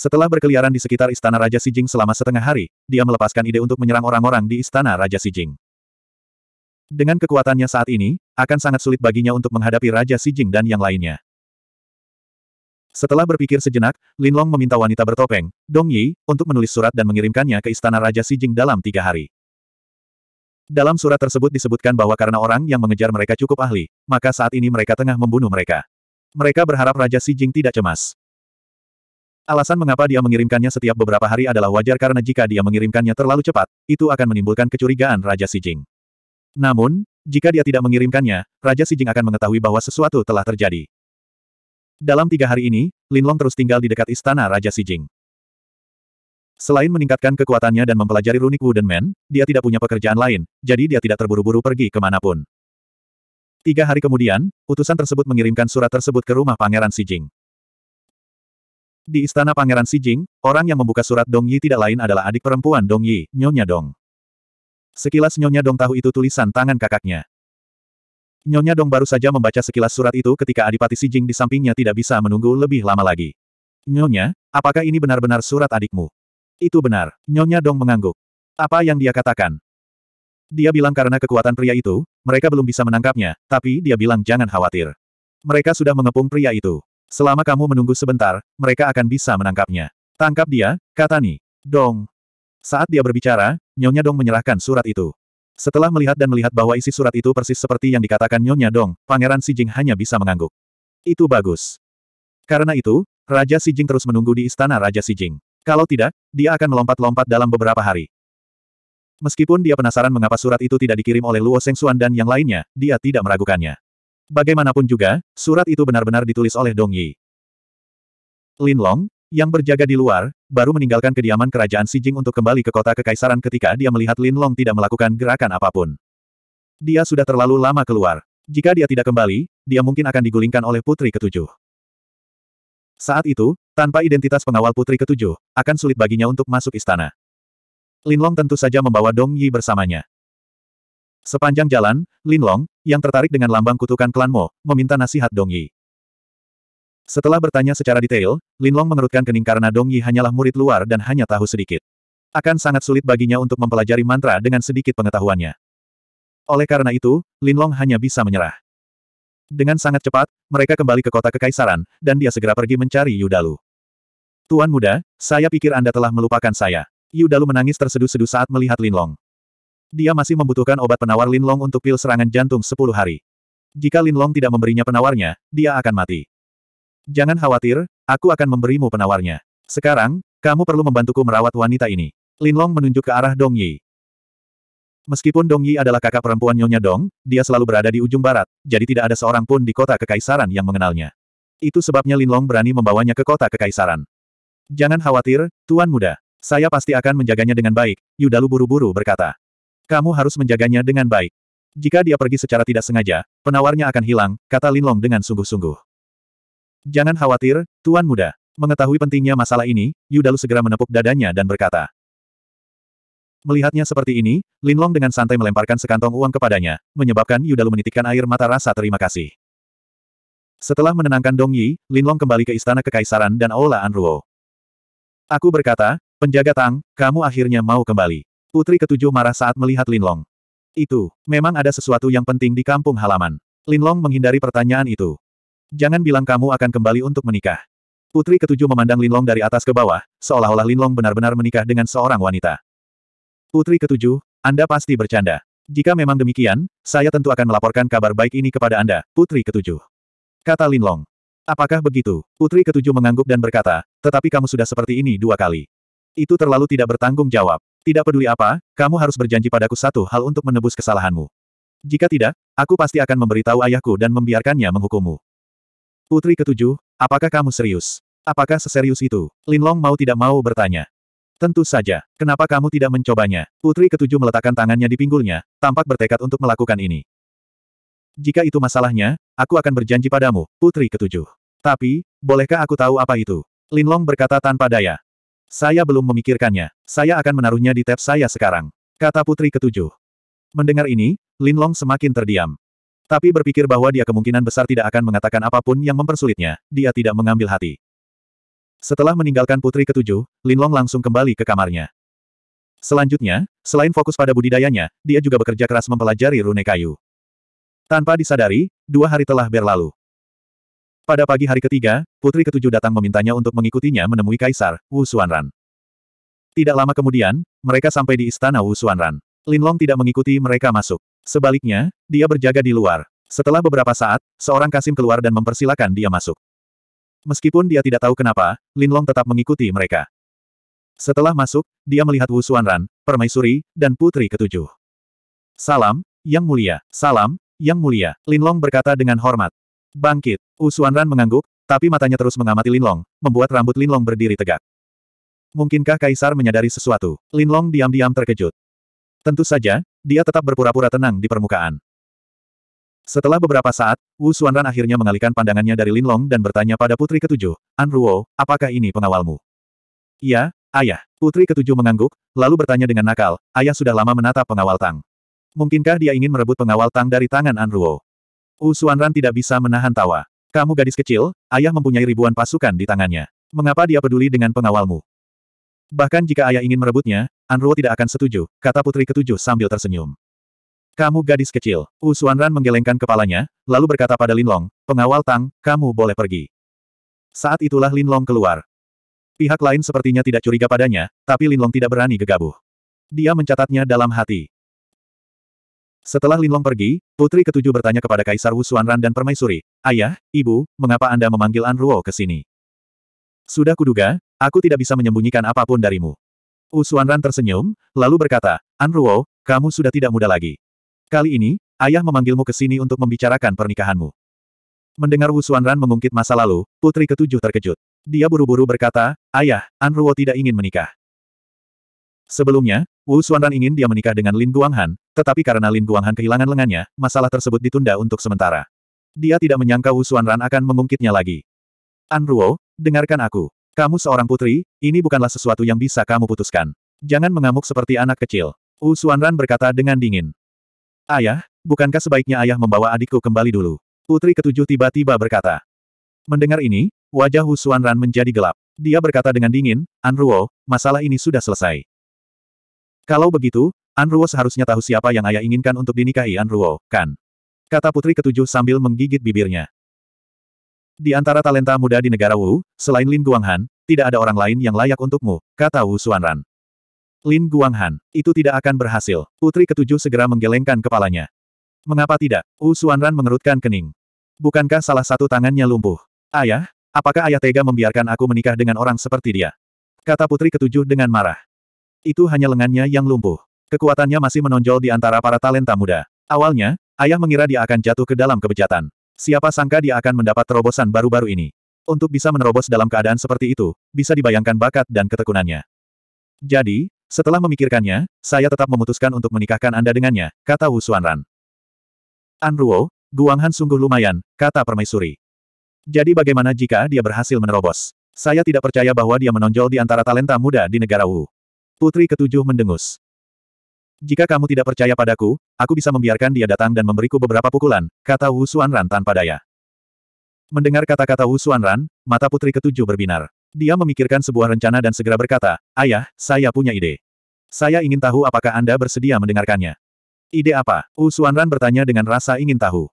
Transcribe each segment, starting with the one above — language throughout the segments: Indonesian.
Setelah berkeliaran di sekitar istana Raja Sijing selama setengah hari, dia melepaskan ide untuk menyerang orang-orang di istana Raja Sijing. Dengan kekuatannya saat ini, akan sangat sulit baginya untuk menghadapi Raja Sijing dan yang lainnya. Setelah berpikir sejenak, Linlong meminta wanita bertopeng, Dong Yi, untuk menulis surat dan mengirimkannya ke istana Raja Sijing dalam tiga hari. Dalam surat tersebut disebutkan bahwa karena orang yang mengejar mereka cukup ahli, maka saat ini mereka tengah membunuh mereka. Mereka berharap Raja Sijing tidak cemas. Alasan mengapa dia mengirimkannya setiap beberapa hari adalah wajar karena jika dia mengirimkannya terlalu cepat, itu akan menimbulkan kecurigaan Raja Si Jing. Namun, jika dia tidak mengirimkannya, Raja Si Jing akan mengetahui bahwa sesuatu telah terjadi. Dalam tiga hari ini, Lin Long terus tinggal di dekat istana Raja Si Jing. Selain meningkatkan kekuatannya dan mempelajari runik Wooden Man, dia tidak punya pekerjaan lain, jadi dia tidak terburu-buru pergi kemanapun. Tiga hari kemudian, utusan tersebut mengirimkan surat tersebut ke rumah Pangeran Si Jing. Di istana Pangeran Sijing, orang yang membuka surat Dong Yi tidak lain adalah adik perempuan Dong Yi, Nyonya Dong. Sekilas Nyonya Dong tahu itu tulisan tangan kakaknya. Nyonya Dong baru saja membaca sekilas surat itu ketika Adipati Sijing di sampingnya tidak bisa menunggu lebih lama lagi. Nyonya, apakah ini benar-benar surat adikmu? Itu benar, Nyonya Dong mengangguk. Apa yang dia katakan? Dia bilang karena kekuatan pria itu, mereka belum bisa menangkapnya, tapi dia bilang jangan khawatir. Mereka sudah mengepung pria itu. Selama kamu menunggu sebentar, mereka akan bisa menangkapnya. Tangkap dia, kata Ni. Dong. Saat dia berbicara, Nyonya Dong menyerahkan surat itu. Setelah melihat dan melihat bahwa isi surat itu persis seperti yang dikatakan Nyonya Dong, Pangeran Si Jing hanya bisa mengangguk. Itu bagus. Karena itu, Raja Si Jing terus menunggu di istana Raja Si Jing. Kalau tidak, dia akan melompat-lompat dalam beberapa hari. Meskipun dia penasaran mengapa surat itu tidak dikirim oleh Luo Sengsuan dan yang lainnya, dia tidak meragukannya. Bagaimanapun juga, surat itu benar-benar ditulis oleh Dong Yi. Lin Long, yang berjaga di luar, baru meninggalkan kediaman kerajaan Sijing untuk kembali ke kota kekaisaran ketika dia melihat Lin Long tidak melakukan gerakan apapun. Dia sudah terlalu lama keluar. Jika dia tidak kembali, dia mungkin akan digulingkan oleh putri ketujuh. Saat itu, tanpa identitas pengawal putri ketujuh, akan sulit baginya untuk masuk istana. Lin Long tentu saja membawa Dong Yi bersamanya. Sepanjang jalan, Lin Long, yang tertarik dengan lambang kutukan klan Mo, meminta nasihat Dong Yi. Setelah bertanya secara detail, Lin Long mengerutkan kening karena Dong Yi hanyalah murid luar dan hanya tahu sedikit. Akan sangat sulit baginya untuk mempelajari mantra dengan sedikit pengetahuannya. Oleh karena itu, Lin Long hanya bisa menyerah. Dengan sangat cepat, mereka kembali ke kota kekaisaran, dan dia segera pergi mencari Yudalu. Tuan muda, saya pikir Anda telah melupakan saya. Yudalu menangis terseduh-seduh saat melihat Lin Long. Dia masih membutuhkan obat penawar Linlong untuk pil serangan jantung 10 hari. Jika Linlong tidak memberinya penawarnya, dia akan mati. Jangan khawatir, aku akan memberimu penawarnya. Sekarang, kamu perlu membantuku merawat wanita ini. Linlong menunjuk ke arah Dong Yi. Meskipun Dong Yi adalah kakak perempuan Nyonya Dong, dia selalu berada di ujung barat, jadi tidak ada seorang pun di kota kekaisaran yang mengenalnya. Itu sebabnya Linlong berani membawanya ke kota kekaisaran. Jangan khawatir, Tuan Muda. Saya pasti akan menjaganya dengan baik, Yudalu buru-buru berkata. Kamu harus menjaganya dengan baik. Jika dia pergi secara tidak sengaja, penawarnya akan hilang, kata Linlong dengan sungguh-sungguh. Jangan khawatir, Tuan Muda. Mengetahui pentingnya masalah ini, Yudalu segera menepuk dadanya dan berkata. Melihatnya seperti ini, Linlong dengan santai melemparkan sekantong uang kepadanya, menyebabkan Yudalu menitikkan air mata rasa terima kasih. Setelah menenangkan Dong Yi, Linlong kembali ke Istana Kekaisaran dan Aula Anruo. Aku berkata, penjaga Tang, kamu akhirnya mau kembali. Putri ketujuh marah saat melihat Linlong. Itu, memang ada sesuatu yang penting di kampung halaman. Linlong menghindari pertanyaan itu. Jangan bilang kamu akan kembali untuk menikah. Putri ketujuh memandang Linlong dari atas ke bawah, seolah-olah Linlong benar-benar menikah dengan seorang wanita. Putri ketujuh, Anda pasti bercanda. Jika memang demikian, saya tentu akan melaporkan kabar baik ini kepada Anda, Putri ketujuh. Kata Linlong. Apakah begitu? Putri ketujuh mengangguk dan berkata, tetapi kamu sudah seperti ini dua kali. Itu terlalu tidak bertanggung jawab. Tidak peduli apa, kamu harus berjanji padaku satu hal untuk menebus kesalahanmu. Jika tidak, aku pasti akan memberitahu ayahku dan membiarkannya menghukummu. Putri ketujuh, apakah kamu serius? Apakah seserius itu? Linlong mau tidak mau bertanya. Tentu saja, kenapa kamu tidak mencobanya? Putri ketujuh meletakkan tangannya di pinggulnya, tampak bertekad untuk melakukan ini. Jika itu masalahnya, aku akan berjanji padamu, putri ketujuh. Tapi, bolehkah aku tahu apa itu? Linlong berkata tanpa daya. Saya belum memikirkannya. Saya akan menaruhnya di tab saya sekarang. Kata putri ketujuh. Mendengar ini, Lin Long semakin terdiam. Tapi berpikir bahwa dia kemungkinan besar tidak akan mengatakan apapun yang mempersulitnya, dia tidak mengambil hati. Setelah meninggalkan putri ketujuh, Lin Long langsung kembali ke kamarnya. Selanjutnya, selain fokus pada budidayanya, dia juga bekerja keras mempelajari rune kayu. Tanpa disadari, dua hari telah berlalu. Pada pagi hari ketiga, putri ketujuh datang memintanya untuk mengikutinya menemui Kaisar, Wu Xuanran. Tidak lama kemudian, mereka sampai di istana Wu Xuanran. Linlong tidak mengikuti mereka masuk. Sebaliknya, dia berjaga di luar. Setelah beberapa saat, seorang Kasim keluar dan mempersilahkan dia masuk. Meskipun dia tidak tahu kenapa, Linlong tetap mengikuti mereka. Setelah masuk, dia melihat Wu Xuanran, permaisuri, dan putri ketujuh. Salam, Yang Mulia, salam, Yang Mulia, Linlong berkata dengan hormat. Bangkit. Usuan Ran mengangguk, tapi matanya terus mengamati Linlong, membuat rambut Linlong berdiri tegak. Mungkinkah Kaisar menyadari sesuatu? Linlong diam-diam terkejut. Tentu saja, dia tetap berpura-pura tenang di permukaan. Setelah beberapa saat, Wu Xuanran akhirnya mengalihkan pandangannya dari Linlong dan bertanya pada putri ketujuh, An Ruo, apakah ini pengawalmu? Iya, ayah. Putri ketujuh mengangguk, lalu bertanya dengan nakal, ayah sudah lama menatap pengawal Tang. Mungkinkah dia ingin merebut pengawal Tang dari tangan An Ruo? U Xuanran tidak bisa menahan tawa. Kamu gadis kecil, ayah mempunyai ribuan pasukan di tangannya. Mengapa dia peduli dengan pengawalmu? Bahkan jika ayah ingin merebutnya, Anruo tidak akan setuju, kata putri ketujuh sambil tersenyum. Kamu gadis kecil. U Xuanran menggelengkan kepalanya, lalu berkata pada Linlong, pengawal Tang, kamu boleh pergi. Saat itulah Linlong keluar. Pihak lain sepertinya tidak curiga padanya, tapi Linlong tidak berani gegabah. Dia mencatatnya dalam hati. Setelah Linlong pergi, putri ketujuh bertanya kepada Kaisar Wu Xuanran dan Permaisuri, Ayah, Ibu, mengapa Anda memanggil An Ruo ke sini? Sudah kuduga, aku tidak bisa menyembunyikan apapun darimu. Wu Xuanran tersenyum, lalu berkata, An Ruo, kamu sudah tidak muda lagi. Kali ini, ayah memanggilmu ke sini untuk membicarakan pernikahanmu. Mendengar Wu Xuanran mengungkit masa lalu, putri ketujuh terkejut. Dia buru-buru berkata, Ayah, An Ruo tidak ingin menikah. Sebelumnya, Wu Xuanran ingin dia menikah dengan Lin Guanghan, tetapi karena Lin Guanghan kehilangan lengannya, masalah tersebut ditunda untuk sementara. Dia tidak menyangka Wu Xuanran akan mengungkitnya lagi. An Ruo, dengarkan aku. Kamu seorang putri, ini bukanlah sesuatu yang bisa kamu putuskan. Jangan mengamuk seperti anak kecil. Wu Xuanran berkata dengan dingin. Ayah, bukankah sebaiknya ayah membawa adikku kembali dulu? Putri ketujuh tiba-tiba berkata. Mendengar ini, wajah Wu Xuanran menjadi gelap. Dia berkata dengan dingin, Anruo, masalah ini sudah selesai. Kalau begitu, Anruo seharusnya tahu siapa yang ayah inginkan untuk dinikahi Anruo, kan? Kata putri ketujuh sambil menggigit bibirnya. Di antara talenta muda di negara Wu, selain Lin Guanghan, tidak ada orang lain yang layak untukmu, kata Wu Xuanran. Lin Guanghan, itu tidak akan berhasil. Putri ketujuh segera menggelengkan kepalanya. Mengapa tidak? Wu Xuanran mengerutkan kening. Bukankah salah satu tangannya lumpuh? Ayah, apakah ayah tega membiarkan aku menikah dengan orang seperti dia? Kata putri ketujuh dengan marah. Itu hanya lengannya yang lumpuh. Kekuatannya masih menonjol di antara para talenta muda. Awalnya, ayah mengira dia akan jatuh ke dalam kebejatan. Siapa sangka dia akan mendapat terobosan baru-baru ini. Untuk bisa menerobos dalam keadaan seperti itu, bisa dibayangkan bakat dan ketekunannya. Jadi, setelah memikirkannya, saya tetap memutuskan untuk menikahkan Anda dengannya, kata Wu Xuanran. Anruo, Guanghan sungguh lumayan, kata permaisuri. Jadi bagaimana jika dia berhasil menerobos? Saya tidak percaya bahwa dia menonjol di antara talenta muda di negara Wu. Putri ketujuh mendengus. Jika kamu tidak percaya padaku, aku bisa membiarkan dia datang dan memberiku beberapa pukulan, kata Wu Xuanran tanpa daya. Mendengar kata-kata Wu Xuanran, mata putri ketujuh berbinar. Dia memikirkan sebuah rencana dan segera berkata, Ayah, saya punya ide. Saya ingin tahu apakah Anda bersedia mendengarkannya. Ide apa? Wu Xuanran bertanya dengan rasa ingin tahu.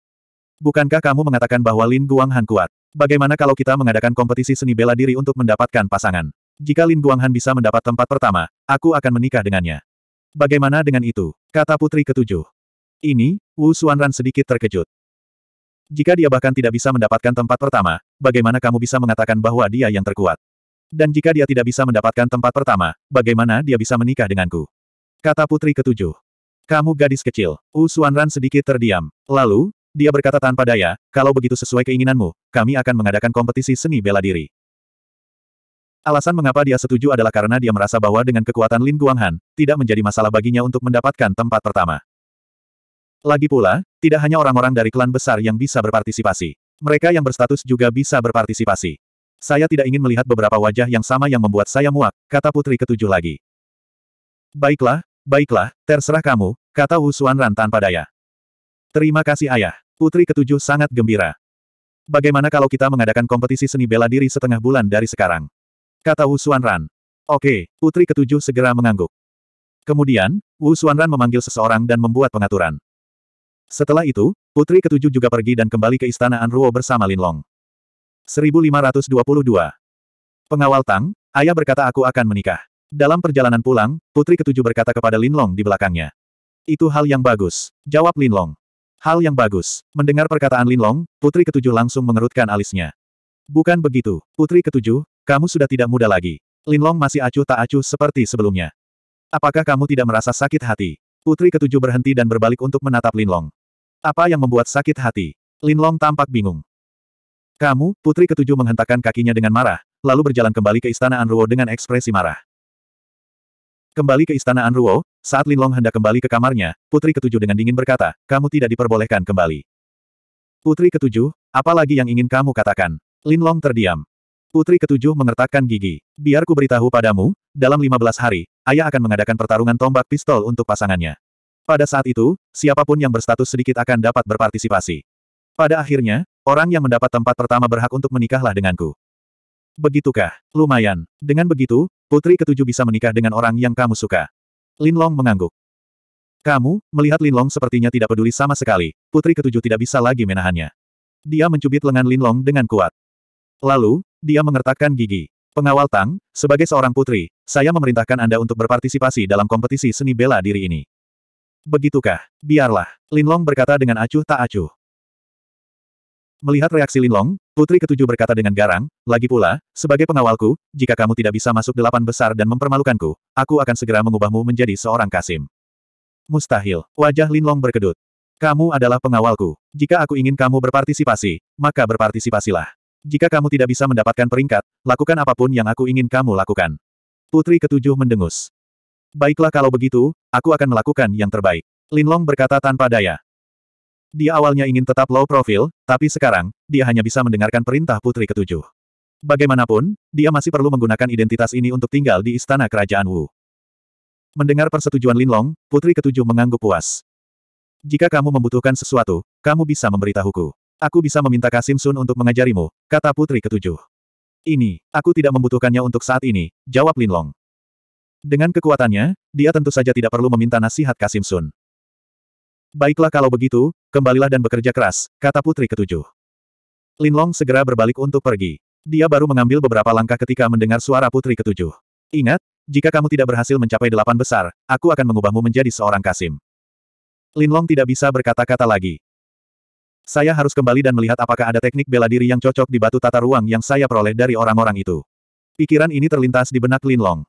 Bukankah kamu mengatakan bahwa Lin Guanghan kuat? Bagaimana kalau kita mengadakan kompetisi seni bela diri untuk mendapatkan pasangan? Jika Lin Guanghan bisa mendapat tempat pertama, aku akan menikah dengannya. Bagaimana dengan itu? Kata putri ketujuh. Ini, Wu Xuanran sedikit terkejut. Jika dia bahkan tidak bisa mendapatkan tempat pertama, bagaimana kamu bisa mengatakan bahwa dia yang terkuat? Dan jika dia tidak bisa mendapatkan tempat pertama, bagaimana dia bisa menikah denganku? Kata putri ketujuh. Kamu gadis kecil. Wu Xuanran sedikit terdiam. Lalu, dia berkata tanpa daya, kalau begitu sesuai keinginanmu, kami akan mengadakan kompetisi seni bela diri. Alasan mengapa dia setuju adalah karena dia merasa bahwa dengan kekuatan Lin Guanghan, tidak menjadi masalah baginya untuk mendapatkan tempat pertama. Lagi pula, tidak hanya orang-orang dari klan besar yang bisa berpartisipasi. Mereka yang berstatus juga bisa berpartisipasi. Saya tidak ingin melihat beberapa wajah yang sama yang membuat saya muak, kata putri ketujuh lagi. Baiklah, baiklah, terserah kamu, kata Wu Ran tanpa daya. Terima kasih ayah. Putri ketujuh sangat gembira. Bagaimana kalau kita mengadakan kompetisi seni bela diri setengah bulan dari sekarang? kata Wu Xuanran. Oke, putri ketujuh segera mengangguk. Kemudian, Wu Xuanran memanggil seseorang dan membuat pengaturan. Setelah itu, putri ketujuh juga pergi dan kembali ke istana Anruo bersama Linlong. 1522. Pengawal Tang, ayah berkata aku akan menikah. Dalam perjalanan pulang, putri ketujuh berkata kepada Linlong di belakangnya. Itu hal yang bagus, jawab Linlong. Hal yang bagus. Mendengar perkataan Linlong, putri ketujuh langsung mengerutkan alisnya. Bukan begitu, putri ketujuh, kamu sudah tidak muda lagi. Linlong masih acuh tak acuh seperti sebelumnya. Apakah kamu tidak merasa sakit hati? Putri ketujuh berhenti dan berbalik untuk menatap Linlong. Apa yang membuat sakit hati? Linlong tampak bingung. Kamu, putri ketujuh menghentakkan kakinya dengan marah, lalu berjalan kembali ke istana Anruo dengan ekspresi marah. Kembali ke istana Anruo, saat Linlong hendak kembali ke kamarnya, putri ketujuh dengan dingin berkata, kamu tidak diperbolehkan kembali. Putri ketujuh, apa lagi yang ingin kamu katakan? Linlong terdiam. Putri ketujuh mengertakkan gigi. Biar ku beritahu padamu, dalam 15 hari, ayah akan mengadakan pertarungan tombak pistol untuk pasangannya. Pada saat itu, siapapun yang berstatus sedikit akan dapat berpartisipasi. Pada akhirnya, orang yang mendapat tempat pertama berhak untuk menikahlah denganku. Begitukah? Lumayan. Dengan begitu, putri ketujuh bisa menikah dengan orang yang kamu suka. Linlong mengangguk. Kamu, melihat Linlong sepertinya tidak peduli sama sekali, putri ketujuh tidak bisa lagi menahannya. Dia mencubit lengan Linlong dengan kuat. Lalu, dia mengertakkan gigi. Pengawal Tang, sebagai seorang putri, saya memerintahkan Anda untuk berpartisipasi dalam kompetisi seni bela diri ini. Begitukah? Biarlah, Linlong berkata dengan acuh tak acuh. Melihat reaksi Linlong, putri ketujuh berkata dengan garang, lagi pula, sebagai pengawalku, jika kamu tidak bisa masuk delapan besar dan mempermalukanku, aku akan segera mengubahmu menjadi seorang kasim. Mustahil, wajah Linlong berkedut. Kamu adalah pengawalku. Jika aku ingin kamu berpartisipasi, maka berpartisipasilah. Jika kamu tidak bisa mendapatkan peringkat, lakukan apapun yang aku ingin kamu lakukan. Putri ketujuh mendengus. Baiklah kalau begitu, aku akan melakukan yang terbaik. Linlong berkata tanpa daya. Dia awalnya ingin tetap low profile, tapi sekarang, dia hanya bisa mendengarkan perintah putri ketujuh. Bagaimanapun, dia masih perlu menggunakan identitas ini untuk tinggal di istana kerajaan Wu. Mendengar persetujuan Linlong, putri ketujuh mengangguk puas. Jika kamu membutuhkan sesuatu, kamu bisa memberitahuku. Aku bisa meminta Kasim Sun untuk mengajarimu, kata putri ketujuh. Ini, aku tidak membutuhkannya untuk saat ini, jawab Lin Long. Dengan kekuatannya, dia tentu saja tidak perlu meminta nasihat Kasim Sun. Baiklah kalau begitu, kembalilah dan bekerja keras, kata putri ketujuh. Lin Long segera berbalik untuk pergi. Dia baru mengambil beberapa langkah ketika mendengar suara putri ketujuh. Ingat, jika kamu tidak berhasil mencapai delapan besar, aku akan mengubahmu menjadi seorang Kasim. Lin Long tidak bisa berkata-kata lagi. Saya harus kembali dan melihat apakah ada teknik bela diri yang cocok di batu tata ruang yang saya peroleh dari orang-orang itu. Pikiran ini terlintas di benak Lin Long.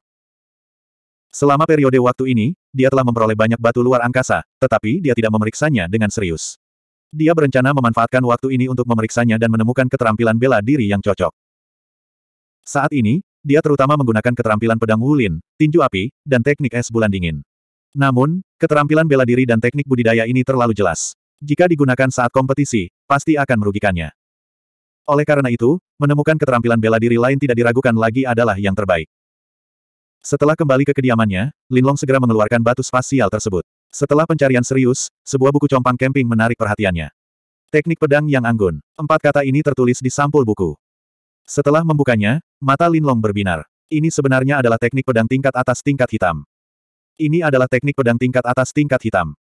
Selama periode waktu ini, dia telah memperoleh banyak batu luar angkasa, tetapi dia tidak memeriksanya dengan serius. Dia berencana memanfaatkan waktu ini untuk memeriksanya dan menemukan keterampilan bela diri yang cocok. Saat ini, dia terutama menggunakan keterampilan pedang wulin, tinju api, dan teknik es bulan dingin. Namun, keterampilan bela diri dan teknik budidaya ini terlalu jelas. Jika digunakan saat kompetisi, pasti akan merugikannya. Oleh karena itu, menemukan keterampilan bela diri lain tidak diragukan lagi adalah yang terbaik. Setelah kembali ke kediamannya, Linlong segera mengeluarkan batu spasial tersebut. Setelah pencarian serius, sebuah buku compang camping menarik perhatiannya. Teknik pedang yang anggun. Empat kata ini tertulis di sampul buku. Setelah membukanya, mata Linlong berbinar. Ini sebenarnya adalah teknik pedang tingkat atas tingkat hitam. Ini adalah teknik pedang tingkat atas tingkat hitam.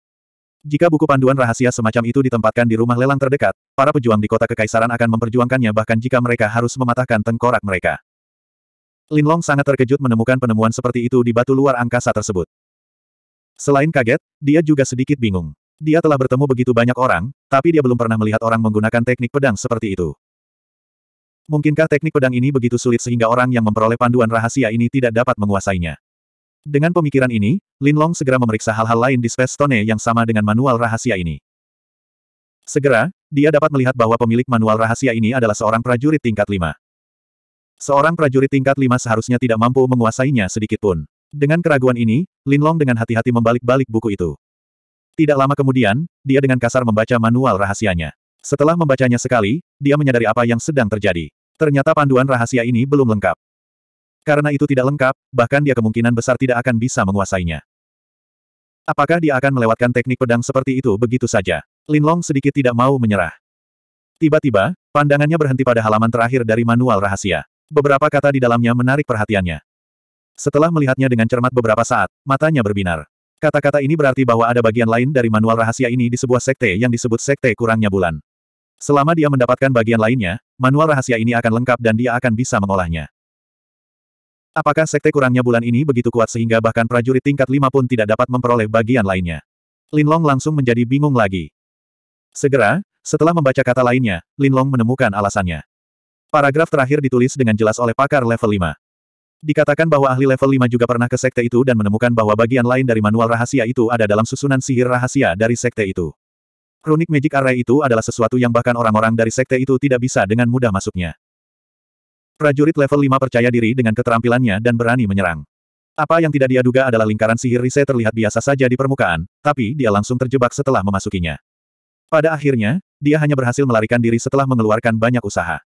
Jika buku panduan rahasia semacam itu ditempatkan di rumah lelang terdekat, para pejuang di kota kekaisaran akan memperjuangkannya bahkan jika mereka harus mematahkan tengkorak mereka. Linlong sangat terkejut menemukan penemuan seperti itu di batu luar angkasa tersebut. Selain kaget, dia juga sedikit bingung. Dia telah bertemu begitu banyak orang, tapi dia belum pernah melihat orang menggunakan teknik pedang seperti itu. Mungkinkah teknik pedang ini begitu sulit sehingga orang yang memperoleh panduan rahasia ini tidak dapat menguasainya? Dengan pemikiran ini, Lin Long segera memeriksa hal-hal lain di Space Stone yang sama dengan manual rahasia ini. Segera, dia dapat melihat bahwa pemilik manual rahasia ini adalah seorang prajurit tingkat 5. Seorang prajurit tingkat 5 seharusnya tidak mampu menguasainya sedikitpun. Dengan keraguan ini, Lin Long dengan hati-hati membalik-balik buku itu. Tidak lama kemudian, dia dengan kasar membaca manual rahasianya. Setelah membacanya sekali, dia menyadari apa yang sedang terjadi. Ternyata panduan rahasia ini belum lengkap. Karena itu tidak lengkap, bahkan dia kemungkinan besar tidak akan bisa menguasainya. Apakah dia akan melewatkan teknik pedang seperti itu begitu saja? Linlong sedikit tidak mau menyerah. Tiba-tiba, pandangannya berhenti pada halaman terakhir dari manual rahasia. Beberapa kata di dalamnya menarik perhatiannya. Setelah melihatnya dengan cermat beberapa saat, matanya berbinar. Kata-kata ini berarti bahwa ada bagian lain dari manual rahasia ini di sebuah sekte yang disebut sekte kurangnya bulan. Selama dia mendapatkan bagian lainnya, manual rahasia ini akan lengkap dan dia akan bisa mengolahnya. Apakah sekte kurangnya bulan ini begitu kuat sehingga bahkan prajurit tingkat lima pun tidak dapat memperoleh bagian lainnya? Linlong langsung menjadi bingung lagi. Segera, setelah membaca kata lainnya, Linlong menemukan alasannya. Paragraf terakhir ditulis dengan jelas oleh pakar level 5. Dikatakan bahwa ahli level 5 juga pernah ke sekte itu dan menemukan bahwa bagian lain dari manual rahasia itu ada dalam susunan sihir rahasia dari sekte itu. Runic Magic Array itu adalah sesuatu yang bahkan orang-orang dari sekte itu tidak bisa dengan mudah masuknya. Prajurit level 5 percaya diri dengan keterampilannya dan berani menyerang. Apa yang tidak dia duga adalah lingkaran sihir Rise terlihat biasa saja di permukaan, tapi dia langsung terjebak setelah memasukinya. Pada akhirnya, dia hanya berhasil melarikan diri setelah mengeluarkan banyak usaha.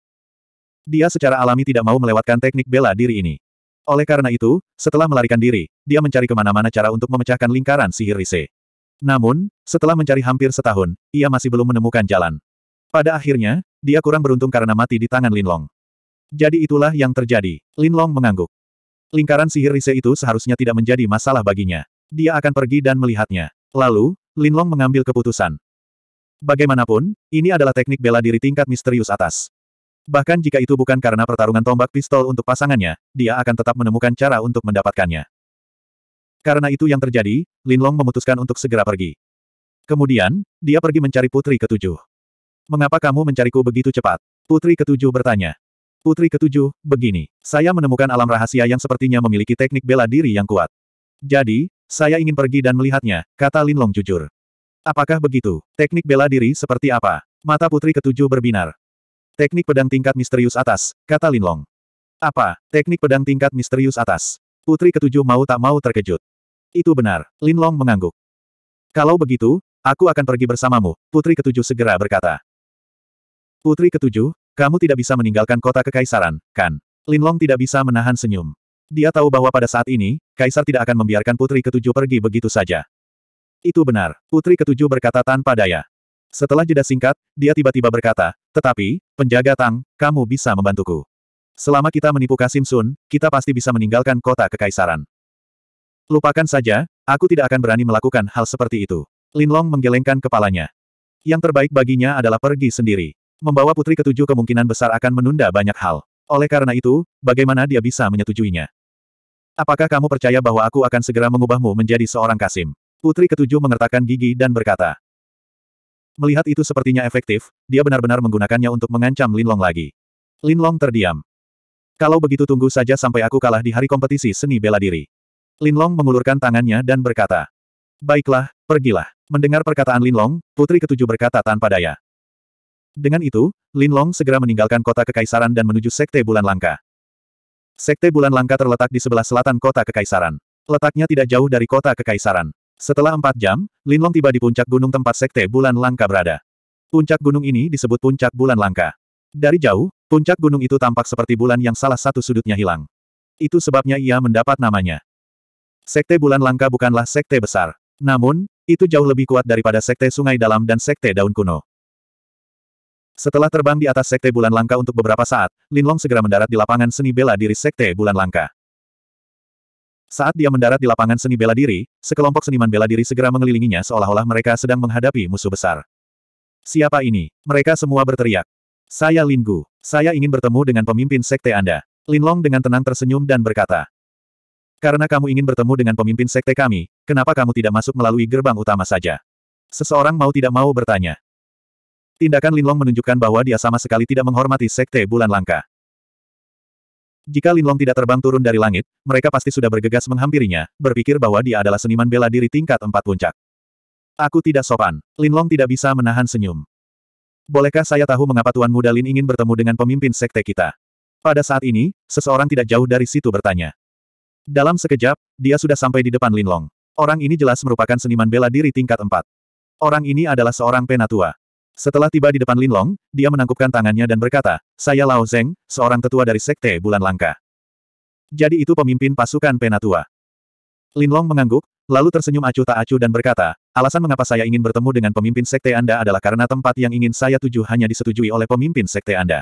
Dia secara alami tidak mau melewatkan teknik bela diri ini. Oleh karena itu, setelah melarikan diri, dia mencari kemana-mana cara untuk memecahkan lingkaran sihir Rise. Namun, setelah mencari hampir setahun, ia masih belum menemukan jalan. Pada akhirnya, dia kurang beruntung karena mati di tangan Linlong. Jadi itulah yang terjadi. Linlong mengangguk. Lingkaran sihir Rise itu seharusnya tidak menjadi masalah baginya. Dia akan pergi dan melihatnya. Lalu, Linlong mengambil keputusan. Bagaimanapun, ini adalah teknik bela diri tingkat misterius atas. Bahkan jika itu bukan karena pertarungan tombak pistol untuk pasangannya, dia akan tetap menemukan cara untuk mendapatkannya. Karena itu yang terjadi, Linlong memutuskan untuk segera pergi. Kemudian, dia pergi mencari putri ketujuh. Mengapa kamu mencariku begitu cepat? Putri ketujuh bertanya. Putri ketujuh, begini. Saya menemukan alam rahasia yang sepertinya memiliki teknik bela diri yang kuat. Jadi, saya ingin pergi dan melihatnya, kata Lin Long jujur. Apakah begitu? Teknik bela diri seperti apa? Mata putri ketujuh berbinar. Teknik pedang tingkat misterius atas, kata Lin Long. Apa? Teknik pedang tingkat misterius atas. Putri ketujuh mau tak mau terkejut. Itu benar, Lin Long mengangguk. Kalau begitu, aku akan pergi bersamamu, putri ketujuh segera berkata. Putri ketujuh, kamu tidak bisa meninggalkan kota kekaisaran, kan? Linlong tidak bisa menahan senyum. Dia tahu bahwa pada saat ini, kaisar tidak akan membiarkan putri ketujuh pergi begitu saja. Itu benar, putri ketujuh berkata tanpa daya. Setelah jeda singkat, dia tiba-tiba berkata, tetapi, penjaga Tang, kamu bisa membantuku. Selama kita menipu Kasim Sun, kita pasti bisa meninggalkan kota kekaisaran. Lupakan saja, aku tidak akan berani melakukan hal seperti itu. Linlong menggelengkan kepalanya. Yang terbaik baginya adalah pergi sendiri. Membawa putri ketujuh kemungkinan besar akan menunda banyak hal. Oleh karena itu, bagaimana dia bisa menyetujuinya? Apakah kamu percaya bahwa aku akan segera mengubahmu menjadi seorang Kasim? Putri ketujuh mengertakkan gigi dan berkata. Melihat itu sepertinya efektif, dia benar-benar menggunakannya untuk mengancam Linlong lagi. Linlong terdiam. Kalau begitu tunggu saja sampai aku kalah di hari kompetisi seni bela diri. Linlong mengulurkan tangannya dan berkata. Baiklah, pergilah. Mendengar perkataan Linlong, putri ketujuh berkata tanpa daya. Dengan itu, Lin Long segera meninggalkan kota Kekaisaran dan menuju Sekte Bulan Langka. Sekte Bulan Langka terletak di sebelah selatan kota Kekaisaran. Letaknya tidak jauh dari kota Kekaisaran. Setelah empat jam, Lin Long tiba di puncak gunung tempat Sekte Bulan Langka berada. Puncak gunung ini disebut Puncak Bulan Langka. Dari jauh, puncak gunung itu tampak seperti bulan yang salah satu sudutnya hilang. Itu sebabnya ia mendapat namanya. Sekte Bulan Langka bukanlah sekte besar. Namun, itu jauh lebih kuat daripada sekte sungai dalam dan sekte daun kuno. Setelah terbang di atas Sekte Bulan Langka untuk beberapa saat, Linlong segera mendarat di lapangan seni bela diri Sekte Bulan Langka. Saat dia mendarat di lapangan seni bela diri, sekelompok seniman bela diri segera mengelilinginya seolah-olah mereka sedang menghadapi musuh besar. Siapa ini? Mereka semua berteriak. Saya Linggu. Saya ingin bertemu dengan pemimpin sekte Anda. Linlong dengan tenang tersenyum dan berkata. Karena kamu ingin bertemu dengan pemimpin sekte kami, kenapa kamu tidak masuk melalui gerbang utama saja? Seseorang mau tidak mau bertanya. Tindakan Linlong menunjukkan bahwa dia sama sekali tidak menghormati Sekte Bulan Langka. Jika Linlong tidak terbang turun dari langit, mereka pasti sudah bergegas menghampirinya, berpikir bahwa dia adalah seniman bela diri tingkat empat puncak. Aku tidak sopan. Linlong tidak bisa menahan senyum. Bolehkah saya tahu mengapa Tuan Muda Lin ingin bertemu dengan pemimpin sekte kita? Pada saat ini, seseorang tidak jauh dari situ bertanya. Dalam sekejap, dia sudah sampai di depan Linlong. Orang ini jelas merupakan seniman bela diri tingkat empat. Orang ini adalah seorang penatua. Setelah tiba di depan Linlong, dia menangkupkan tangannya dan berkata, saya Lao Zeng, seorang tetua dari Sekte Bulan Langka. Jadi itu pemimpin pasukan Penatua. Linlong mengangguk, lalu tersenyum acuh tak acuh dan berkata, alasan mengapa saya ingin bertemu dengan pemimpin Sekte Anda adalah karena tempat yang ingin saya tuju hanya disetujui oleh pemimpin Sekte Anda.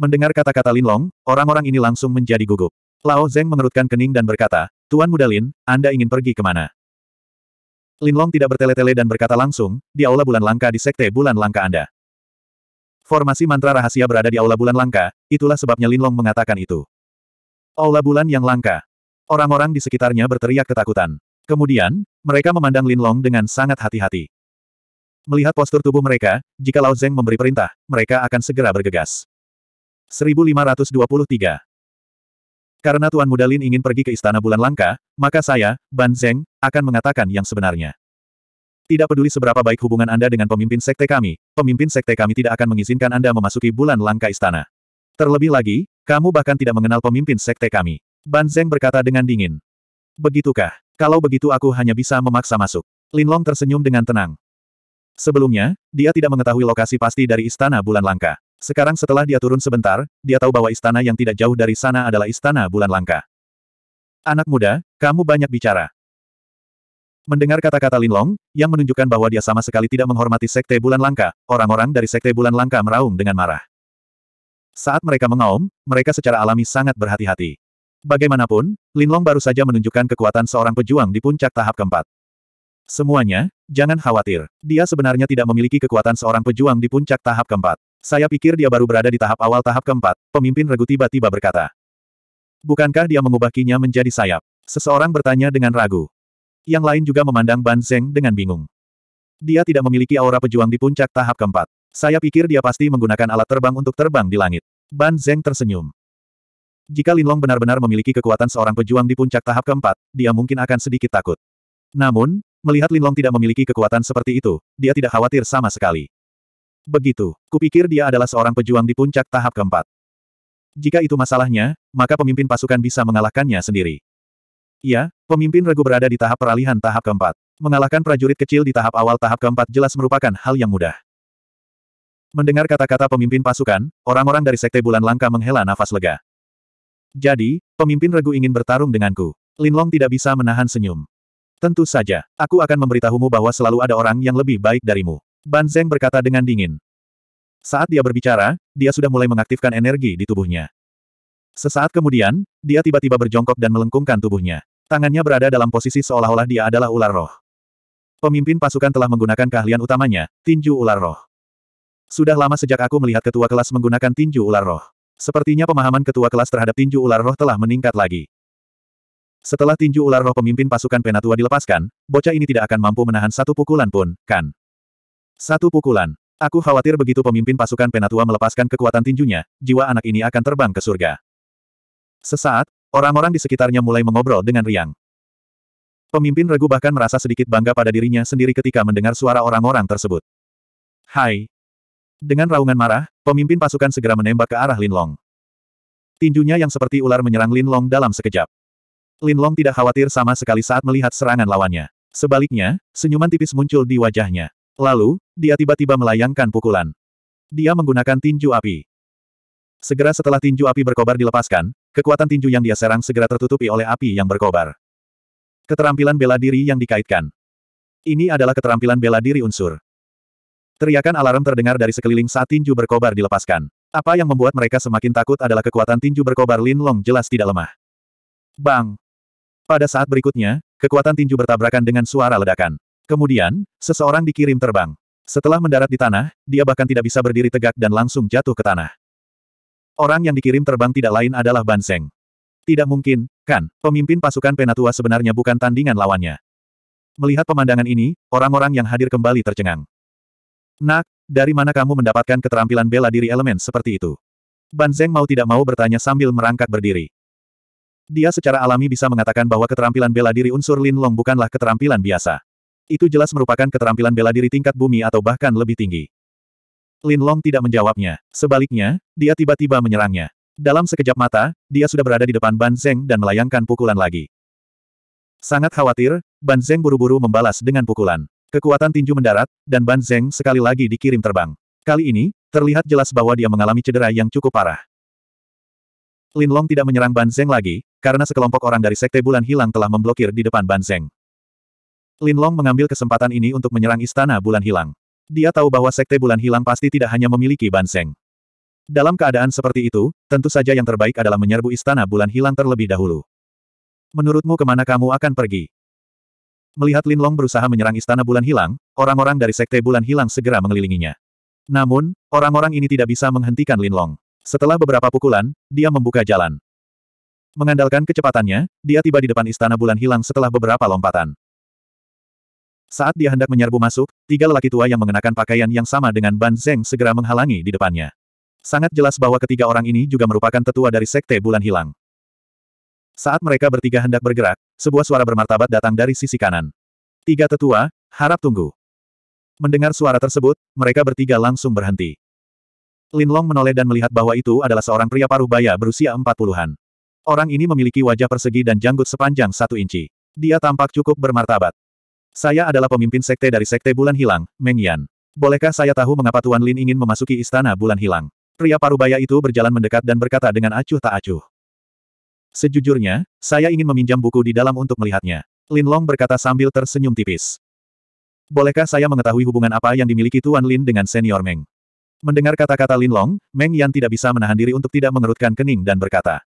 Mendengar kata-kata Linlong, orang-orang ini langsung menjadi gugup. Lao Zeng mengerutkan kening dan berkata, Tuan Muda Lin, Anda ingin pergi kemana? Linlong tidak bertele-tele dan berkata langsung, di Aula Bulan Langka di Sekte Bulan Langka Anda. Formasi mantra rahasia berada di Aula Bulan Langka, itulah sebabnya Linlong mengatakan itu. Aula Bulan yang langka. Orang-orang di sekitarnya berteriak ketakutan. Kemudian, mereka memandang Linlong dengan sangat hati-hati. Melihat postur tubuh mereka, jika Lao Zeng memberi perintah, mereka akan segera bergegas. 1523 karena Tuan Mudalin ingin pergi ke Istana Bulan Langka, maka saya, Ban Zeng, akan mengatakan yang sebenarnya. Tidak peduli seberapa baik hubungan Anda dengan pemimpin sekte kami, pemimpin sekte kami tidak akan mengizinkan Anda memasuki bulan langka istana. Terlebih lagi, kamu bahkan tidak mengenal pemimpin sekte kami. Ban Zeng berkata dengan dingin. Begitukah? Kalau begitu aku hanya bisa memaksa masuk. Lin Long tersenyum dengan tenang. Sebelumnya, dia tidak mengetahui lokasi pasti dari istana bulan langka. Sekarang setelah dia turun sebentar, dia tahu bahwa istana yang tidak jauh dari sana adalah istana bulan langka. Anak muda, kamu banyak bicara. Mendengar kata-kata Linlong, yang menunjukkan bahwa dia sama sekali tidak menghormati Sekte Bulan Langka, orang-orang dari Sekte Bulan Langka meraung dengan marah. Saat mereka mengaum, mereka secara alami sangat berhati-hati. Bagaimanapun, Linlong baru saja menunjukkan kekuatan seorang pejuang di puncak tahap keempat. Semuanya, jangan khawatir. Dia sebenarnya tidak memiliki kekuatan seorang pejuang di puncak tahap keempat. Saya pikir dia baru berada di tahap awal tahap keempat, pemimpin regu tiba-tiba berkata. Bukankah dia mengubah kinya menjadi sayap? Seseorang bertanya dengan ragu. Yang lain juga memandang Ban Zeng dengan bingung. Dia tidak memiliki aura pejuang di puncak tahap keempat. Saya pikir dia pasti menggunakan alat terbang untuk terbang di langit. Ban Zeng tersenyum. Jika Linlong benar-benar memiliki kekuatan seorang pejuang di puncak tahap keempat, dia mungkin akan sedikit takut. Namun, melihat Linlong tidak memiliki kekuatan seperti itu, dia tidak khawatir sama sekali. Begitu, kupikir dia adalah seorang pejuang di puncak tahap keempat. Jika itu masalahnya, maka pemimpin pasukan bisa mengalahkannya sendiri. Ya, pemimpin regu berada di tahap peralihan tahap keempat. Mengalahkan prajurit kecil di tahap awal tahap keempat jelas merupakan hal yang mudah. Mendengar kata-kata pemimpin pasukan, orang-orang dari Sekte Bulan Langka menghela nafas lega. Jadi, pemimpin regu ingin bertarung denganku. Linlong tidak bisa menahan senyum. Tentu saja, aku akan memberitahumu bahwa selalu ada orang yang lebih baik darimu. Ban Zeng berkata dengan dingin. Saat dia berbicara, dia sudah mulai mengaktifkan energi di tubuhnya. Sesaat kemudian, dia tiba-tiba berjongkok dan melengkungkan tubuhnya. Tangannya berada dalam posisi seolah-olah dia adalah ular roh. Pemimpin pasukan telah menggunakan keahlian utamanya, tinju ular roh. Sudah lama sejak aku melihat ketua kelas menggunakan tinju ular roh. Sepertinya pemahaman ketua kelas terhadap tinju ular roh telah meningkat lagi. Setelah tinju ular roh pemimpin pasukan Penatua dilepaskan, bocah ini tidak akan mampu menahan satu pukulan pun, kan? Satu pukulan. Aku khawatir begitu pemimpin pasukan Penatua melepaskan kekuatan tinjunya, jiwa anak ini akan terbang ke surga. Sesaat, orang-orang di sekitarnya mulai mengobrol dengan riang. Pemimpin regu bahkan merasa sedikit bangga pada dirinya sendiri ketika mendengar suara orang-orang tersebut. Hai. Dengan raungan marah, pemimpin pasukan segera menembak ke arah Lin Long. Tinjunya yang seperti ular menyerang Lin Long dalam sekejap. Lin Long tidak khawatir sama sekali saat melihat serangan lawannya. Sebaliknya, senyuman tipis muncul di wajahnya. Lalu, dia tiba-tiba melayangkan pukulan. Dia menggunakan tinju api. Segera setelah tinju api berkobar dilepaskan, kekuatan tinju yang dia serang segera tertutupi oleh api yang berkobar. Keterampilan bela diri yang dikaitkan. Ini adalah keterampilan bela diri unsur. Teriakan alarm terdengar dari sekeliling saat tinju berkobar dilepaskan. Apa yang membuat mereka semakin takut adalah kekuatan tinju berkobar Lin Long jelas tidak lemah. Bang! Pada saat berikutnya, kekuatan tinju bertabrakan dengan suara ledakan. Kemudian, seseorang dikirim terbang. Setelah mendarat di tanah, dia bahkan tidak bisa berdiri tegak dan langsung jatuh ke tanah. Orang yang dikirim terbang tidak lain adalah Banseng. Tidak mungkin, kan, pemimpin pasukan Penatua sebenarnya bukan tandingan lawannya. Melihat pemandangan ini, orang-orang yang hadir kembali tercengang. Nak, dari mana kamu mendapatkan keterampilan bela diri elemen seperti itu? Banzeng mau tidak mau bertanya sambil merangkak berdiri. Dia secara alami bisa mengatakan bahwa keterampilan bela diri unsur Lin Long bukanlah keterampilan biasa. Itu jelas merupakan keterampilan bela diri tingkat bumi atau bahkan lebih tinggi. Lin Long tidak menjawabnya. Sebaliknya, dia tiba-tiba menyerangnya. Dalam sekejap mata, dia sudah berada di depan Ban Zeng dan melayangkan pukulan lagi. Sangat khawatir, Ban Zeng buru-buru membalas dengan pukulan. Kekuatan tinju mendarat, dan Ban Zeng sekali lagi dikirim terbang. Kali ini, terlihat jelas bahwa dia mengalami cedera yang cukup parah. Lin Long tidak menyerang Ban Zeng lagi, karena sekelompok orang dari Sekte Bulan Hilang telah memblokir di depan Ban Zeng. Lin Long mengambil kesempatan ini untuk menyerang Istana Bulan Hilang. Dia tahu bahwa Sekte Bulan Hilang pasti tidak hanya memiliki Banseng. Dalam keadaan seperti itu, tentu saja yang terbaik adalah menyerbu Istana Bulan Hilang terlebih dahulu. Menurutmu kemana kamu akan pergi? Melihat Lin Long berusaha menyerang Istana Bulan Hilang, orang-orang dari Sekte Bulan Hilang segera mengelilinginya. Namun, orang-orang ini tidak bisa menghentikan Lin Long. Setelah beberapa pukulan, dia membuka jalan. Mengandalkan kecepatannya, dia tiba di depan Istana Bulan Hilang setelah beberapa lompatan. Saat dia hendak menyerbu masuk, tiga lelaki tua yang mengenakan pakaian yang sama dengan Ban Zeng segera menghalangi di depannya. Sangat jelas bahwa ketiga orang ini juga merupakan tetua dari Sekte Bulan Hilang. Saat mereka bertiga hendak bergerak, sebuah suara bermartabat datang dari sisi kanan. Tiga tetua, harap tunggu. Mendengar suara tersebut, mereka bertiga langsung berhenti. Lin Long menoleh dan melihat bahwa itu adalah seorang pria paruh baya berusia empat puluhan. Orang ini memiliki wajah persegi dan janggut sepanjang satu inci. Dia tampak cukup bermartabat. Saya adalah pemimpin sekte dari Sekte Bulan Hilang, Meng Yan. Bolehkah saya tahu mengapa Tuan Lin ingin memasuki Istana Bulan Hilang? Pria parubaya itu berjalan mendekat dan berkata dengan acuh tak acuh. Sejujurnya, saya ingin meminjam buku di dalam untuk melihatnya. Lin Long berkata sambil tersenyum tipis. Bolehkah saya mengetahui hubungan apa yang dimiliki Tuan Lin dengan senior Meng? Mendengar kata-kata Lin Long, Meng Yan tidak bisa menahan diri untuk tidak mengerutkan kening dan berkata.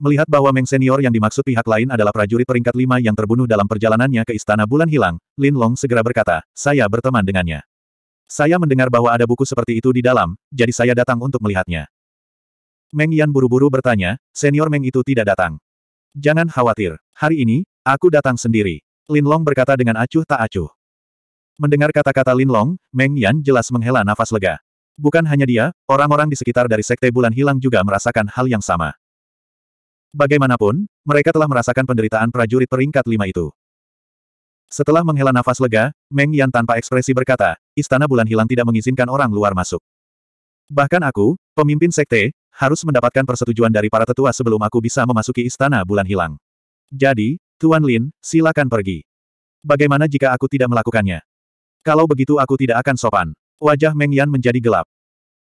Melihat bahwa Meng Senior yang dimaksud pihak lain adalah prajurit peringkat lima yang terbunuh dalam perjalanannya ke Istana Bulan Hilang, Lin Long segera berkata, saya berteman dengannya. Saya mendengar bahwa ada buku seperti itu di dalam, jadi saya datang untuk melihatnya. Meng Yan buru-buru bertanya, senior Meng itu tidak datang. Jangan khawatir, hari ini, aku datang sendiri. Lin Long berkata dengan acuh tak acuh. Mendengar kata-kata Lin Long, Meng Yan jelas menghela nafas lega. Bukan hanya dia, orang-orang di sekitar dari Sekte Bulan Hilang juga merasakan hal yang sama. Bagaimanapun, mereka telah merasakan penderitaan prajurit peringkat lima itu. Setelah menghela nafas lega, Meng Yan tanpa ekspresi berkata, Istana Bulan Hilang tidak mengizinkan orang luar masuk. Bahkan aku, pemimpin sekte, harus mendapatkan persetujuan dari para tetua sebelum aku bisa memasuki Istana Bulan Hilang. Jadi, Tuan Lin, silakan pergi. Bagaimana jika aku tidak melakukannya? Kalau begitu aku tidak akan sopan. Wajah Meng Yan menjadi gelap.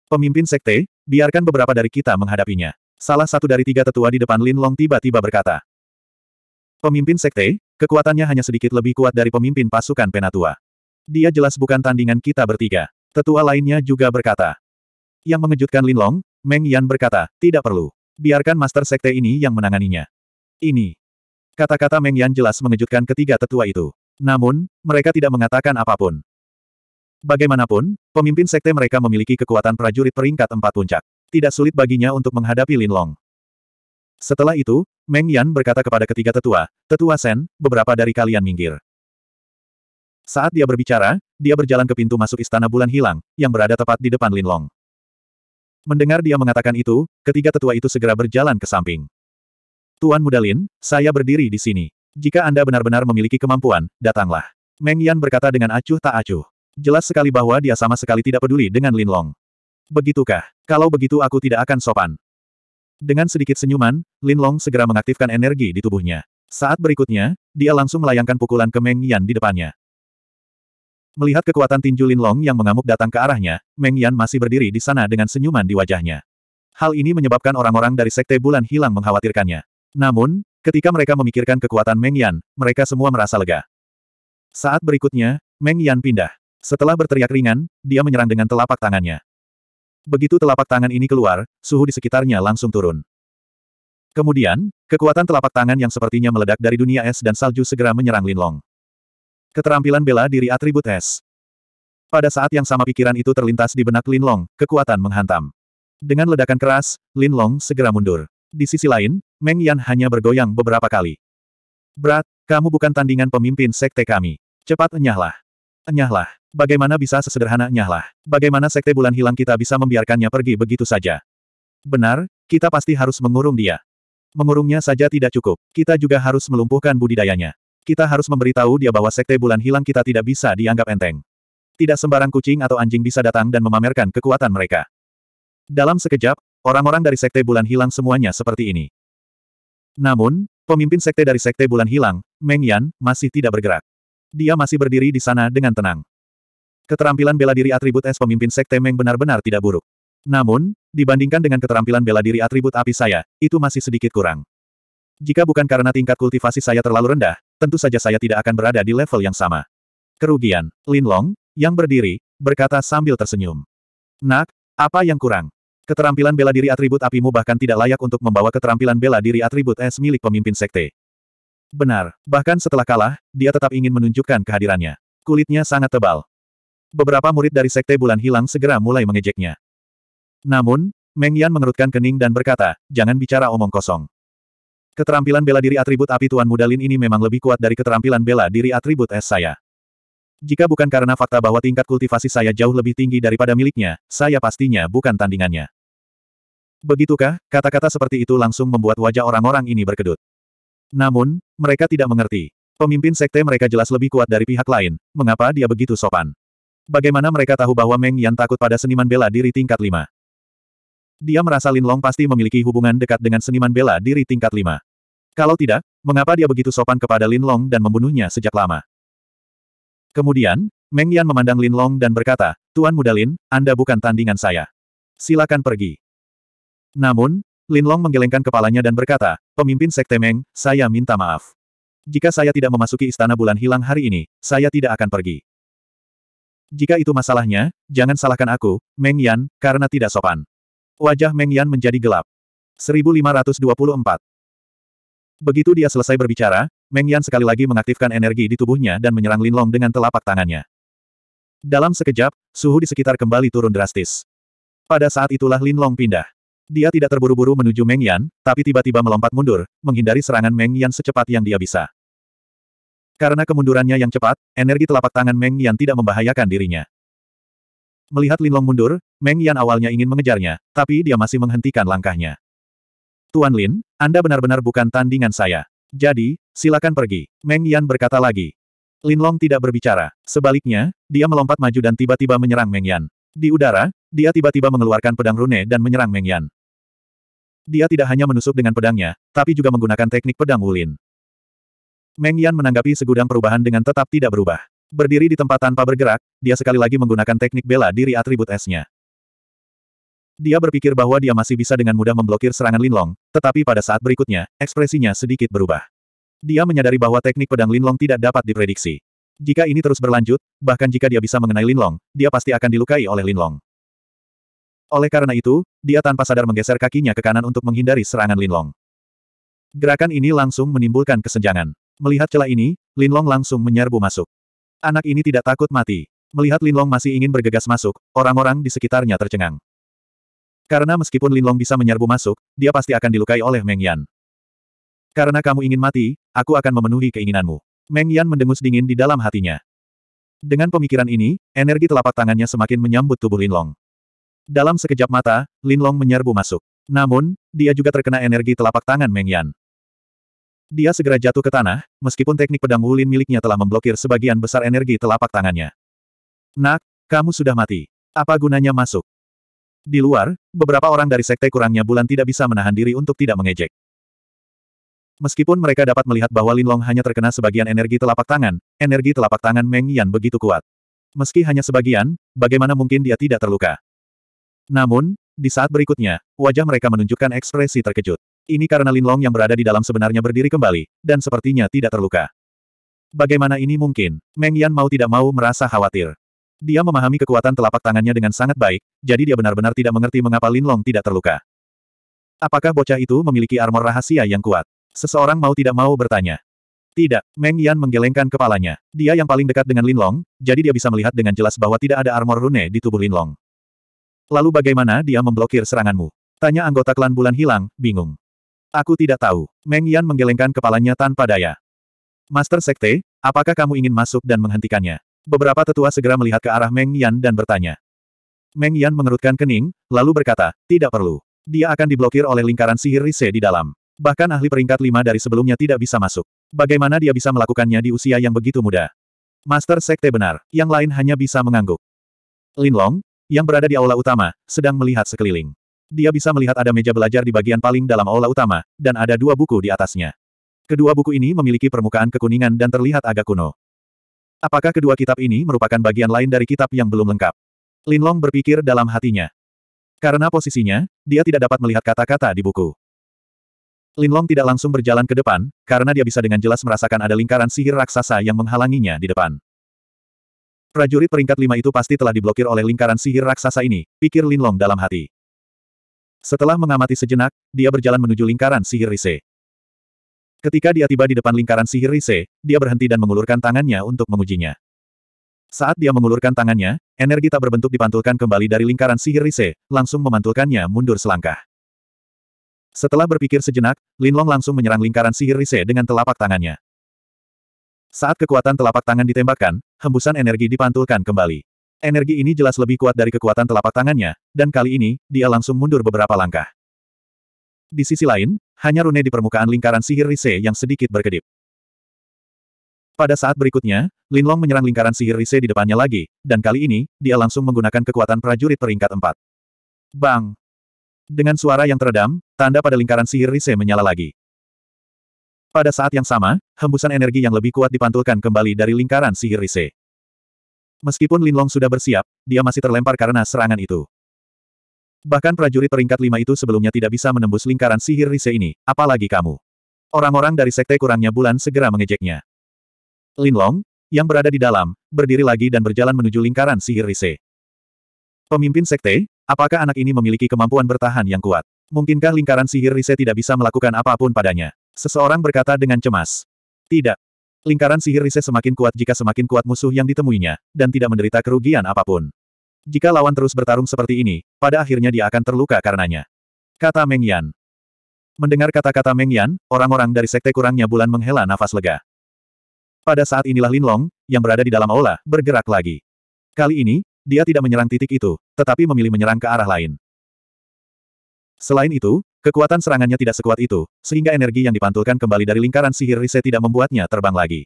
Pemimpin sekte, biarkan beberapa dari kita menghadapinya. Salah satu dari tiga tetua di depan Lin Long tiba-tiba berkata. Pemimpin sekte, kekuatannya hanya sedikit lebih kuat dari pemimpin pasukan penatua. Dia jelas bukan tandingan kita bertiga. Tetua lainnya juga berkata. Yang mengejutkan Lin Long, Meng Yan berkata, tidak perlu. Biarkan master sekte ini yang menanganinya. Ini. Kata-kata Meng Yan jelas mengejutkan ketiga tetua itu. Namun, mereka tidak mengatakan apapun. Bagaimanapun, pemimpin sekte mereka memiliki kekuatan prajurit peringkat empat puncak tidak sulit baginya untuk menghadapi Lin Long. Setelah itu, Meng Yan berkata kepada ketiga tetua, Tetua Sen, beberapa dari kalian minggir. Saat dia berbicara, dia berjalan ke pintu masuk Istana Bulan Hilang, yang berada tepat di depan Lin Long. Mendengar dia mengatakan itu, ketiga tetua itu segera berjalan ke samping. Tuan Muda Lin, saya berdiri di sini. Jika Anda benar-benar memiliki kemampuan, datanglah. Meng Yan berkata dengan acuh tak acuh. Jelas sekali bahwa dia sama sekali tidak peduli dengan Lin Long. Begitukah? Kalau begitu aku tidak akan sopan. Dengan sedikit senyuman, Lin Long segera mengaktifkan energi di tubuhnya. Saat berikutnya, dia langsung melayangkan pukulan ke Meng Yan di depannya. Melihat kekuatan tinju Lin Long yang mengamuk datang ke arahnya, Meng Yan masih berdiri di sana dengan senyuman di wajahnya. Hal ini menyebabkan orang-orang dari Sekte Bulan Hilang mengkhawatirkannya. Namun, ketika mereka memikirkan kekuatan Meng Yan, mereka semua merasa lega. Saat berikutnya, Meng Yan pindah. Setelah berteriak ringan, dia menyerang dengan telapak tangannya. Begitu telapak tangan ini keluar, suhu di sekitarnya langsung turun. Kemudian, kekuatan telapak tangan yang sepertinya meledak dari dunia es dan salju segera menyerang Linlong. Keterampilan bela diri atribut es. Pada saat yang sama pikiran itu terlintas di benak Linlong, kekuatan menghantam. Dengan ledakan keras, Linlong segera mundur. Di sisi lain, Meng Yan hanya bergoyang beberapa kali. Berat, kamu bukan tandingan pemimpin sekte kami. Cepat enyahlah. Enyahlah. Bagaimana bisa sesederhana Nyahlah? Bagaimana sekte bulan hilang kita bisa membiarkannya pergi begitu saja? Benar, kita pasti harus mengurung dia. Mengurungnya saja tidak cukup. Kita juga harus melumpuhkan budidayanya. Kita harus memberitahu dia bahwa sekte bulan hilang kita tidak bisa dianggap enteng. Tidak sembarang kucing atau anjing bisa datang dan memamerkan kekuatan mereka. Dalam sekejap, orang-orang dari sekte bulan hilang semuanya seperti ini. Namun, pemimpin sekte dari sekte bulan hilang, Meng Yan, masih tidak bergerak. Dia masih berdiri di sana dengan tenang. Keterampilan bela diri atribut es pemimpin sekte Meng benar-benar tidak buruk. Namun, dibandingkan dengan keterampilan bela diri atribut api saya, itu masih sedikit kurang. Jika bukan karena tingkat kultivasi saya terlalu rendah, tentu saja saya tidak akan berada di level yang sama. Kerugian, Lin Long, yang berdiri, berkata sambil tersenyum. Nak, apa yang kurang? Keterampilan bela diri atribut apimu bahkan tidak layak untuk membawa keterampilan bela diri atribut es milik pemimpin sekte. Benar, bahkan setelah kalah, dia tetap ingin menunjukkan kehadirannya. Kulitnya sangat tebal, beberapa murid dari Sekte Bulan Hilang segera mulai mengejeknya. Namun, Meng Yan mengerutkan kening dan berkata, jangan bicara omong kosong. Keterampilan bela diri atribut api Tuan Mudalin ini memang lebih kuat dari keterampilan bela diri atribut es saya. Jika bukan karena fakta bahwa tingkat kultivasi saya jauh lebih tinggi daripada miliknya, saya pastinya bukan tandingannya. Begitukah, kata-kata seperti itu langsung membuat wajah orang-orang ini berkedut. Namun, mereka tidak mengerti. Pemimpin sekte mereka jelas lebih kuat dari pihak lain, mengapa dia begitu sopan. Bagaimana mereka tahu bahwa Meng Yan takut pada seniman bela diri tingkat 5? Dia merasa Lin Long pasti memiliki hubungan dekat dengan seniman bela diri tingkat 5. Kalau tidak, mengapa dia begitu sopan kepada Lin Long dan membunuhnya sejak lama? Kemudian, Meng Yan memandang Lin Long dan berkata, Tuan Muda Lin, Anda bukan tandingan saya. Silakan pergi. Namun, Lin Long menggelengkan kepalanya dan berkata, Pemimpin Sekte Meng, saya minta maaf. Jika saya tidak memasuki Istana Bulan Hilang hari ini, saya tidak akan pergi. Jika itu masalahnya, jangan salahkan aku, Meng Yan, karena tidak sopan. Wajah Meng Yan menjadi gelap. 1524. Begitu dia selesai berbicara, Meng Yan sekali lagi mengaktifkan energi di tubuhnya dan menyerang Lin Long dengan telapak tangannya. Dalam sekejap, suhu di sekitar kembali turun drastis. Pada saat itulah Lin Long pindah. Dia tidak terburu-buru menuju Meng Yan, tapi tiba-tiba melompat mundur, menghindari serangan Meng Yan secepat yang dia bisa. Karena kemundurannya yang cepat, energi telapak tangan Meng Yan tidak membahayakan dirinya. Melihat Linlong mundur, Meng Yan awalnya ingin mengejarnya, tapi dia masih menghentikan langkahnya. Tuan Lin, Anda benar-benar bukan tandingan saya. Jadi, silakan pergi. Meng Yan berkata lagi. Linlong tidak berbicara. Sebaliknya, dia melompat maju dan tiba-tiba menyerang Meng Yan. Di udara, dia tiba-tiba mengeluarkan pedang rune dan menyerang Meng Yan. Dia tidak hanya menusuk dengan pedangnya, tapi juga menggunakan teknik pedang ulin. Meng Yan menanggapi segudang perubahan dengan tetap tidak berubah. Berdiri di tempat tanpa bergerak, dia sekali lagi menggunakan teknik bela diri atribut esnya. Dia berpikir bahwa dia masih bisa dengan mudah memblokir serangan Linlong, tetapi pada saat berikutnya, ekspresinya sedikit berubah. Dia menyadari bahwa teknik pedang Linlong tidak dapat diprediksi. Jika ini terus berlanjut, bahkan jika dia bisa mengenai Linlong, dia pasti akan dilukai oleh Linlong. Oleh karena itu, dia tanpa sadar menggeser kakinya ke kanan untuk menghindari serangan Linlong. Gerakan ini langsung menimbulkan kesenjangan. Melihat celah ini, Linlong langsung menyerbu masuk. Anak ini tidak takut mati. Melihat Linlong masih ingin bergegas masuk, orang-orang di sekitarnya tercengang. Karena meskipun Linlong bisa menyerbu masuk, dia pasti akan dilukai oleh Meng Yan. Karena kamu ingin mati, aku akan memenuhi keinginanmu. Meng Yan mendengus dingin di dalam hatinya. Dengan pemikiran ini, energi telapak tangannya semakin menyambut tubuh Linlong. Dalam sekejap mata, Linlong menyerbu masuk. Namun, dia juga terkena energi telapak tangan Meng Yan. Dia segera jatuh ke tanah, meskipun teknik pedang Wulin miliknya telah memblokir sebagian besar energi telapak tangannya. Nak, kamu sudah mati. Apa gunanya masuk? Di luar, beberapa orang dari sekte kurangnya bulan tidak bisa menahan diri untuk tidak mengejek. Meskipun mereka dapat melihat bahwa Linlong hanya terkena sebagian energi telapak tangan, energi telapak tangan Meng Yan begitu kuat. Meski hanya sebagian, bagaimana mungkin dia tidak terluka? Namun, di saat berikutnya, wajah mereka menunjukkan ekspresi terkejut. Ini karena Linlong yang berada di dalam sebenarnya berdiri kembali, dan sepertinya tidak terluka. Bagaimana ini mungkin? Meng Yan mau tidak mau merasa khawatir. Dia memahami kekuatan telapak tangannya dengan sangat baik, jadi dia benar-benar tidak mengerti mengapa Linlong tidak terluka. Apakah bocah itu memiliki armor rahasia yang kuat? Seseorang mau tidak mau bertanya. Tidak, Meng Yan menggelengkan kepalanya. Dia yang paling dekat dengan Linlong, jadi dia bisa melihat dengan jelas bahwa tidak ada armor rune di tubuh Linlong. Lalu bagaimana dia memblokir seranganmu? Tanya anggota klan Bulan Hilang, bingung. Aku tidak tahu. Meng Yan menggelengkan kepalanya tanpa daya. Master Sekte, apakah kamu ingin masuk dan menghentikannya? Beberapa tetua segera melihat ke arah Meng Yan dan bertanya. Meng Yan mengerutkan kening, lalu berkata, tidak perlu. Dia akan diblokir oleh lingkaran sihir Rise di dalam. Bahkan ahli peringkat lima dari sebelumnya tidak bisa masuk. Bagaimana dia bisa melakukannya di usia yang begitu muda? Master Sekte benar, yang lain hanya bisa mengangguk. Lin Long, yang berada di aula utama, sedang melihat sekeliling. Dia bisa melihat ada meja belajar di bagian paling dalam aula utama, dan ada dua buku di atasnya. Kedua buku ini memiliki permukaan kekuningan dan terlihat agak kuno. Apakah kedua kitab ini merupakan bagian lain dari kitab yang belum lengkap? Linlong berpikir dalam hatinya. Karena posisinya, dia tidak dapat melihat kata-kata di buku. Linlong tidak langsung berjalan ke depan, karena dia bisa dengan jelas merasakan ada lingkaran sihir raksasa yang menghalanginya di depan. Prajurit peringkat lima itu pasti telah diblokir oleh lingkaran sihir raksasa ini, pikir Linlong dalam hati. Setelah mengamati sejenak, dia berjalan menuju lingkaran sihir Rise. Ketika dia tiba di depan lingkaran sihir Rise, dia berhenti dan mengulurkan tangannya untuk mengujinya. Saat dia mengulurkan tangannya, energi tak berbentuk dipantulkan kembali dari lingkaran sihir Rise, langsung memantulkannya mundur selangkah. Setelah berpikir sejenak, Linlong langsung menyerang lingkaran sihir Rise dengan telapak tangannya. Saat kekuatan telapak tangan ditembakkan, hembusan energi dipantulkan kembali. Energi ini jelas lebih kuat dari kekuatan telapak tangannya, dan kali ini, dia langsung mundur beberapa langkah. Di sisi lain, hanya rune di permukaan lingkaran sihir Rise yang sedikit berkedip. Pada saat berikutnya, Linlong menyerang lingkaran sihir Rise di depannya lagi, dan kali ini, dia langsung menggunakan kekuatan prajurit peringkat 4. Bang! Dengan suara yang teredam, tanda pada lingkaran sihir Rise menyala lagi. Pada saat yang sama, hembusan energi yang lebih kuat dipantulkan kembali dari lingkaran sihir Rise. Meskipun Linlong sudah bersiap, dia masih terlempar karena serangan itu. Bahkan prajurit peringkat lima itu sebelumnya tidak bisa menembus lingkaran sihir Rise ini, apalagi kamu. Orang-orang dari sekte kurangnya bulan segera mengejeknya. Linlong, yang berada di dalam, berdiri lagi dan berjalan menuju lingkaran sihir Rise. Pemimpin sekte, apakah anak ini memiliki kemampuan bertahan yang kuat? Mungkinkah lingkaran sihir Rise tidak bisa melakukan apapun padanya? Seseorang berkata dengan cemas. Tidak. Lingkaran sihir riset semakin kuat jika semakin kuat musuh yang ditemuinya, dan tidak menderita kerugian apapun. Jika lawan terus bertarung seperti ini, pada akhirnya dia akan terluka karenanya. Kata Meng Yan. Mendengar kata-kata Meng Yan, orang-orang dari sekte kurangnya bulan menghela nafas lega. Pada saat inilah Lin Long, yang berada di dalam aula, bergerak lagi. Kali ini, dia tidak menyerang titik itu, tetapi memilih menyerang ke arah lain. Selain itu, Kekuatan serangannya tidak sekuat itu, sehingga energi yang dipantulkan kembali dari lingkaran sihir Rise tidak membuatnya terbang lagi.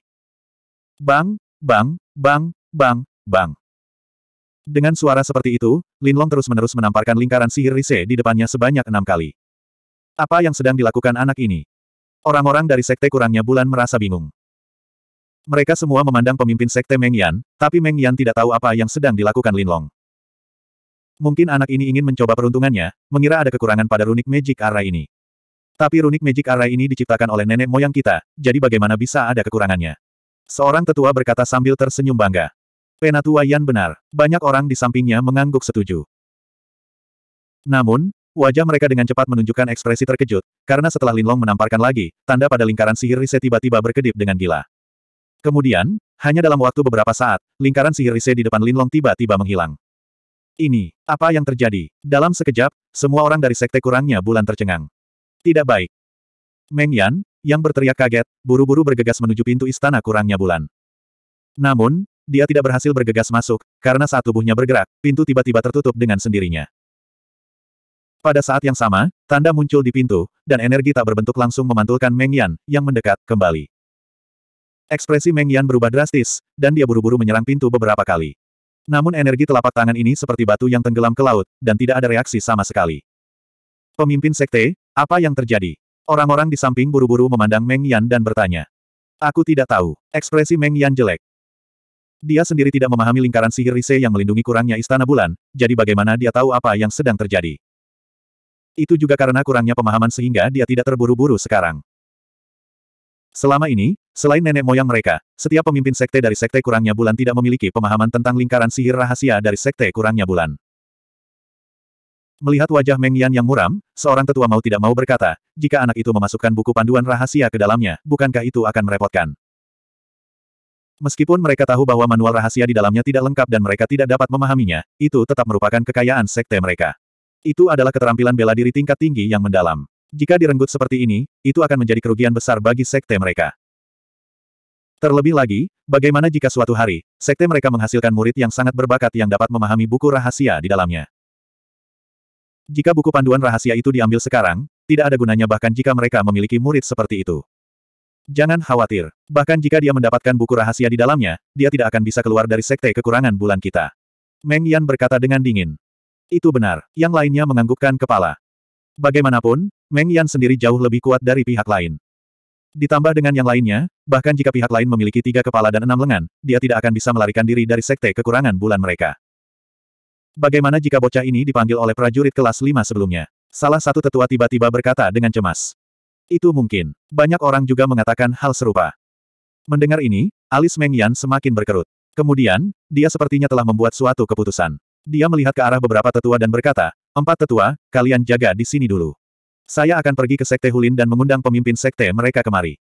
Bang, bang, bang, bang, bang. Dengan suara seperti itu, Linlong terus-menerus menamparkan lingkaran sihir Rise di depannya sebanyak enam kali. Apa yang sedang dilakukan anak ini? Orang-orang dari sekte kurangnya bulan merasa bingung. Mereka semua memandang pemimpin sekte Meng Yan, tapi Meng Yan tidak tahu apa yang sedang dilakukan Linlong. Mungkin anak ini ingin mencoba peruntungannya, mengira ada kekurangan pada runik Magic Array ini. Tapi runik Magic Array ini diciptakan oleh nenek moyang kita, jadi bagaimana bisa ada kekurangannya? Seorang tetua berkata sambil tersenyum bangga. Penatua Yan benar, banyak orang di sampingnya mengangguk setuju. Namun, Wajah mereka dengan cepat menunjukkan ekspresi terkejut, karena setelah Linlong menamparkan lagi, tanda pada lingkaran sihir Rise tiba-tiba berkedip dengan gila. Kemudian, hanya dalam waktu beberapa saat, lingkaran sihir Rise di depan Linlong tiba-tiba menghilang. Ini, apa yang terjadi? Dalam sekejap, semua orang dari sekte kurangnya bulan tercengang. Tidak baik. Meng Yan, yang berteriak kaget, buru-buru bergegas menuju pintu istana kurangnya bulan. Namun, dia tidak berhasil bergegas masuk, karena saat tubuhnya bergerak, pintu tiba-tiba tertutup dengan sendirinya. Pada saat yang sama, tanda muncul di pintu, dan energi tak berbentuk langsung memantulkan Meng Yan, yang mendekat, kembali. Ekspresi Meng Yan berubah drastis, dan dia buru-buru menyerang pintu beberapa kali. Namun energi telapak tangan ini seperti batu yang tenggelam ke laut, dan tidak ada reaksi sama sekali. Pemimpin sekte, apa yang terjadi? Orang-orang di samping buru-buru memandang Meng Yan dan bertanya. Aku tidak tahu. Ekspresi Meng Yan jelek. Dia sendiri tidak memahami lingkaran sihir Rise yang melindungi kurangnya Istana Bulan, jadi bagaimana dia tahu apa yang sedang terjadi? Itu juga karena kurangnya pemahaman sehingga dia tidak terburu-buru sekarang. Selama ini, Selain nenek moyang mereka, setiap pemimpin sekte dari sekte kurangnya bulan tidak memiliki pemahaman tentang lingkaran sihir rahasia dari sekte kurangnya bulan. Melihat wajah Meng Yan yang muram, seorang tetua mau tidak mau berkata, jika anak itu memasukkan buku panduan rahasia ke dalamnya, bukankah itu akan merepotkan? Meskipun mereka tahu bahwa manual rahasia di dalamnya tidak lengkap dan mereka tidak dapat memahaminya, itu tetap merupakan kekayaan sekte mereka. Itu adalah keterampilan bela diri tingkat tinggi yang mendalam. Jika direnggut seperti ini, itu akan menjadi kerugian besar bagi sekte mereka. Terlebih lagi, bagaimana jika suatu hari, sekte mereka menghasilkan murid yang sangat berbakat yang dapat memahami buku rahasia di dalamnya. Jika buku panduan rahasia itu diambil sekarang, tidak ada gunanya bahkan jika mereka memiliki murid seperti itu. Jangan khawatir, bahkan jika dia mendapatkan buku rahasia di dalamnya, dia tidak akan bisa keluar dari sekte kekurangan bulan kita. Meng Yan berkata dengan dingin. Itu benar, yang lainnya menganggukkan kepala. Bagaimanapun, Meng Yan sendiri jauh lebih kuat dari pihak lain. Ditambah dengan yang lainnya, bahkan jika pihak lain memiliki tiga kepala dan enam lengan, dia tidak akan bisa melarikan diri dari sekte kekurangan bulan mereka. Bagaimana jika bocah ini dipanggil oleh prajurit kelas lima sebelumnya? Salah satu tetua tiba-tiba berkata dengan cemas. Itu mungkin. Banyak orang juga mengatakan hal serupa. Mendengar ini, alis Meng Yan semakin berkerut. Kemudian, dia sepertinya telah membuat suatu keputusan. Dia melihat ke arah beberapa tetua dan berkata, Empat tetua, kalian jaga di sini dulu. Saya akan pergi ke Sekte Hulin dan mengundang pemimpin Sekte mereka kemari.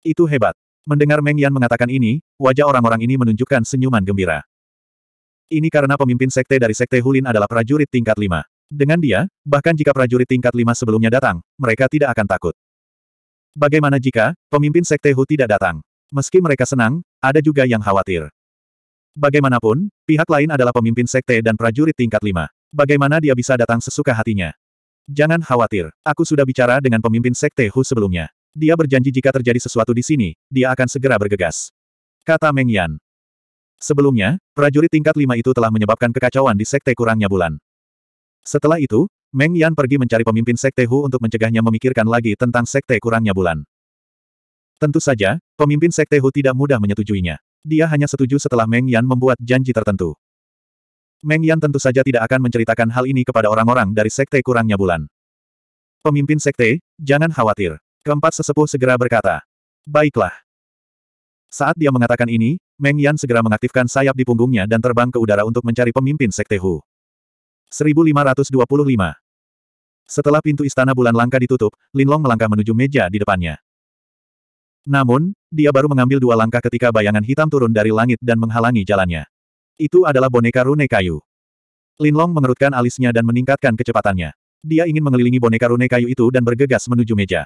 Itu hebat. Mendengar Meng Yan mengatakan ini, wajah orang-orang ini menunjukkan senyuman gembira. Ini karena pemimpin Sekte dari Sekte Hulin adalah prajurit tingkat 5. Dengan dia, bahkan jika prajurit tingkat 5 sebelumnya datang, mereka tidak akan takut. Bagaimana jika, pemimpin Sekte Hu tidak datang? Meski mereka senang, ada juga yang khawatir. Bagaimanapun, pihak lain adalah pemimpin sekte dan prajurit tingkat 5. Bagaimana dia bisa datang sesuka hatinya? Jangan khawatir, aku sudah bicara dengan pemimpin Sekte Hu sebelumnya. Dia berjanji jika terjadi sesuatu di sini, dia akan segera bergegas. Kata Meng Yan. Sebelumnya, prajurit tingkat lima itu telah menyebabkan kekacauan di Sekte kurangnya bulan. Setelah itu, Meng Yan pergi mencari pemimpin Sekte Hu untuk mencegahnya memikirkan lagi tentang Sekte kurangnya bulan. Tentu saja, pemimpin Sekte Hu tidak mudah menyetujuinya. Dia hanya setuju setelah Meng Yan membuat janji tertentu. Meng Yan tentu saja tidak akan menceritakan hal ini kepada orang-orang dari sekte kurangnya bulan. Pemimpin sekte, jangan khawatir. Keempat sesepuh segera berkata. Baiklah. Saat dia mengatakan ini, Meng Yan segera mengaktifkan sayap di punggungnya dan terbang ke udara untuk mencari pemimpin sekte Hu. 1525 Setelah pintu istana bulan Langka ditutup, Linlong melangkah menuju meja di depannya. Namun, dia baru mengambil dua langkah ketika bayangan hitam turun dari langit dan menghalangi jalannya. Itu adalah boneka rune kayu. Linlong mengerutkan alisnya dan meningkatkan kecepatannya. Dia ingin mengelilingi boneka rune kayu itu dan bergegas menuju meja.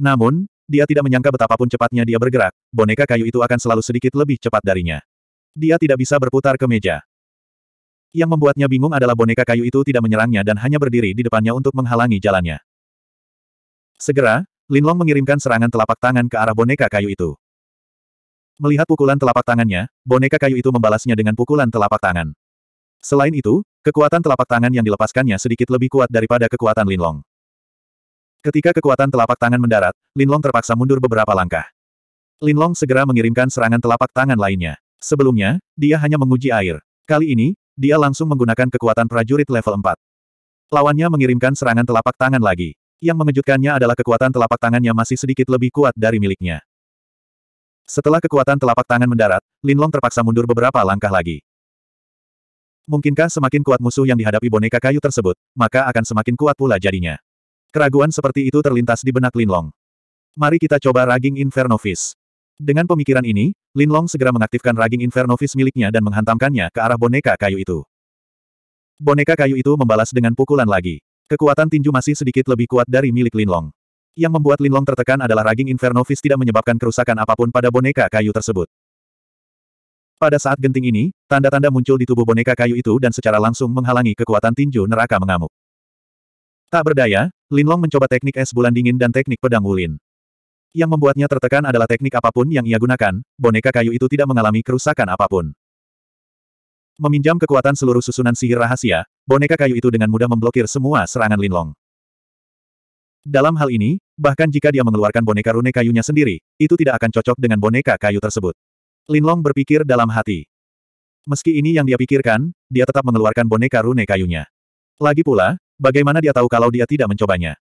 Namun, dia tidak menyangka betapapun cepatnya dia bergerak, boneka kayu itu akan selalu sedikit lebih cepat darinya. Dia tidak bisa berputar ke meja. Yang membuatnya bingung adalah boneka kayu itu tidak menyerangnya dan hanya berdiri di depannya untuk menghalangi jalannya. Segera, Linlong mengirimkan serangan telapak tangan ke arah boneka kayu itu. Melihat pukulan telapak tangannya, boneka kayu itu membalasnya dengan pukulan telapak tangan. Selain itu, kekuatan telapak tangan yang dilepaskannya sedikit lebih kuat daripada kekuatan Linlong. Ketika kekuatan telapak tangan mendarat, Linlong terpaksa mundur beberapa langkah. Linlong segera mengirimkan serangan telapak tangan lainnya. Sebelumnya, dia hanya menguji air. Kali ini, dia langsung menggunakan kekuatan prajurit level 4. Lawannya mengirimkan serangan telapak tangan lagi. Yang mengejutkannya adalah kekuatan telapak tangannya masih sedikit lebih kuat dari miliknya. Setelah kekuatan telapak tangan mendarat, Linlong terpaksa mundur beberapa langkah lagi. Mungkinkah semakin kuat musuh yang dihadapi boneka kayu tersebut, maka akan semakin kuat pula jadinya. Keraguan seperti itu terlintas di benak Linlong. Mari kita coba Raging Inferno Fist. Dengan pemikiran ini, Linlong segera mengaktifkan Raging Inferno Fist miliknya dan menghantamkannya ke arah boneka kayu itu. Boneka kayu itu membalas dengan pukulan lagi. Kekuatan tinju masih sedikit lebih kuat dari milik Linlong. Yang membuat Linlong tertekan adalah raging Infernovis tidak menyebabkan kerusakan apapun pada boneka kayu tersebut. Pada saat genting ini, tanda-tanda muncul di tubuh boneka kayu itu dan secara langsung menghalangi kekuatan tinju neraka mengamuk. Tak berdaya, Linlong mencoba teknik es bulan dingin dan teknik pedang wulin. Yang membuatnya tertekan adalah teknik apapun yang ia gunakan, boneka kayu itu tidak mengalami kerusakan apapun. Meminjam kekuatan seluruh susunan sihir rahasia, boneka kayu itu dengan mudah memblokir semua serangan Linlong. Dalam hal ini, Bahkan jika dia mengeluarkan boneka rune kayunya sendiri, itu tidak akan cocok dengan boneka kayu tersebut. Linlong berpikir dalam hati. Meski ini yang dia pikirkan, dia tetap mengeluarkan boneka rune kayunya. Lagi pula, bagaimana dia tahu kalau dia tidak mencobanya?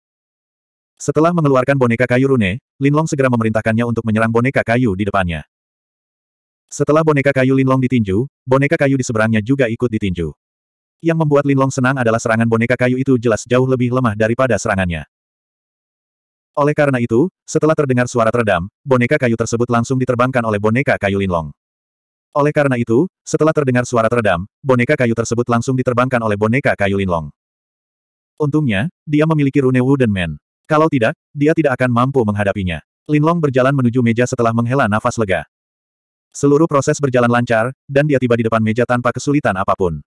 Setelah mengeluarkan boneka kayu rune, Linlong segera memerintahkannya untuk menyerang boneka kayu di depannya. Setelah boneka kayu Linlong ditinju, boneka kayu di seberangnya juga ikut ditinju. Yang membuat Linlong senang adalah serangan boneka kayu itu jelas jauh lebih lemah daripada serangannya. Oleh karena itu, setelah terdengar suara teredam, boneka kayu tersebut langsung diterbangkan oleh boneka kayu Linlong. Oleh karena itu, setelah terdengar suara teredam, boneka kayu tersebut langsung diterbangkan oleh boneka kayu Linlong. Untungnya, dia memiliki rune Wooden Man. Kalau tidak, dia tidak akan mampu menghadapinya. Linlong berjalan menuju meja setelah menghela nafas lega. Seluruh proses berjalan lancar, dan dia tiba di depan meja tanpa kesulitan apapun.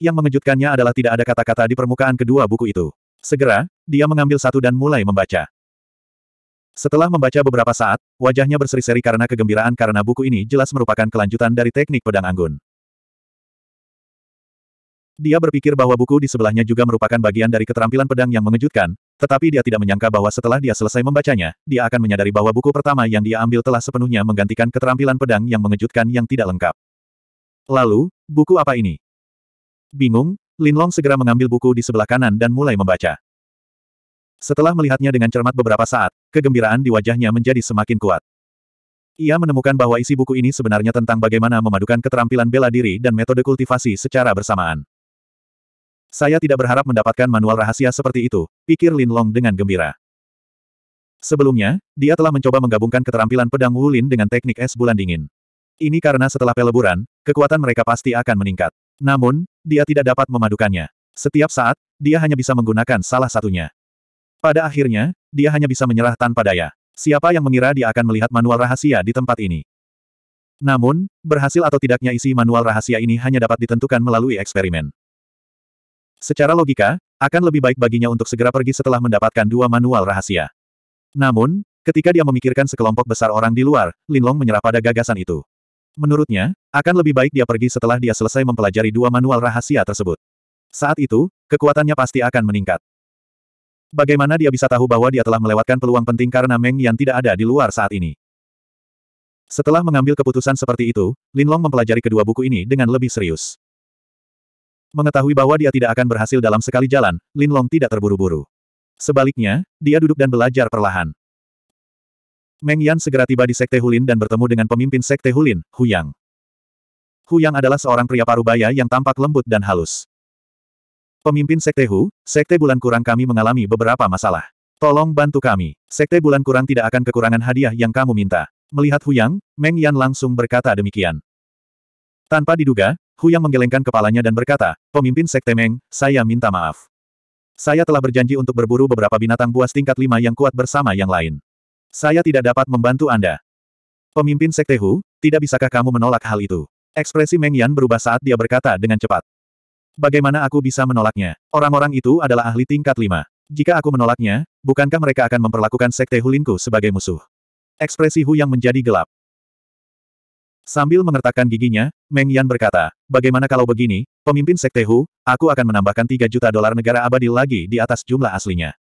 Yang mengejutkannya adalah tidak ada kata-kata di permukaan kedua buku itu. Segera, dia mengambil satu dan mulai membaca. Setelah membaca beberapa saat, wajahnya berseri-seri karena kegembiraan karena buku ini jelas merupakan kelanjutan dari teknik pedang anggun. Dia berpikir bahwa buku di sebelahnya juga merupakan bagian dari keterampilan pedang yang mengejutkan, tetapi dia tidak menyangka bahwa setelah dia selesai membacanya, dia akan menyadari bahwa buku pertama yang dia ambil telah sepenuhnya menggantikan keterampilan pedang yang mengejutkan yang tidak lengkap. Lalu, buku apa ini? Bingung, Linlong segera mengambil buku di sebelah kanan dan mulai membaca. Setelah melihatnya dengan cermat beberapa saat, kegembiraan di wajahnya menjadi semakin kuat. Ia menemukan bahwa isi buku ini sebenarnya tentang bagaimana memadukan keterampilan bela diri dan metode kultivasi secara bersamaan. Saya tidak berharap mendapatkan manual rahasia seperti itu, pikir Lin Long dengan gembira. Sebelumnya, dia telah mencoba menggabungkan keterampilan pedang Wulin dengan teknik es bulan dingin. Ini karena setelah peleburan, kekuatan mereka pasti akan meningkat. Namun, dia tidak dapat memadukannya. Setiap saat, dia hanya bisa menggunakan salah satunya. Pada akhirnya, dia hanya bisa menyerah tanpa daya. Siapa yang mengira dia akan melihat manual rahasia di tempat ini? Namun, berhasil atau tidaknya isi manual rahasia ini hanya dapat ditentukan melalui eksperimen. Secara logika, akan lebih baik baginya untuk segera pergi setelah mendapatkan dua manual rahasia. Namun, ketika dia memikirkan sekelompok besar orang di luar, Linlong menyerah pada gagasan itu. Menurutnya, akan lebih baik dia pergi setelah dia selesai mempelajari dua manual rahasia tersebut. Saat itu, kekuatannya pasti akan meningkat. Bagaimana dia bisa tahu bahwa dia telah melewatkan peluang penting karena Meng Yan tidak ada di luar saat ini? Setelah mengambil keputusan seperti itu, Lin Long mempelajari kedua buku ini dengan lebih serius. Mengetahui bahwa dia tidak akan berhasil dalam sekali jalan, Lin Long tidak terburu-buru. Sebaliknya, dia duduk dan belajar perlahan. Meng Yan segera tiba di Sekte Hulin dan bertemu dengan pemimpin Sekte Hulin, Huyang. Huyang adalah seorang pria parubaya yang tampak lembut dan halus. Pemimpin Sekte Hu, Sekte Bulan Kurang kami mengalami beberapa masalah. Tolong bantu kami. Sekte Bulan Kurang tidak akan kekurangan hadiah yang kamu minta. Melihat Huyang, Meng Yan langsung berkata demikian. Tanpa diduga, Huyang menggelengkan kepalanya dan berkata, Pemimpin Sekte Meng, saya minta maaf. Saya telah berjanji untuk berburu beberapa binatang buas tingkat lima yang kuat bersama yang lain. Saya tidak dapat membantu Anda. Pemimpin Sekte Hu, tidak bisakah kamu menolak hal itu? Ekspresi Meng Yan berubah saat dia berkata dengan cepat. Bagaimana aku bisa menolaknya? Orang-orang itu adalah ahli tingkat lima. Jika aku menolaknya, bukankah mereka akan memperlakukan sekte Hulinku sebagai musuh? Ekspresi Hu yang menjadi gelap. Sambil mengertakkan giginya, Meng Yan berkata, bagaimana kalau begini, pemimpin sekte Hu, aku akan menambahkan 3 juta dolar negara abadi lagi di atas jumlah aslinya.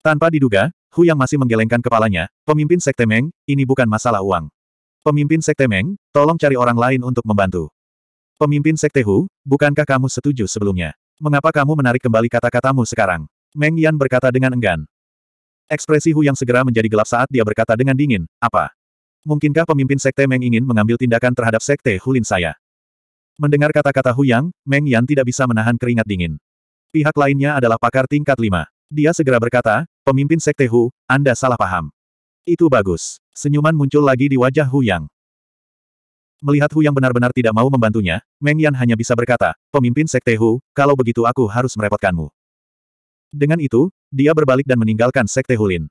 Tanpa diduga, Hu yang masih menggelengkan kepalanya, pemimpin sekte Meng, ini bukan masalah uang. Pemimpin sekte Meng, tolong cari orang lain untuk membantu. Pemimpin Sekte Hu, bukankah kamu setuju sebelumnya? Mengapa kamu menarik kembali kata-katamu sekarang? Meng Yan berkata dengan enggan. Ekspresi Hu yang segera menjadi gelap saat dia berkata dengan dingin, apa? Mungkinkah pemimpin Sekte Meng ingin mengambil tindakan terhadap Sekte Hulin saya? Mendengar kata-kata Hu Yang, Meng Yan tidak bisa menahan keringat dingin. Pihak lainnya adalah pakar tingkat lima. Dia segera berkata, pemimpin Sekte Hu, Anda salah paham. Itu bagus. Senyuman muncul lagi di wajah Hu Yang. Melihat Hu yang benar-benar tidak mau membantunya, Meng Yan hanya bisa berkata, pemimpin Sekte Hu, kalau begitu aku harus merepotkanmu. Dengan itu, dia berbalik dan meninggalkan Sekte Hulin.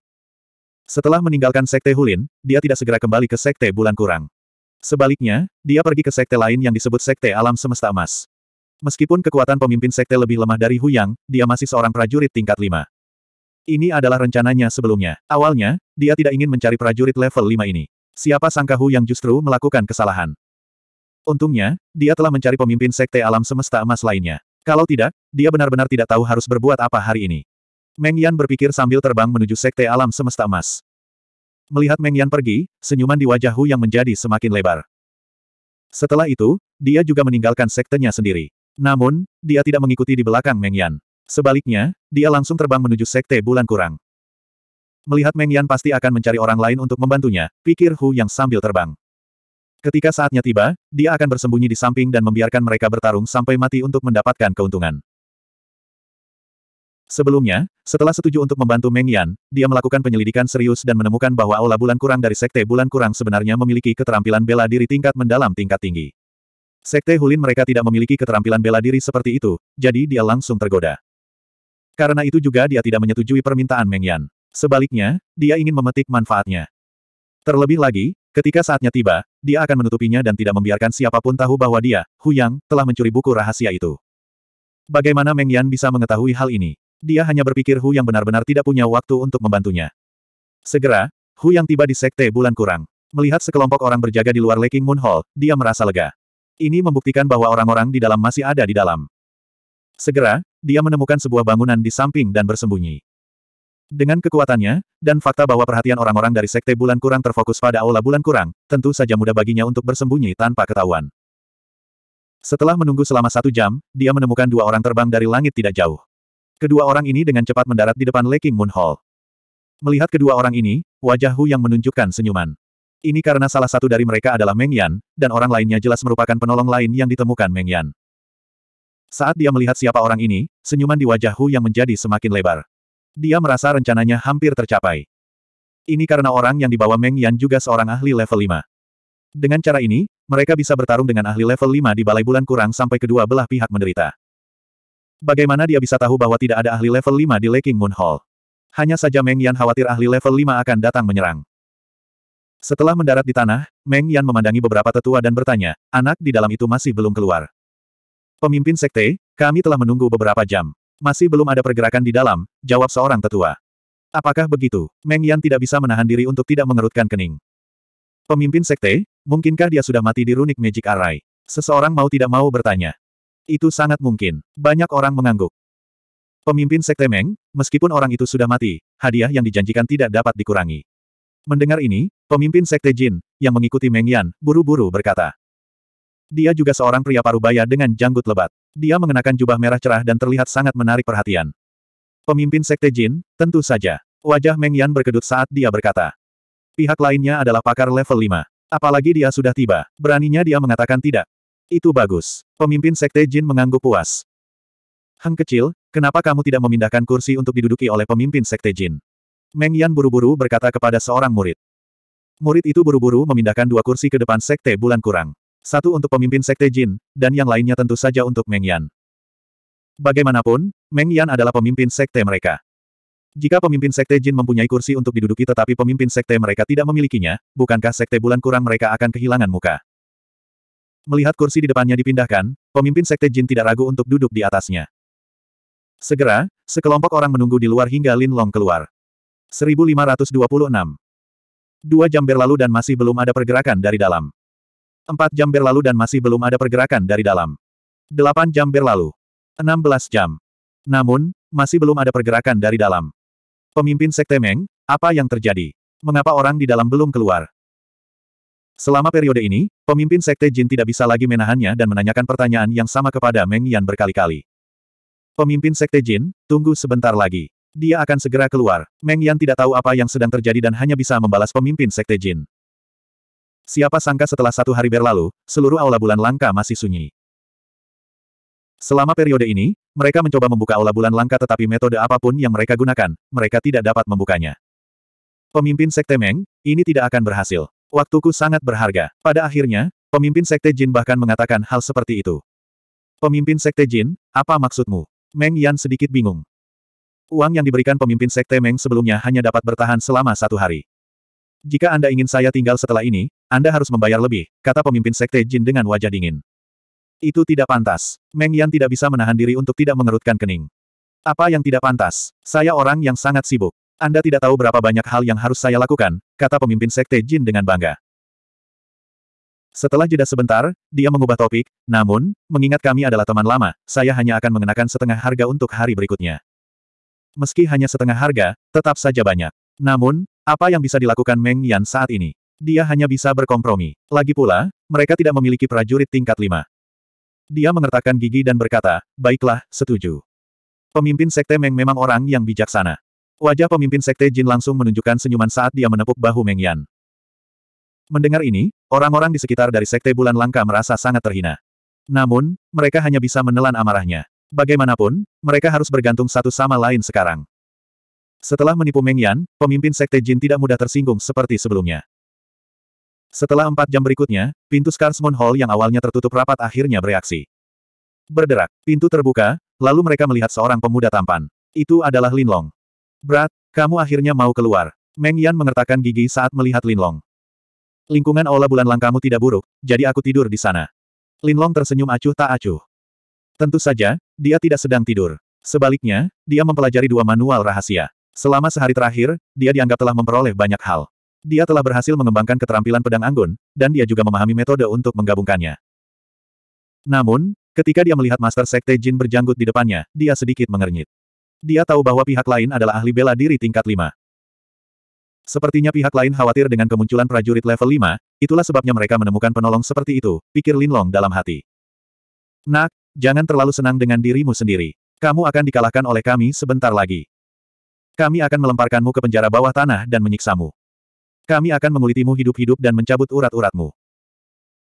Setelah meninggalkan Sekte Hulin, dia tidak segera kembali ke Sekte Bulan Kurang. Sebaliknya, dia pergi ke Sekte lain yang disebut Sekte Alam Semesta Emas. Meskipun kekuatan pemimpin Sekte lebih lemah dari Hu Yang, dia masih seorang prajurit tingkat 5. Ini adalah rencananya sebelumnya. Awalnya, dia tidak ingin mencari prajurit level 5 ini. Siapa sangka Hu yang justru melakukan kesalahan? Untungnya, dia telah mencari pemimpin sekte alam semesta emas lainnya. Kalau tidak, dia benar-benar tidak tahu harus berbuat apa hari ini. Meng Yan berpikir sambil terbang menuju sekte alam semesta emas. Melihat Meng Yan pergi, senyuman di wajah Hu yang menjadi semakin lebar. Setelah itu, dia juga meninggalkan sektenya sendiri. Namun, dia tidak mengikuti di belakang Meng Yan. Sebaliknya, dia langsung terbang menuju sekte bulan kurang. Melihat Meng Yan pasti akan mencari orang lain untuk membantunya, pikir Hu Yang sambil terbang. Ketika saatnya tiba, dia akan bersembunyi di samping dan membiarkan mereka bertarung sampai mati untuk mendapatkan keuntungan. Sebelumnya, setelah setuju untuk membantu Meng Yan, dia melakukan penyelidikan serius dan menemukan bahwa Aula Bulan Kurang dari Sekte Bulan Kurang sebenarnya memiliki keterampilan bela diri tingkat mendalam tingkat tinggi. Sekte Hulin mereka tidak memiliki keterampilan bela diri seperti itu, jadi dia langsung tergoda. Karena itu juga dia tidak menyetujui permintaan Meng Yan. Sebaliknya, dia ingin memetik manfaatnya. Terlebih lagi, ketika saatnya tiba, dia akan menutupinya dan tidak membiarkan siapapun tahu bahwa dia, Hu Yang telah mencuri buku rahasia itu. Bagaimana Meng Yan bisa mengetahui hal ini? Dia hanya berpikir Hu yang benar-benar tidak punya waktu untuk membantunya. Segera, Hu yang tiba di Sekte Bulan Kurang. Melihat sekelompok orang berjaga di luar Leking Moon Hall, dia merasa lega. Ini membuktikan bahwa orang-orang di dalam masih ada di dalam. Segera, dia menemukan sebuah bangunan di samping dan bersembunyi. Dengan kekuatannya, dan fakta bahwa perhatian orang-orang dari Sekte Bulan Kurang terfokus pada Aula Bulan Kurang, tentu saja mudah baginya untuk bersembunyi tanpa ketahuan. Setelah menunggu selama satu jam, dia menemukan dua orang terbang dari langit tidak jauh. Kedua orang ini dengan cepat mendarat di depan Leking Moon Hall. Melihat kedua orang ini, wajah Hu yang menunjukkan senyuman. Ini karena salah satu dari mereka adalah Meng Yan, dan orang lainnya jelas merupakan penolong lain yang ditemukan Meng Yan. Saat dia melihat siapa orang ini, senyuman di wajah Hu yang menjadi semakin lebar. Dia merasa rencananya hampir tercapai. Ini karena orang yang dibawa Meng Yan juga seorang ahli level 5. Dengan cara ini, mereka bisa bertarung dengan ahli level 5 di balai bulan kurang sampai kedua belah pihak menderita. Bagaimana dia bisa tahu bahwa tidak ada ahli level 5 di Leking Moon Hall? Hanya saja Meng Yan khawatir ahli level 5 akan datang menyerang. Setelah mendarat di tanah, Meng Yan memandangi beberapa tetua dan bertanya, anak di dalam itu masih belum keluar. Pemimpin sekte, kami telah menunggu beberapa jam. Masih belum ada pergerakan di dalam, jawab seorang tetua. Apakah begitu? Meng Yan tidak bisa menahan diri untuk tidak mengerutkan kening. Pemimpin sekte, mungkinkah dia sudah mati di runik Magic Array? Seseorang mau tidak mau bertanya. Itu sangat mungkin. Banyak orang mengangguk. Pemimpin sekte Meng, meskipun orang itu sudah mati, hadiah yang dijanjikan tidak dapat dikurangi. Mendengar ini, pemimpin sekte Jin, yang mengikuti Meng Yan, buru-buru berkata. Dia juga seorang pria parubaya dengan janggut lebat. Dia mengenakan jubah merah cerah dan terlihat sangat menarik perhatian. Pemimpin Sekte Jin, tentu saja. Wajah Meng Yan berkedut saat dia berkata. Pihak lainnya adalah pakar level 5. Apalagi dia sudah tiba. Beraninya dia mengatakan tidak. Itu bagus. Pemimpin Sekte Jin mengangguk puas. Hang kecil, kenapa kamu tidak memindahkan kursi untuk diduduki oleh pemimpin Sekte Jin? Meng Yan buru-buru berkata kepada seorang murid. Murid itu buru-buru memindahkan dua kursi ke depan Sekte Bulan Kurang. Satu untuk pemimpin Sekte Jin, dan yang lainnya tentu saja untuk Meng Yan. Bagaimanapun, Meng Yan adalah pemimpin Sekte mereka. Jika pemimpin Sekte Jin mempunyai kursi untuk diduduki tetapi pemimpin Sekte mereka tidak memilikinya, bukankah Sekte Bulan kurang mereka akan kehilangan muka? Melihat kursi di depannya dipindahkan, pemimpin Sekte Jin tidak ragu untuk duduk di atasnya. Segera, sekelompok orang menunggu di luar hingga Lin Long keluar. 1526 Dua jam berlalu dan masih belum ada pergerakan dari dalam. Empat jam berlalu dan masih belum ada pergerakan dari dalam. Delapan jam berlalu. Enam belas jam. Namun, masih belum ada pergerakan dari dalam. Pemimpin Sekte Meng, apa yang terjadi? Mengapa orang di dalam belum keluar? Selama periode ini, pemimpin Sekte Jin tidak bisa lagi menahannya dan menanyakan pertanyaan yang sama kepada Meng Yan berkali-kali. Pemimpin Sekte Jin, tunggu sebentar lagi. Dia akan segera keluar. Meng Yan tidak tahu apa yang sedang terjadi dan hanya bisa membalas pemimpin Sekte Jin. Siapa sangka setelah satu hari berlalu, seluruh aula bulan langka masih sunyi. Selama periode ini, mereka mencoba membuka aula bulan langka tetapi metode apapun yang mereka gunakan, mereka tidak dapat membukanya. Pemimpin Sekte Meng, ini tidak akan berhasil. Waktuku sangat berharga. Pada akhirnya, pemimpin Sekte Jin bahkan mengatakan hal seperti itu. Pemimpin Sekte Jin, apa maksudmu? Meng Yan sedikit bingung. Uang yang diberikan pemimpin Sekte Meng sebelumnya hanya dapat bertahan selama satu hari. Jika Anda ingin saya tinggal setelah ini, anda harus membayar lebih, kata pemimpin sekte Jin dengan wajah dingin. Itu tidak pantas. Meng Yan tidak bisa menahan diri untuk tidak mengerutkan kening. Apa yang tidak pantas? Saya orang yang sangat sibuk. Anda tidak tahu berapa banyak hal yang harus saya lakukan, kata pemimpin sekte Jin dengan bangga. Setelah jeda sebentar, dia mengubah topik, namun, mengingat kami adalah teman lama, saya hanya akan mengenakan setengah harga untuk hari berikutnya. Meski hanya setengah harga, tetap saja banyak. Namun, apa yang bisa dilakukan Meng Yan saat ini? Dia hanya bisa berkompromi. Lagi pula, mereka tidak memiliki prajurit tingkat lima. Dia mengertakkan gigi dan berkata, baiklah, setuju. Pemimpin sekte Meng memang orang yang bijaksana. Wajah pemimpin sekte Jin langsung menunjukkan senyuman saat dia menepuk bahu Meng Yan. Mendengar ini, orang-orang di sekitar dari sekte Bulan Langka merasa sangat terhina. Namun, mereka hanya bisa menelan amarahnya. Bagaimanapun, mereka harus bergantung satu sama lain sekarang. Setelah menipu Meng Yan, pemimpin sekte Jin tidak mudah tersinggung seperti sebelumnya. Setelah empat jam berikutnya, pintu Skarsmon Hall yang awalnya tertutup rapat akhirnya bereaksi. Berderak, pintu terbuka, lalu mereka melihat seorang pemuda tampan. Itu adalah Linlong. Brat, kamu akhirnya mau keluar. Meng Yan mengertakkan gigi saat melihat Linlong. Lingkungan aula bulan langkamu tidak buruk, jadi aku tidur di sana. Linlong tersenyum acuh tak acuh. Tentu saja, dia tidak sedang tidur. Sebaliknya, dia mempelajari dua manual rahasia. Selama sehari terakhir, dia dianggap telah memperoleh banyak hal. Dia telah berhasil mengembangkan keterampilan pedang anggun, dan dia juga memahami metode untuk menggabungkannya. Namun, ketika dia melihat Master Sekte Jin berjanggut di depannya, dia sedikit mengernyit. Dia tahu bahwa pihak lain adalah ahli bela diri tingkat 5. Sepertinya pihak lain khawatir dengan kemunculan prajurit level 5, itulah sebabnya mereka menemukan penolong seperti itu, pikir Lin Long dalam hati. Nak, jangan terlalu senang dengan dirimu sendiri. Kamu akan dikalahkan oleh kami sebentar lagi. Kami akan melemparkanmu ke penjara bawah tanah dan menyiksamu. Kami akan mengulitimu hidup-hidup dan mencabut urat-uratmu.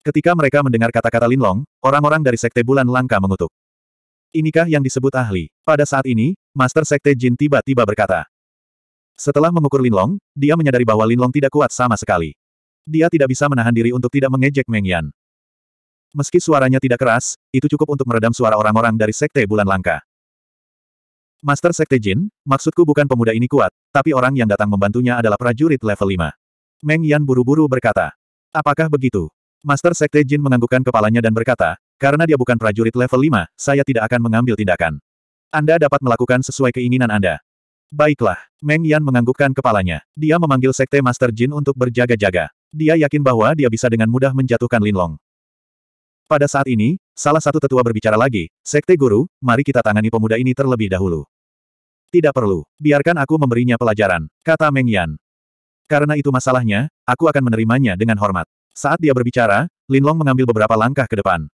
Ketika mereka mendengar kata-kata Linlong, orang-orang dari Sekte Bulan Langka mengutuk. Inikah yang disebut ahli? Pada saat ini, Master Sekte Jin tiba-tiba berkata. Setelah mengukur Linlong, dia menyadari bahwa Linlong tidak kuat sama sekali. Dia tidak bisa menahan diri untuk tidak mengejek Meng Yan. Meski suaranya tidak keras, itu cukup untuk meredam suara orang-orang dari Sekte Bulan Langka. Master Sekte Jin, maksudku bukan pemuda ini kuat, tapi orang yang datang membantunya adalah prajurit level 5. Meng Yan buru-buru berkata. Apakah begitu? Master Sekte Jin menganggukkan kepalanya dan berkata, karena dia bukan prajurit level 5, saya tidak akan mengambil tindakan. Anda dapat melakukan sesuai keinginan Anda. Baiklah, Meng Yan menganggukkan kepalanya. Dia memanggil Sekte Master Jin untuk berjaga-jaga. Dia yakin bahwa dia bisa dengan mudah menjatuhkan Lin Long. Pada saat ini, salah satu tetua berbicara lagi, Sekte Guru, mari kita tangani pemuda ini terlebih dahulu. Tidak perlu, biarkan aku memberinya pelajaran, kata Meng Yan. Karena itu masalahnya, aku akan menerimanya dengan hormat. Saat dia berbicara, Linlong mengambil beberapa langkah ke depan.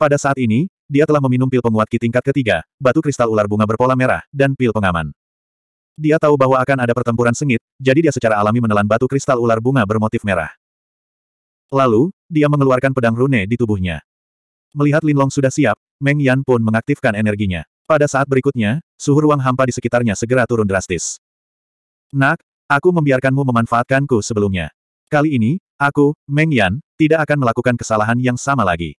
Pada saat ini, dia telah meminum pil penguat ki tingkat ketiga, batu kristal ular bunga berpola merah, dan pil pengaman. Dia tahu bahwa akan ada pertempuran sengit, jadi dia secara alami menelan batu kristal ular bunga bermotif merah. Lalu, dia mengeluarkan pedang rune di tubuhnya. Melihat Linlong sudah siap, Meng Yan pun mengaktifkan energinya. Pada saat berikutnya, suhu ruang hampa di sekitarnya segera turun drastis. Nak, Aku membiarkanmu memanfaatkanku sebelumnya. Kali ini, aku, Meng Yan, tidak akan melakukan kesalahan yang sama lagi.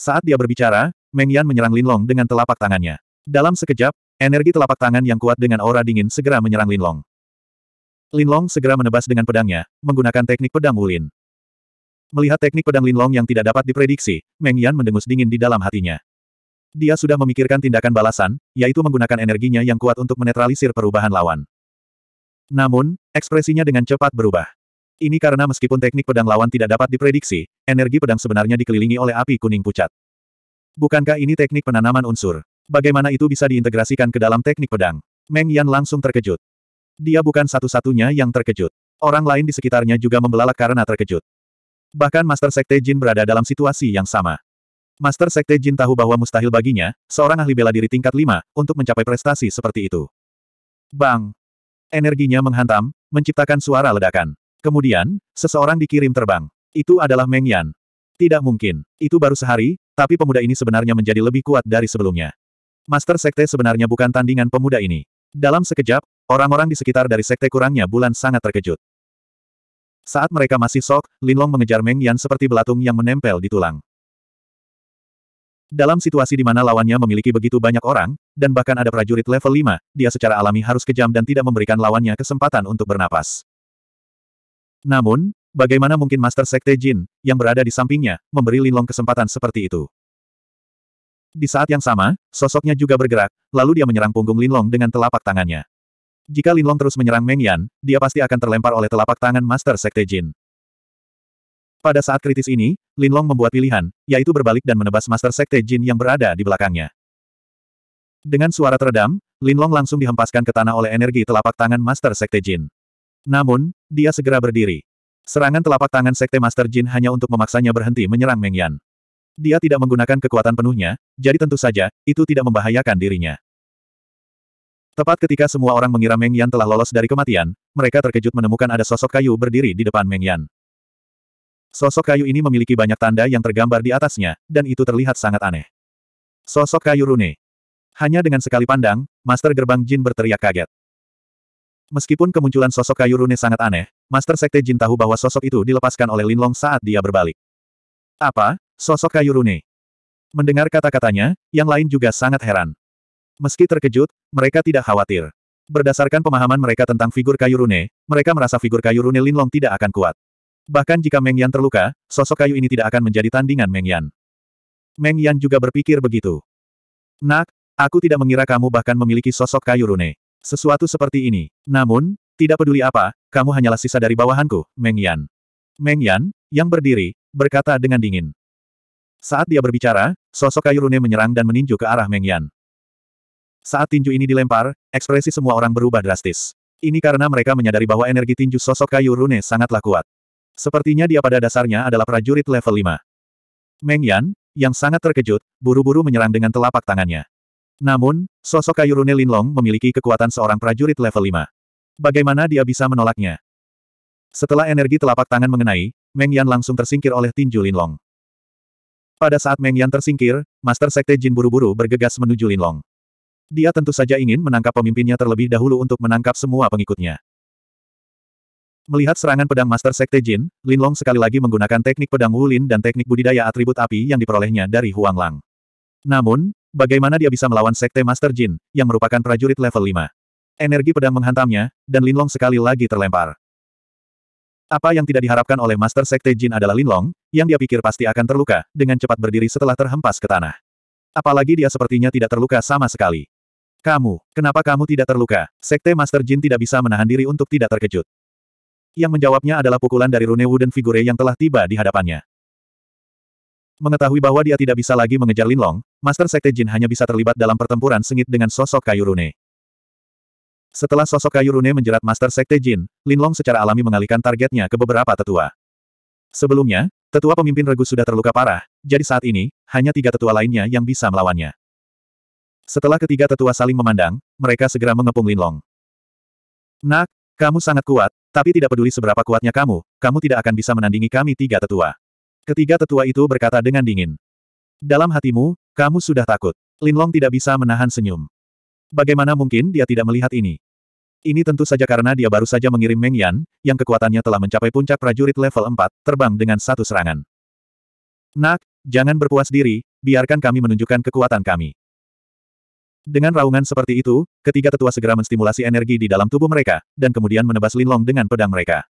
Saat dia berbicara, Meng Yan menyerang Lin Long dengan telapak tangannya. Dalam sekejap, energi telapak tangan yang kuat dengan aura dingin segera menyerang Lin Long. Lin Long segera menebas dengan pedangnya, menggunakan teknik pedang Wulin. Melihat teknik pedang Lin Long yang tidak dapat diprediksi, Meng Yan mendengus dingin di dalam hatinya. Dia sudah memikirkan tindakan balasan, yaitu menggunakan energinya yang kuat untuk menetralisir perubahan lawan. Namun, ekspresinya dengan cepat berubah. Ini karena meskipun teknik pedang lawan tidak dapat diprediksi, energi pedang sebenarnya dikelilingi oleh api kuning pucat. Bukankah ini teknik penanaman unsur? Bagaimana itu bisa diintegrasikan ke dalam teknik pedang? Meng Yan langsung terkejut. Dia bukan satu-satunya yang terkejut. Orang lain di sekitarnya juga membelalak karena terkejut. Bahkan Master Sekte Jin berada dalam situasi yang sama. Master Sekte Jin tahu bahwa mustahil baginya, seorang ahli bela diri tingkat 5, untuk mencapai prestasi seperti itu. Bang! Energinya menghantam, menciptakan suara ledakan. Kemudian, seseorang dikirim terbang. Itu adalah Meng Yan. Tidak mungkin. Itu baru sehari, tapi pemuda ini sebenarnya menjadi lebih kuat dari sebelumnya. Master Sekte sebenarnya bukan tandingan pemuda ini. Dalam sekejap, orang-orang di sekitar dari Sekte kurangnya bulan sangat terkejut. Saat mereka masih sok, Linlong mengejar Meng Yan seperti belatung yang menempel di tulang. Dalam situasi di mana lawannya memiliki begitu banyak orang, dan bahkan ada prajurit level 5, dia secara alami harus kejam dan tidak memberikan lawannya kesempatan untuk bernapas. Namun, bagaimana mungkin Master Sekte Jin, yang berada di sampingnya, memberi Linlong kesempatan seperti itu? Di saat yang sama, sosoknya juga bergerak, lalu dia menyerang punggung Linlong dengan telapak tangannya. Jika Linlong terus menyerang Meng Yan, dia pasti akan terlempar oleh telapak tangan Master Sekte Jin. Pada saat kritis ini, Linlong membuat pilihan, yaitu berbalik dan menebas Master Sekte Jin yang berada di belakangnya. Dengan suara teredam, Lin Long langsung dihempaskan ke tanah oleh energi telapak tangan Master Sekte Jin. Namun, dia segera berdiri. Serangan telapak tangan Sekte Master Jin hanya untuk memaksanya berhenti menyerang Meng Yan. Dia tidak menggunakan kekuatan penuhnya, jadi tentu saja, itu tidak membahayakan dirinya. Tepat ketika semua orang mengira Meng Yan telah lolos dari kematian, mereka terkejut menemukan ada sosok kayu berdiri di depan Meng Yan. Sosok kayu ini memiliki banyak tanda yang tergambar di atasnya, dan itu terlihat sangat aneh. Sosok kayu rune. Hanya dengan sekali pandang, Master Gerbang Jin berteriak kaget. Meskipun kemunculan sosok kayu rune sangat aneh, Master Sekte Jin tahu bahwa sosok itu dilepaskan oleh Linlong saat dia berbalik. Apa? Sosok kayu rune? Mendengar kata-katanya, yang lain juga sangat heran. Meski terkejut, mereka tidak khawatir. Berdasarkan pemahaman mereka tentang figur kayu rune, mereka merasa figur kayu rune Linlong tidak akan kuat. Bahkan jika Meng Yan terluka, sosok kayu ini tidak akan menjadi tandingan Meng Yan. Meng Yan juga berpikir begitu. Nak, Aku tidak mengira kamu bahkan memiliki sosok kayu rune. Sesuatu seperti ini. Namun, tidak peduli apa, kamu hanyalah sisa dari bawahanku, Meng Yan. Meng Yan, yang berdiri, berkata dengan dingin. Saat dia berbicara, sosok kayu rune menyerang dan meninju ke arah Meng Yan. Saat tinju ini dilempar, ekspresi semua orang berubah drastis. Ini karena mereka menyadari bahwa energi tinju sosok kayu rune sangatlah kuat. Sepertinya dia pada dasarnya adalah prajurit level 5. Meng Yan, yang sangat terkejut, buru-buru menyerang dengan telapak tangannya. Namun, sosok Kayurune Linlong memiliki kekuatan seorang prajurit level 5. Bagaimana dia bisa menolaknya? Setelah energi telapak tangan mengenai, Meng Yan langsung tersingkir oleh tinju Linlong. Pada saat Meng Yan tersingkir, Master Sekte Jin buru-buru bergegas menuju Linlong. Dia tentu saja ingin menangkap pemimpinnya terlebih dahulu untuk menangkap semua pengikutnya. Melihat serangan pedang Master Sekte Jin, Linlong sekali lagi menggunakan teknik pedang Wulin dan teknik budidaya atribut api yang diperolehnya dari Huang Lang. Namun, Bagaimana dia bisa melawan Sekte Master Jin, yang merupakan prajurit level 5? Energi pedang menghantamnya, dan Linlong sekali lagi terlempar. Apa yang tidak diharapkan oleh Master Sekte Jin adalah Linlong, yang dia pikir pasti akan terluka, dengan cepat berdiri setelah terhempas ke tanah. Apalagi dia sepertinya tidak terluka sama sekali. Kamu, kenapa kamu tidak terluka? Sekte Master Jin tidak bisa menahan diri untuk tidak terkejut. Yang menjawabnya adalah pukulan dari Rune Wooden Figure yang telah tiba di hadapannya. Mengetahui bahwa dia tidak bisa lagi mengejar Linlong, Master Sekte Jin hanya bisa terlibat dalam pertempuran sengit dengan sosok kayu rune. Setelah sosok kayu rune menjerat Master Sekte Jin, Lin Long secara alami mengalihkan targetnya ke beberapa tetua. Sebelumnya, tetua pemimpin regu sudah terluka parah, jadi saat ini, hanya tiga tetua lainnya yang bisa melawannya. Setelah ketiga tetua saling memandang, mereka segera mengepung Lin Long. Nak, kamu sangat kuat, tapi tidak peduli seberapa kuatnya kamu, kamu tidak akan bisa menandingi kami tiga tetua. Ketiga tetua itu berkata dengan dingin. Dalam hatimu, kamu sudah takut. Linlong tidak bisa menahan senyum. Bagaimana mungkin dia tidak melihat ini? Ini tentu saja karena dia baru saja mengirim Meng Yan, yang kekuatannya telah mencapai puncak prajurit level 4, terbang dengan satu serangan. Nak, jangan berpuas diri, biarkan kami menunjukkan kekuatan kami. Dengan raungan seperti itu, ketiga tetua segera menstimulasi energi di dalam tubuh mereka, dan kemudian menebas Linlong dengan pedang mereka.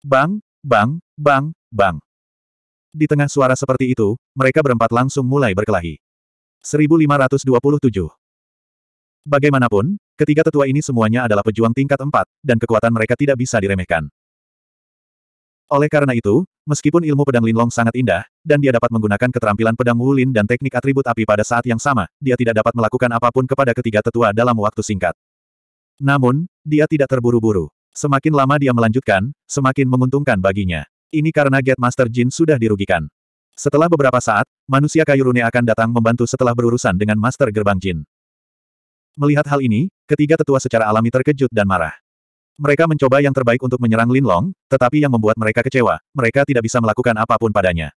Bang, bang, bang, bang. Di tengah suara seperti itu, mereka berempat langsung mulai berkelahi. 1527 Bagaimanapun, ketiga tetua ini semuanya adalah pejuang tingkat empat, dan kekuatan mereka tidak bisa diremehkan. Oleh karena itu, meskipun ilmu pedang Linlong sangat indah, dan dia dapat menggunakan keterampilan pedang Wulin dan teknik atribut api pada saat yang sama, dia tidak dapat melakukan apapun kepada ketiga tetua dalam waktu singkat. Namun, dia tidak terburu-buru. Semakin lama dia melanjutkan, semakin menguntungkan baginya. Ini karena Get Master Jin sudah dirugikan. Setelah beberapa saat, manusia kayu rune akan datang membantu setelah berurusan dengan Master Gerbang Jin. Melihat hal ini, ketiga tetua secara alami terkejut dan marah. Mereka mencoba yang terbaik untuk menyerang Lin Long, tetapi yang membuat mereka kecewa, mereka tidak bisa melakukan apapun padanya.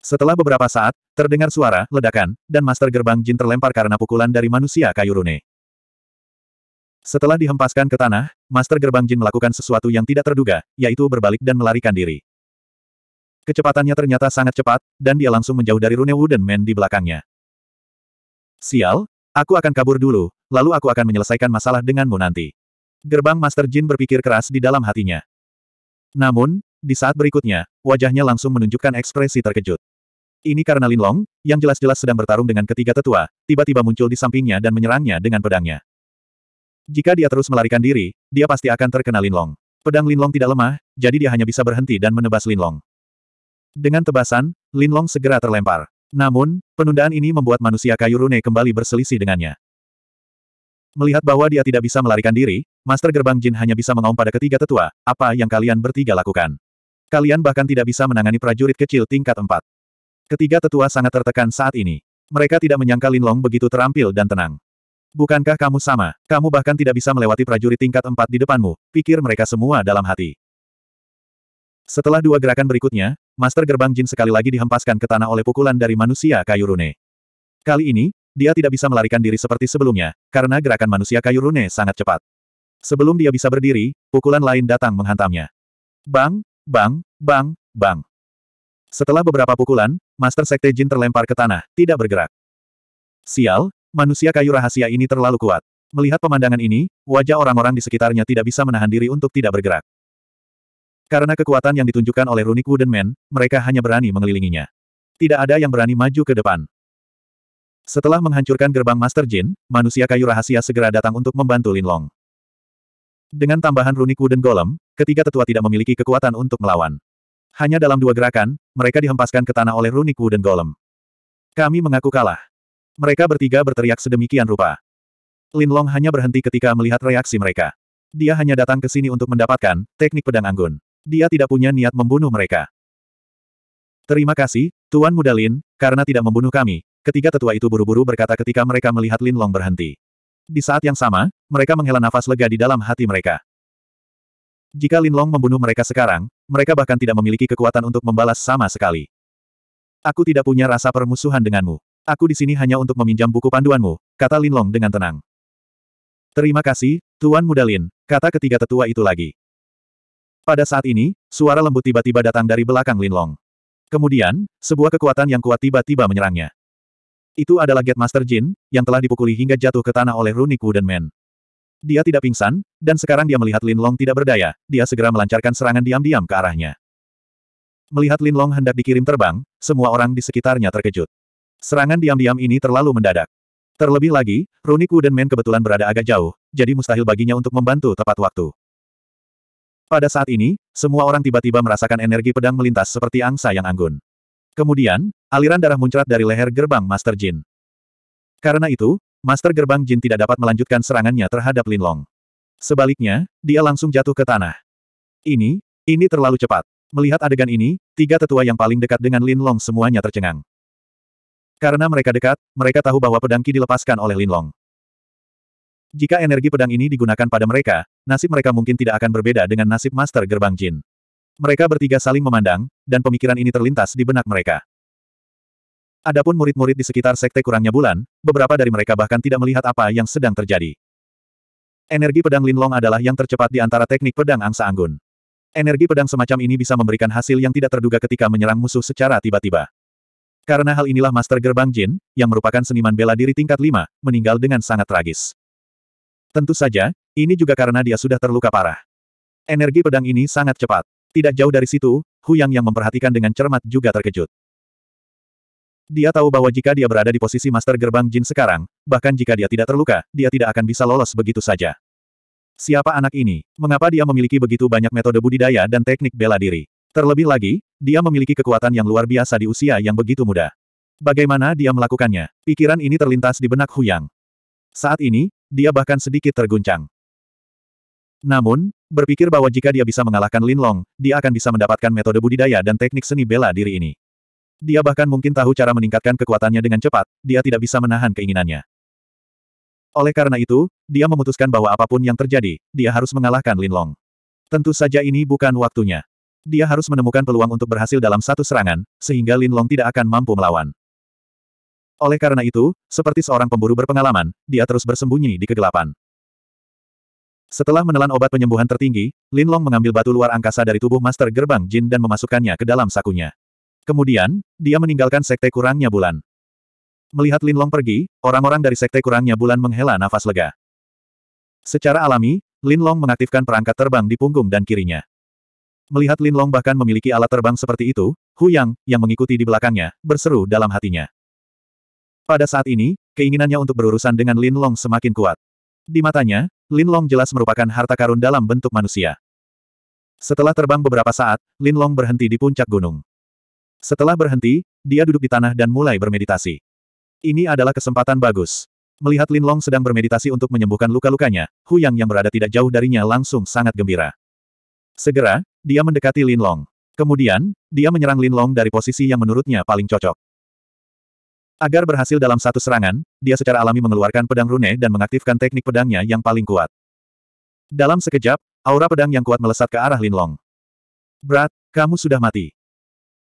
Setelah beberapa saat, terdengar suara ledakan, dan Master Gerbang Jin terlempar karena pukulan dari manusia kayu rune. Setelah dihempaskan ke tanah, Master Gerbang Jin melakukan sesuatu yang tidak terduga, yaitu berbalik dan melarikan diri. Kecepatannya ternyata sangat cepat, dan dia langsung menjauh dari Rune Wooden Man di belakangnya. Sial, aku akan kabur dulu, lalu aku akan menyelesaikan masalah denganmu nanti. Gerbang Master Jin berpikir keras di dalam hatinya. Namun, di saat berikutnya, wajahnya langsung menunjukkan ekspresi terkejut. Ini karena Linlong, yang jelas-jelas sedang bertarung dengan ketiga tetua, tiba-tiba muncul di sampingnya dan menyerangnya dengan pedangnya. Jika dia terus melarikan diri, dia pasti akan terkena Linlong. Pedang Linlong tidak lemah, jadi dia hanya bisa berhenti dan menebas Linlong. Dengan tebasan, Linlong segera terlempar. Namun, penundaan ini membuat manusia kayu rune kembali berselisih dengannya. Melihat bahwa dia tidak bisa melarikan diri, Master Gerbang Jin hanya bisa mengaum pada ketiga tetua, apa yang kalian bertiga lakukan. Kalian bahkan tidak bisa menangani prajurit kecil tingkat empat. Ketiga tetua sangat tertekan saat ini. Mereka tidak menyangka Linlong begitu terampil dan tenang. Bukankah kamu sama? Kamu bahkan tidak bisa melewati prajurit tingkat empat di depanmu, pikir mereka semua dalam hati. Setelah dua gerakan berikutnya, Master Gerbang Jin sekali lagi dihempaskan ke tanah oleh pukulan dari manusia kayu rune. Kali ini, dia tidak bisa melarikan diri seperti sebelumnya, karena gerakan manusia kayu rune sangat cepat. Sebelum dia bisa berdiri, pukulan lain datang menghantamnya. Bang, bang, bang, bang. Setelah beberapa pukulan, Master Sekte Jin terlempar ke tanah, tidak bergerak. Sial, Manusia kayu rahasia ini terlalu kuat. Melihat pemandangan ini, wajah orang-orang di sekitarnya tidak bisa menahan diri untuk tidak bergerak. Karena kekuatan yang ditunjukkan oleh Runic Wooden Man, mereka hanya berani mengelilinginya. Tidak ada yang berani maju ke depan. Setelah menghancurkan gerbang Master Jin, manusia kayu rahasia segera datang untuk membantu Long. Dengan tambahan Runic Wooden Golem, ketiga tetua tidak memiliki kekuatan untuk melawan. Hanya dalam dua gerakan, mereka dihempaskan ke tanah oleh Runic Wooden Golem. Kami mengaku kalah. Mereka bertiga berteriak sedemikian rupa. Lin Long hanya berhenti ketika melihat reaksi mereka. Dia hanya datang ke sini untuk mendapatkan teknik pedang anggun. Dia tidak punya niat membunuh mereka. Terima kasih, Tuan Muda Lin, karena tidak membunuh kami, ketiga tetua itu buru-buru berkata ketika mereka melihat Lin Long berhenti. Di saat yang sama, mereka menghela nafas lega di dalam hati mereka. Jika Lin Long membunuh mereka sekarang, mereka bahkan tidak memiliki kekuatan untuk membalas sama sekali. Aku tidak punya rasa permusuhan denganmu. Aku di sini hanya untuk meminjam buku panduanmu, kata Lin Long dengan tenang. Terima kasih, Tuan Muda Lin, kata ketiga tetua itu lagi. Pada saat ini, suara lembut tiba-tiba datang dari belakang Lin Long. Kemudian, sebuah kekuatan yang kuat tiba-tiba menyerangnya. Itu adalah Gate Master Jin, yang telah dipukuli hingga jatuh ke tanah oleh Runic Wooden Man. Dia tidak pingsan, dan sekarang dia melihat Lin Long tidak berdaya, dia segera melancarkan serangan diam-diam ke arahnya. Melihat Lin Long hendak dikirim terbang, semua orang di sekitarnya terkejut. Serangan diam-diam ini terlalu mendadak. Terlebih lagi, Runik dan Men kebetulan berada agak jauh, jadi mustahil baginya untuk membantu tepat waktu. Pada saat ini, semua orang tiba-tiba merasakan energi pedang melintas seperti angsa yang anggun. Kemudian, aliran darah muncrat dari leher gerbang Master Jin. Karena itu, Master Gerbang Jin tidak dapat melanjutkan serangannya terhadap Lin Long. Sebaliknya, dia langsung jatuh ke tanah. Ini, ini terlalu cepat. Melihat adegan ini, tiga tetua yang paling dekat dengan Lin Long semuanya tercengang. Karena mereka dekat, mereka tahu bahwa pedang Qi dilepaskan oleh Linlong. Jika energi pedang ini digunakan pada mereka, nasib mereka mungkin tidak akan berbeda dengan nasib Master Gerbang Jin. Mereka bertiga saling memandang, dan pemikiran ini terlintas di benak mereka. Adapun murid-murid di sekitar sekte kurangnya bulan, beberapa dari mereka bahkan tidak melihat apa yang sedang terjadi. Energi pedang Linlong adalah yang tercepat di antara teknik pedang angsa anggun. Energi pedang semacam ini bisa memberikan hasil yang tidak terduga ketika menyerang musuh secara tiba-tiba. Karena hal inilah Master Gerbang Jin, yang merupakan seniman bela diri tingkat 5, meninggal dengan sangat tragis. Tentu saja, ini juga karena dia sudah terluka parah. Energi pedang ini sangat cepat. Tidak jauh dari situ, Huyang yang memperhatikan dengan cermat juga terkejut. Dia tahu bahwa jika dia berada di posisi Master Gerbang Jin sekarang, bahkan jika dia tidak terluka, dia tidak akan bisa lolos begitu saja. Siapa anak ini? Mengapa dia memiliki begitu banyak metode budidaya dan teknik bela diri? Terlebih lagi, dia memiliki kekuatan yang luar biasa di usia yang begitu muda. Bagaimana dia melakukannya? Pikiran ini terlintas di benak Huyang. Saat ini, dia bahkan sedikit terguncang. Namun, berpikir bahwa jika dia bisa mengalahkan Lin Long, dia akan bisa mendapatkan metode budidaya dan teknik seni bela diri ini. Dia bahkan mungkin tahu cara meningkatkan kekuatannya dengan cepat, dia tidak bisa menahan keinginannya. Oleh karena itu, dia memutuskan bahwa apapun yang terjadi, dia harus mengalahkan Lin Long. Tentu saja ini bukan waktunya dia harus menemukan peluang untuk berhasil dalam satu serangan, sehingga Lin Long tidak akan mampu melawan. Oleh karena itu, seperti seorang pemburu berpengalaman, dia terus bersembunyi di kegelapan. Setelah menelan obat penyembuhan tertinggi, Lin Long mengambil batu luar angkasa dari tubuh Master Gerbang Jin dan memasukkannya ke dalam sakunya. Kemudian, dia meninggalkan sekte kurangnya bulan. Melihat Lin Long pergi, orang-orang dari sekte kurangnya bulan menghela nafas lega. Secara alami, Lin Long mengaktifkan perangkat terbang di punggung dan kirinya. Melihat Lin Long bahkan memiliki alat terbang seperti itu, Hu Yang, yang mengikuti di belakangnya, berseru dalam hatinya. Pada saat ini, keinginannya untuk berurusan dengan Lin Long semakin kuat. Di matanya, Lin Long jelas merupakan harta karun dalam bentuk manusia. Setelah terbang beberapa saat, Lin Long berhenti di puncak gunung. Setelah berhenti, dia duduk di tanah dan mulai bermeditasi. Ini adalah kesempatan bagus. Melihat Lin Long sedang bermeditasi untuk menyembuhkan luka-lukanya, Hu Yang yang berada tidak jauh darinya langsung sangat gembira. Segera, dia mendekati Lin Long. Kemudian, dia menyerang Lin Long dari posisi yang menurutnya paling cocok. Agar berhasil dalam satu serangan, dia secara alami mengeluarkan pedang rune dan mengaktifkan teknik pedangnya yang paling kuat. Dalam sekejap, aura pedang yang kuat melesat ke arah Lin Long. Brat, kamu sudah mati.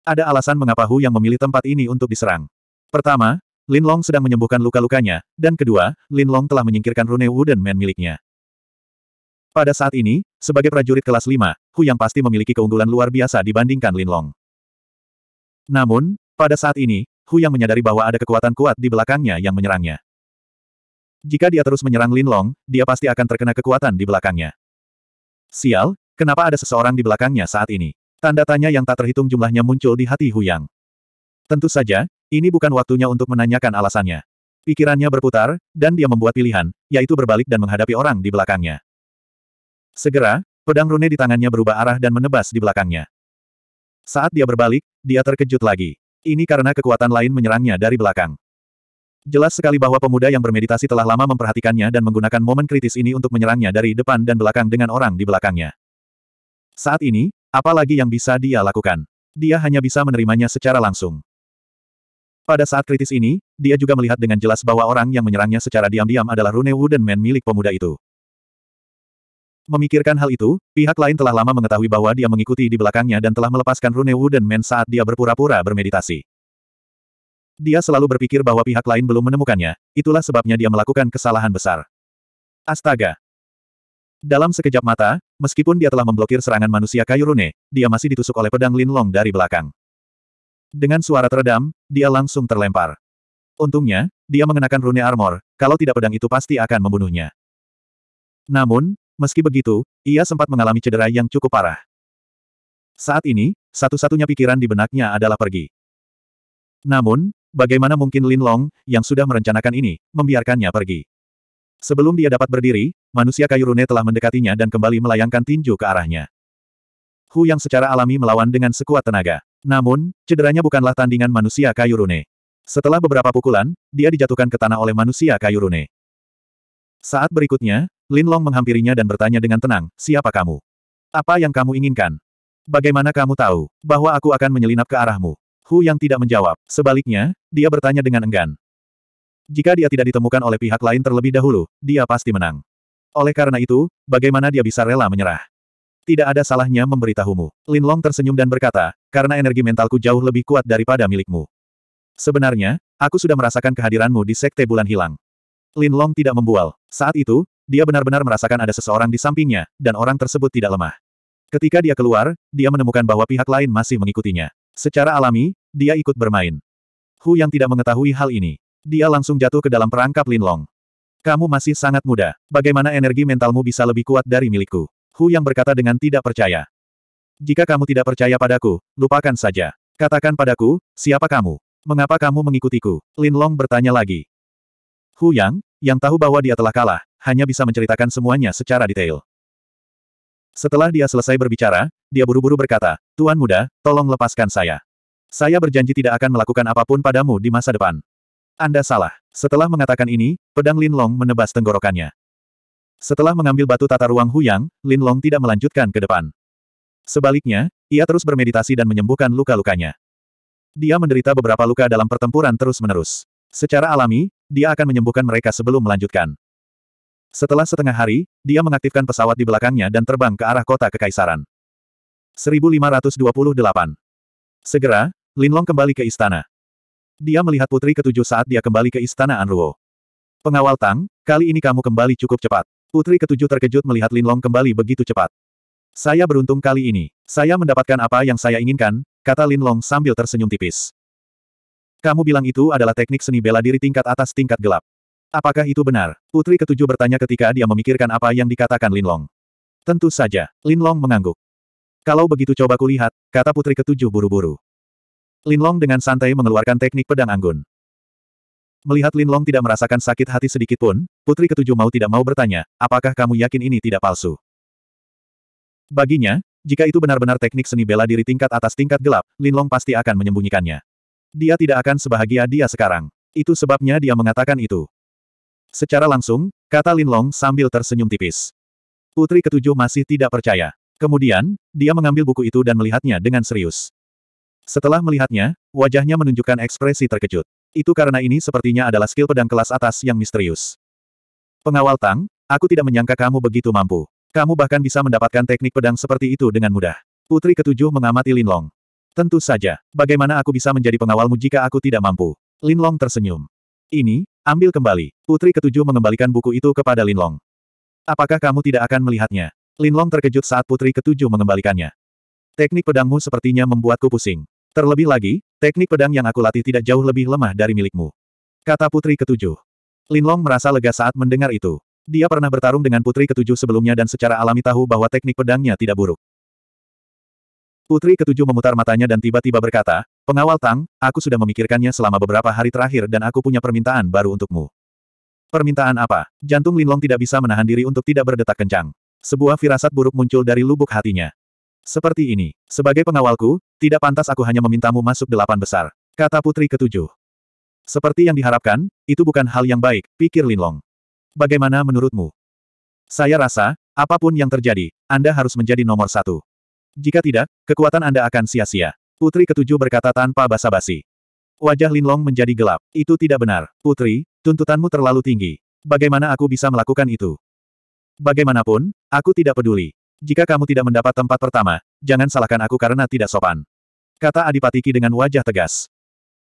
Ada alasan mengapa Hu yang memilih tempat ini untuk diserang. Pertama, Lin Long sedang menyembuhkan luka-lukanya, dan kedua, Lin Long telah menyingkirkan rune Wooden Man miliknya. Pada saat ini, sebagai prajurit kelas 5, Hu yang pasti memiliki keunggulan luar biasa dibandingkan Lin Long. Namun, pada saat ini, Hu yang menyadari bahwa ada kekuatan kuat di belakangnya yang menyerangnya. Jika dia terus menyerang Lin Long, dia pasti akan terkena kekuatan di belakangnya. Sial, kenapa ada seseorang di belakangnya saat ini? Tanda tanya yang tak terhitung jumlahnya muncul di hati Hu Yang. Tentu saja, ini bukan waktunya untuk menanyakan alasannya. Pikirannya berputar, dan dia membuat pilihan, yaitu berbalik dan menghadapi orang di belakangnya. Segera, pedang rune di tangannya berubah arah dan menebas di belakangnya. Saat dia berbalik, dia terkejut lagi. Ini karena kekuatan lain menyerangnya dari belakang. Jelas sekali bahwa pemuda yang bermeditasi telah lama memperhatikannya dan menggunakan momen kritis ini untuk menyerangnya dari depan dan belakang dengan orang di belakangnya. Saat ini, apalagi yang bisa dia lakukan? Dia hanya bisa menerimanya secara langsung. Pada saat kritis ini, dia juga melihat dengan jelas bahwa orang yang menyerangnya secara diam-diam adalah rune Wooden Man milik pemuda itu. Memikirkan hal itu, pihak lain telah lama mengetahui bahwa dia mengikuti di belakangnya dan telah melepaskan Rune Wooden Man saat dia berpura-pura bermeditasi. Dia selalu berpikir bahwa pihak lain belum menemukannya, itulah sebabnya dia melakukan kesalahan besar. Astaga! Dalam sekejap mata, meskipun dia telah memblokir serangan manusia kayu Rune, dia masih ditusuk oleh pedang Linlong dari belakang. Dengan suara teredam, dia langsung terlempar. Untungnya, dia mengenakan rune armor, kalau tidak pedang itu pasti akan membunuhnya. Namun, Meski begitu, ia sempat mengalami cedera yang cukup parah. Saat ini, satu-satunya pikiran di benaknya adalah pergi. Namun, bagaimana mungkin Lin Long, yang sudah merencanakan ini, membiarkannya pergi? Sebelum dia dapat berdiri, manusia kayu rune telah mendekatinya dan kembali melayangkan tinju ke arahnya. Hu yang secara alami melawan dengan sekuat tenaga. Namun, cederanya bukanlah tandingan manusia kayu rune. Setelah beberapa pukulan, dia dijatuhkan ke tanah oleh manusia kayu rune. Saat berikutnya, Lin Long menghampirinya dan bertanya dengan tenang, siapa kamu? Apa yang kamu inginkan? Bagaimana kamu tahu, bahwa aku akan menyelinap ke arahmu? Hu yang tidak menjawab, sebaliknya, dia bertanya dengan enggan. Jika dia tidak ditemukan oleh pihak lain terlebih dahulu, dia pasti menang. Oleh karena itu, bagaimana dia bisa rela menyerah? Tidak ada salahnya memberitahumu. Lin Long tersenyum dan berkata, karena energi mentalku jauh lebih kuat daripada milikmu. Sebenarnya, aku sudah merasakan kehadiranmu di Sekte Bulan Hilang. Lin Long tidak membual. Saat itu, dia benar-benar merasakan ada seseorang di sampingnya, dan orang tersebut tidak lemah. Ketika dia keluar, dia menemukan bahwa pihak lain masih mengikutinya. Secara alami, dia ikut bermain. Hu yang tidak mengetahui hal ini. Dia langsung jatuh ke dalam perangkap Linlong. Kamu masih sangat muda. Bagaimana energi mentalmu bisa lebih kuat dari milikku? Hu yang berkata dengan tidak percaya. Jika kamu tidak percaya padaku, lupakan saja. Katakan padaku, siapa kamu? Mengapa kamu mengikutiku? Linlong bertanya lagi. Hu Yang, yang tahu bahwa dia telah kalah, hanya bisa menceritakan semuanya secara detail. Setelah dia selesai berbicara, dia buru-buru berkata, Tuan muda, tolong lepaskan saya. Saya berjanji tidak akan melakukan apapun padamu di masa depan. Anda salah. Setelah mengatakan ini, pedang Lin Long menebas tenggorokannya. Setelah mengambil batu tata ruang Huyang, Long tidak melanjutkan ke depan. Sebaliknya, ia terus bermeditasi dan menyembuhkan luka-lukanya. Dia menderita beberapa luka dalam pertempuran terus-menerus. Secara alami, dia akan menyembuhkan mereka sebelum melanjutkan. Setelah setengah hari, dia mengaktifkan pesawat di belakangnya dan terbang ke arah kota kekaisaran. 1528 Segera, Linlong kembali ke istana. Dia melihat putri ketujuh saat dia kembali ke istana Anruo. Pengawal Tang, kali ini kamu kembali cukup cepat. Putri ketujuh terkejut melihat Linlong kembali begitu cepat. Saya beruntung kali ini. Saya mendapatkan apa yang saya inginkan, kata Linlong sambil tersenyum tipis. Kamu bilang itu adalah teknik seni bela diri tingkat atas tingkat gelap. Apakah itu benar? Putri ketujuh bertanya ketika dia memikirkan apa yang dikatakan Linlong. Tentu saja, Linlong mengangguk. Kalau begitu coba kulihat, kata putri ketujuh buru-buru. Linlong dengan santai mengeluarkan teknik pedang anggun. Melihat Linlong tidak merasakan sakit hati sedikit pun, putri ketujuh mau tidak mau bertanya, apakah kamu yakin ini tidak palsu? Baginya, jika itu benar-benar teknik seni bela diri tingkat atas tingkat gelap, Linlong pasti akan menyembunyikannya. Dia tidak akan sebahagia dia sekarang. Itu sebabnya dia mengatakan itu. Secara langsung, kata Lin Long sambil tersenyum tipis. Putri ketujuh masih tidak percaya. Kemudian, dia mengambil buku itu dan melihatnya dengan serius. Setelah melihatnya, wajahnya menunjukkan ekspresi terkejut. Itu karena ini sepertinya adalah skill pedang kelas atas yang misterius. Pengawal Tang, aku tidak menyangka kamu begitu mampu. Kamu bahkan bisa mendapatkan teknik pedang seperti itu dengan mudah. Putri ketujuh mengamati Lin Long. Tentu saja, bagaimana aku bisa menjadi pengawalmu jika aku tidak mampu? Lin Long tersenyum. Ini, Ambil kembali. Putri ketujuh mengembalikan buku itu kepada Linlong. Apakah kamu tidak akan melihatnya? Linlong terkejut saat putri ketujuh mengembalikannya. Teknik pedangmu sepertinya membuatku pusing. Terlebih lagi, teknik pedang yang aku latih tidak jauh lebih lemah dari milikmu. Kata putri ketujuh. Linlong merasa lega saat mendengar itu. Dia pernah bertarung dengan putri ketujuh sebelumnya dan secara alami tahu bahwa teknik pedangnya tidak buruk. Putri ketujuh memutar matanya dan tiba-tiba berkata, Pengawal Tang, aku sudah memikirkannya selama beberapa hari terakhir dan aku punya permintaan baru untukmu. Permintaan apa? Jantung Linlong tidak bisa menahan diri untuk tidak berdetak kencang. Sebuah firasat buruk muncul dari lubuk hatinya. Seperti ini. Sebagai pengawalku, tidak pantas aku hanya memintamu masuk delapan besar. Kata putri ketujuh. Seperti yang diharapkan, itu bukan hal yang baik, pikir Linlong. Bagaimana menurutmu? Saya rasa, apapun yang terjadi, Anda harus menjadi nomor satu. Jika tidak, kekuatan Anda akan sia-sia. Putri ketujuh berkata tanpa basa-basi. Wajah Linlong menjadi gelap. Itu tidak benar. Putri, tuntutanmu terlalu tinggi. Bagaimana aku bisa melakukan itu? Bagaimanapun, aku tidak peduli. Jika kamu tidak mendapat tempat pertama, jangan salahkan aku karena tidak sopan. Kata Adipati Ki dengan wajah tegas.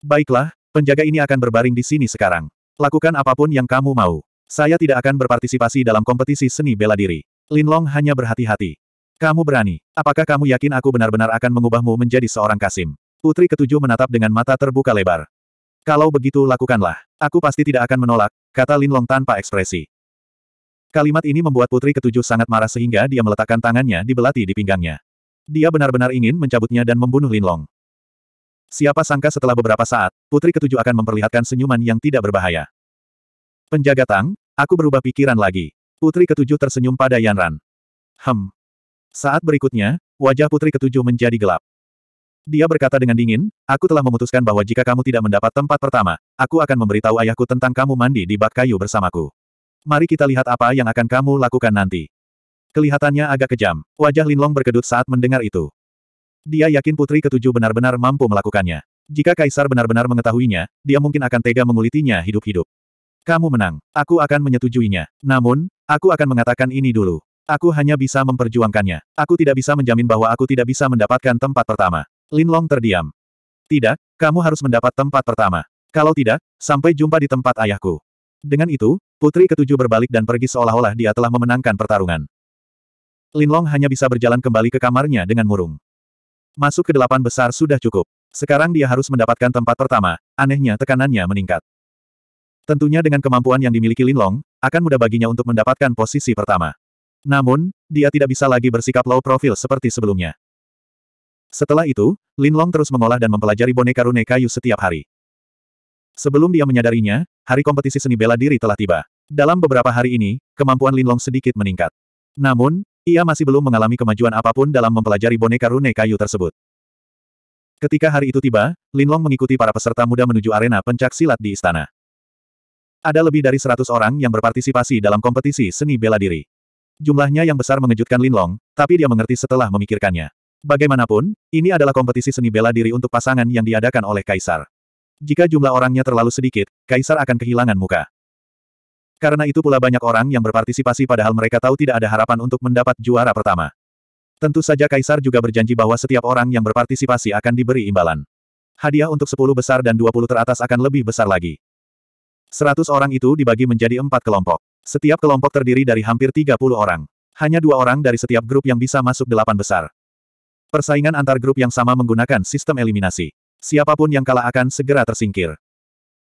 Baiklah, penjaga ini akan berbaring di sini sekarang. Lakukan apapun yang kamu mau. Saya tidak akan berpartisipasi dalam kompetisi seni bela diri. Linlong hanya berhati-hati. Kamu berani. Apakah kamu yakin aku benar-benar akan mengubahmu menjadi seorang Kasim? Putri ketujuh menatap dengan mata terbuka lebar. Kalau begitu lakukanlah. Aku pasti tidak akan menolak, kata Lin Long tanpa ekspresi. Kalimat ini membuat putri ketujuh sangat marah sehingga dia meletakkan tangannya di belati di pinggangnya. Dia benar-benar ingin mencabutnya dan membunuh Lin Long. Siapa sangka setelah beberapa saat, putri ketujuh akan memperlihatkan senyuman yang tidak berbahaya. Penjaga Tang, aku berubah pikiran lagi. Putri ketujuh tersenyum pada Yanran. Hem, saat berikutnya, wajah putri ketujuh menjadi gelap. Dia berkata dengan dingin, aku telah memutuskan bahwa jika kamu tidak mendapat tempat pertama, aku akan memberitahu ayahku tentang kamu mandi di bak kayu bersamaku. Mari kita lihat apa yang akan kamu lakukan nanti. Kelihatannya agak kejam. Wajah Linlong berkedut saat mendengar itu. Dia yakin putri ketujuh benar-benar mampu melakukannya. Jika kaisar benar-benar mengetahuinya, dia mungkin akan tega mengulitinya hidup-hidup. Kamu menang. Aku akan menyetujuinya. Namun, aku akan mengatakan ini dulu. Aku hanya bisa memperjuangkannya. Aku tidak bisa menjamin bahwa aku tidak bisa mendapatkan tempat pertama. Lin Long terdiam. Tidak, kamu harus mendapat tempat pertama. Kalau tidak, sampai jumpa di tempat ayahku. Dengan itu, putri ketujuh berbalik dan pergi seolah-olah dia telah memenangkan pertarungan. Lin Long hanya bisa berjalan kembali ke kamarnya dengan murung. Masuk ke delapan besar sudah cukup. Sekarang dia harus mendapatkan tempat pertama, anehnya tekanannya meningkat. Tentunya dengan kemampuan yang dimiliki Lin Long, akan mudah baginya untuk mendapatkan posisi pertama. Namun, dia tidak bisa lagi bersikap low profil seperti sebelumnya. Setelah itu, Lin Long terus mengolah dan mempelajari boneka rune kayu setiap hari. Sebelum dia menyadarinya, hari kompetisi seni bela diri telah tiba. Dalam beberapa hari ini, kemampuan Lin Long sedikit meningkat. Namun, ia masih belum mengalami kemajuan apapun dalam mempelajari boneka rune kayu tersebut. Ketika hari itu tiba, Lin Long mengikuti para peserta muda menuju arena pencak silat di istana. Ada lebih dari 100 orang yang berpartisipasi dalam kompetisi seni bela diri. Jumlahnya yang besar mengejutkan Linlong, tapi dia mengerti setelah memikirkannya. Bagaimanapun, ini adalah kompetisi seni bela diri untuk pasangan yang diadakan oleh Kaisar. Jika jumlah orangnya terlalu sedikit, Kaisar akan kehilangan muka. Karena itu pula banyak orang yang berpartisipasi padahal mereka tahu tidak ada harapan untuk mendapat juara pertama. Tentu saja Kaisar juga berjanji bahwa setiap orang yang berpartisipasi akan diberi imbalan. Hadiah untuk 10 besar dan 20 teratas akan lebih besar lagi. 100 orang itu dibagi menjadi empat kelompok. Setiap kelompok terdiri dari hampir 30 orang. Hanya dua orang dari setiap grup yang bisa masuk delapan besar. Persaingan antar grup yang sama menggunakan sistem eliminasi. Siapapun yang kalah akan segera tersingkir.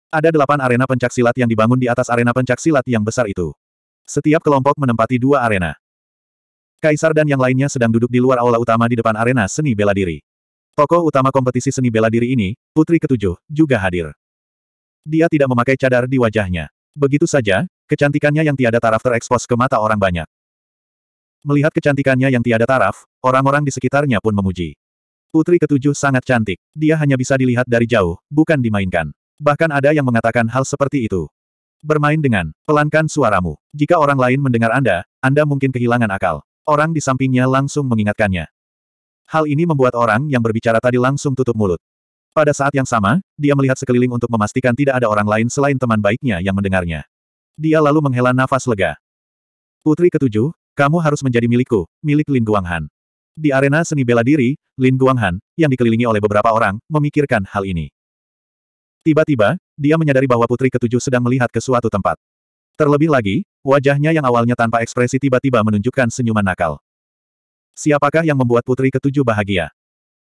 Ada delapan arena pencaksilat yang dibangun di atas arena pencaksilat yang besar itu. Setiap kelompok menempati dua arena. Kaisar dan yang lainnya sedang duduk di luar aula utama di depan arena seni bela diri. Tokoh utama kompetisi seni bela diri ini, Putri Ketujuh, juga hadir. Dia tidak memakai cadar di wajahnya. Begitu saja, Kecantikannya yang tiada taraf terekspos ke mata orang banyak. Melihat kecantikannya yang tiada taraf, orang-orang di sekitarnya pun memuji. Putri ketujuh sangat cantik. Dia hanya bisa dilihat dari jauh, bukan dimainkan. Bahkan ada yang mengatakan hal seperti itu. Bermain dengan, pelankan suaramu. Jika orang lain mendengar Anda, Anda mungkin kehilangan akal. Orang di sampingnya langsung mengingatkannya. Hal ini membuat orang yang berbicara tadi langsung tutup mulut. Pada saat yang sama, dia melihat sekeliling untuk memastikan tidak ada orang lain selain teman baiknya yang mendengarnya. Dia lalu menghela nafas lega. Putri ketujuh, kamu harus menjadi milikku, milik Lin Guanghan. Di arena seni bela diri, Lin Guanghan, yang dikelilingi oleh beberapa orang, memikirkan hal ini. Tiba-tiba, dia menyadari bahwa putri ketujuh sedang melihat ke suatu tempat. Terlebih lagi, wajahnya yang awalnya tanpa ekspresi tiba-tiba menunjukkan senyuman nakal. Siapakah yang membuat putri ketujuh bahagia?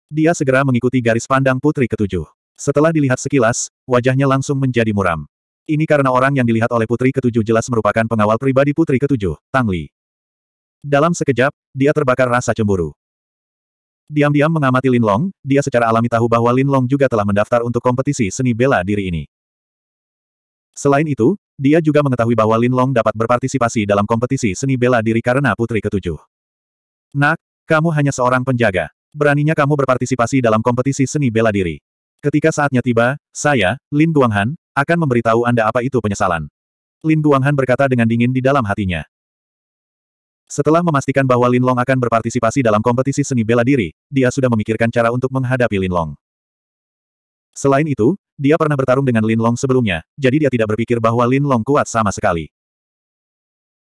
Dia segera mengikuti garis pandang putri ketujuh. Setelah dilihat sekilas, wajahnya langsung menjadi muram. Ini karena orang yang dilihat oleh putri ketujuh jelas merupakan pengawal pribadi putri ketujuh, Tang Li. Dalam sekejap, dia terbakar rasa cemburu. Diam-diam mengamati Lin Long, dia secara alami tahu bahwa Lin Long juga telah mendaftar untuk kompetisi seni bela diri ini. Selain itu, dia juga mengetahui bahwa Lin Long dapat berpartisipasi dalam kompetisi seni bela diri karena putri ketujuh. Nak, kamu hanya seorang penjaga. Beraninya kamu berpartisipasi dalam kompetisi seni bela diri. Ketika saatnya tiba, saya, Lin Guanghan, akan memberitahu Anda apa itu penyesalan. Lin Guanghan berkata dengan dingin di dalam hatinya. Setelah memastikan bahwa Lin Long akan berpartisipasi dalam kompetisi seni bela diri, dia sudah memikirkan cara untuk menghadapi Lin Long. Selain itu, dia pernah bertarung dengan Lin Long sebelumnya, jadi dia tidak berpikir bahwa Lin Long kuat sama sekali.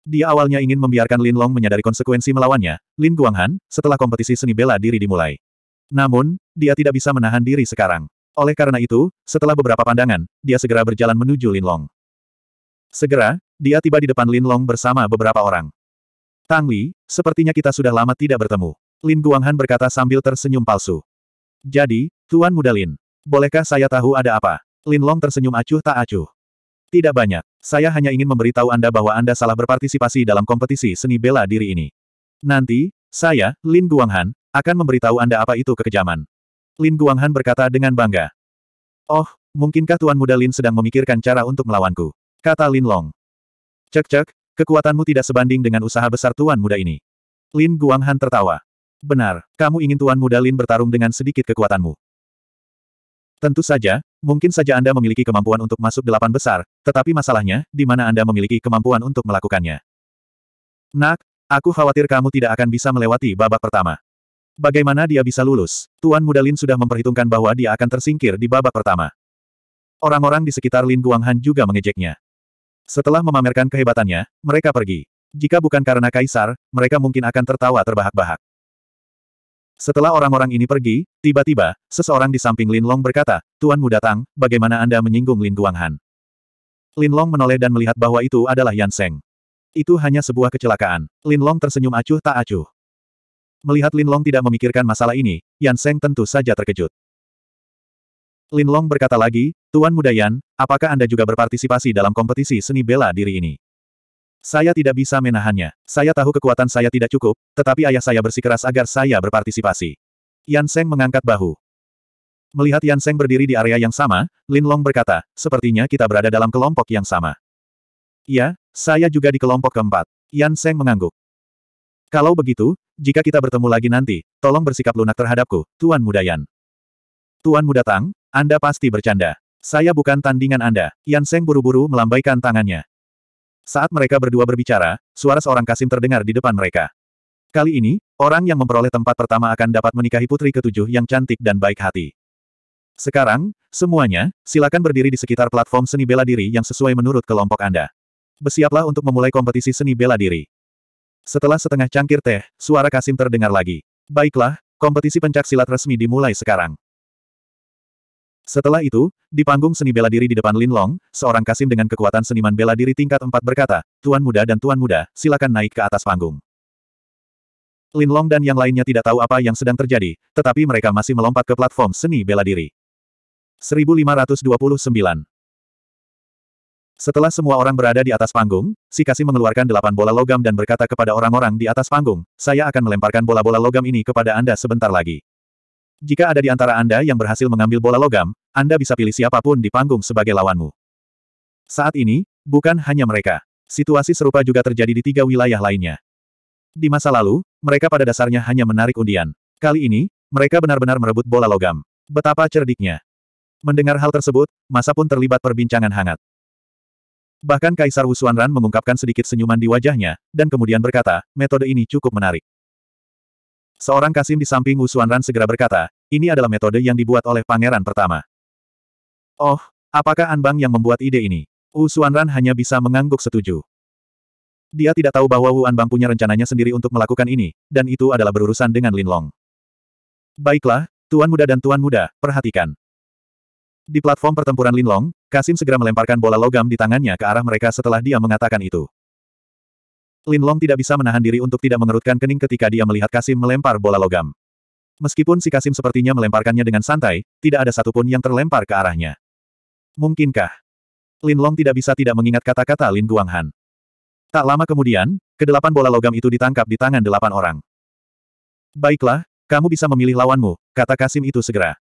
Dia awalnya ingin membiarkan Lin Long menyadari konsekuensi melawannya, Lin Guanghan, setelah kompetisi seni bela diri dimulai. Namun, dia tidak bisa menahan diri sekarang. Oleh karena itu, setelah beberapa pandangan, dia segera berjalan menuju Linlong. Segera, dia tiba di depan Linlong bersama beberapa orang. Tang Li, sepertinya kita sudah lama tidak bertemu. Lin Guanghan berkata sambil tersenyum palsu. Jadi, Tuan Muda Lin, bolehkah saya tahu ada apa? Lin Long tersenyum acuh tak acuh. Tidak banyak. Saya hanya ingin memberitahu Anda bahwa Anda salah berpartisipasi dalam kompetisi seni bela diri ini. Nanti, saya, Lin Guanghan, akan memberitahu Anda apa itu kekejaman. Lin Guanghan berkata dengan bangga. Oh, mungkinkah Tuan Muda Lin sedang memikirkan cara untuk melawanku? Kata Lin Long. Cek-cek, kekuatanmu tidak sebanding dengan usaha besar Tuan Muda ini. Lin Guanghan tertawa. Benar, kamu ingin Tuan Muda Lin bertarung dengan sedikit kekuatanmu. Tentu saja, mungkin saja Anda memiliki kemampuan untuk masuk delapan besar, tetapi masalahnya, di mana Anda memiliki kemampuan untuk melakukannya. Nak, aku khawatir kamu tidak akan bisa melewati babak pertama. Bagaimana dia bisa lulus? Tuan Muda Lin sudah memperhitungkan bahwa dia akan tersingkir di babak pertama. Orang-orang di sekitar Lin Guanghan juga mengejeknya. Setelah memamerkan kehebatannya, mereka pergi. Jika bukan karena kaisar, mereka mungkin akan tertawa terbahak-bahak. Setelah orang-orang ini pergi, tiba-tiba, seseorang di samping Lin Long berkata, Tuan Muda Tang, bagaimana Anda menyinggung Lin Guanghan? Lin Long menoleh dan melihat bahwa itu adalah Yan Seng. Itu hanya sebuah kecelakaan. Lin Long tersenyum acuh tak acuh. Melihat Lin Long tidak memikirkan masalah ini, Yan Seng tentu saja terkejut. Lin Long berkata lagi, Tuan Muda Yan, apakah Anda juga berpartisipasi dalam kompetisi seni bela diri ini? Saya tidak bisa menahannya. Saya tahu kekuatan saya tidak cukup, tetapi ayah saya bersikeras agar saya berpartisipasi. Yan Seng mengangkat bahu. Melihat Yan Seng berdiri di area yang sama, Lin Long berkata, sepertinya kita berada dalam kelompok yang sama. Ya, saya juga di kelompok keempat. Yan Seng mengangguk. Kalau begitu, jika kita bertemu lagi nanti, tolong bersikap lunak terhadapku, Tuan Muda Yan. Tuan Muda Tang, Anda pasti bercanda. Saya bukan tandingan Anda. Yan Seng buru-buru melambaikan tangannya. Saat mereka berdua berbicara, suara seorang kasim terdengar di depan mereka. Kali ini, orang yang memperoleh tempat pertama akan dapat menikahi putri ketujuh yang cantik dan baik hati. Sekarang, semuanya, silakan berdiri di sekitar platform seni bela diri yang sesuai menurut kelompok Anda. Bersiaplah untuk memulai kompetisi seni bela diri. Setelah setengah cangkir teh, suara Kasim terdengar lagi. Baiklah, kompetisi pencak silat resmi dimulai sekarang. Setelah itu, di panggung seni bela diri di depan Lin Long, seorang Kasim dengan kekuatan seniman bela diri tingkat 4 berkata, Tuan Muda dan Tuan Muda, silakan naik ke atas panggung. Lin Long dan yang lainnya tidak tahu apa yang sedang terjadi, tetapi mereka masih melompat ke platform seni bela diri. 1529 setelah semua orang berada di atas panggung, Si Kasih mengeluarkan delapan bola logam dan berkata kepada orang-orang di atas panggung, saya akan melemparkan bola-bola logam ini kepada Anda sebentar lagi. Jika ada di antara Anda yang berhasil mengambil bola logam, Anda bisa pilih siapapun di panggung sebagai lawanmu. Saat ini, bukan hanya mereka. Situasi serupa juga terjadi di tiga wilayah lainnya. Di masa lalu, mereka pada dasarnya hanya menarik undian. Kali ini, mereka benar-benar merebut bola logam. Betapa cerdiknya. Mendengar hal tersebut, masa pun terlibat perbincangan hangat. Bahkan Kaisar Ran mengungkapkan sedikit senyuman di wajahnya, dan kemudian berkata, metode ini cukup menarik. Seorang kasim di samping Ran segera berkata, ini adalah metode yang dibuat oleh pangeran pertama. Oh, apakah Anbang yang membuat ide ini? Ran hanya bisa mengangguk setuju. Dia tidak tahu bahwa Wu Anbang punya rencananya sendiri untuk melakukan ini, dan itu adalah berurusan dengan Linlong. Baiklah, Tuan Muda dan Tuan Muda, perhatikan. Di platform pertempuran Linlong, Kasim segera melemparkan bola logam di tangannya ke arah mereka setelah dia mengatakan itu. Linlong tidak bisa menahan diri untuk tidak mengerutkan kening ketika dia melihat Kasim melempar bola logam. Meskipun si Kasim sepertinya melemparkannya dengan santai, tidak ada satupun yang terlempar ke arahnya. Mungkinkah? Linlong tidak bisa tidak mengingat kata-kata Lin Guanghan. Tak lama kemudian, kedelapan bola logam itu ditangkap di tangan delapan orang. Baiklah, kamu bisa memilih lawanmu, kata Kasim itu segera.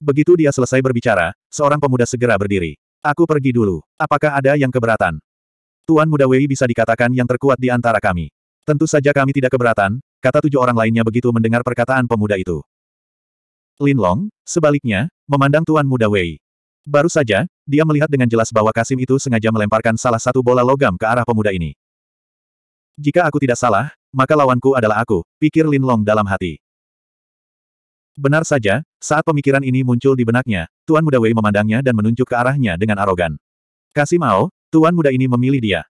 Begitu dia selesai berbicara, seorang pemuda segera berdiri. Aku pergi dulu. Apakah ada yang keberatan? Tuan Muda Wei bisa dikatakan yang terkuat di antara kami. Tentu saja kami tidak keberatan, kata tujuh orang lainnya begitu mendengar perkataan pemuda itu. Lin Long, sebaliknya, memandang Tuan Muda Wei. Baru saja, dia melihat dengan jelas bahwa Kasim itu sengaja melemparkan salah satu bola logam ke arah pemuda ini. Jika aku tidak salah, maka lawanku adalah aku, pikir Lin Long dalam hati. Benar saja, saat pemikiran ini muncul di benaknya, Tuan Muda Wei memandangnya dan menunjuk ke arahnya dengan arogan. Kasih mau, Tuan Muda ini memilih dia.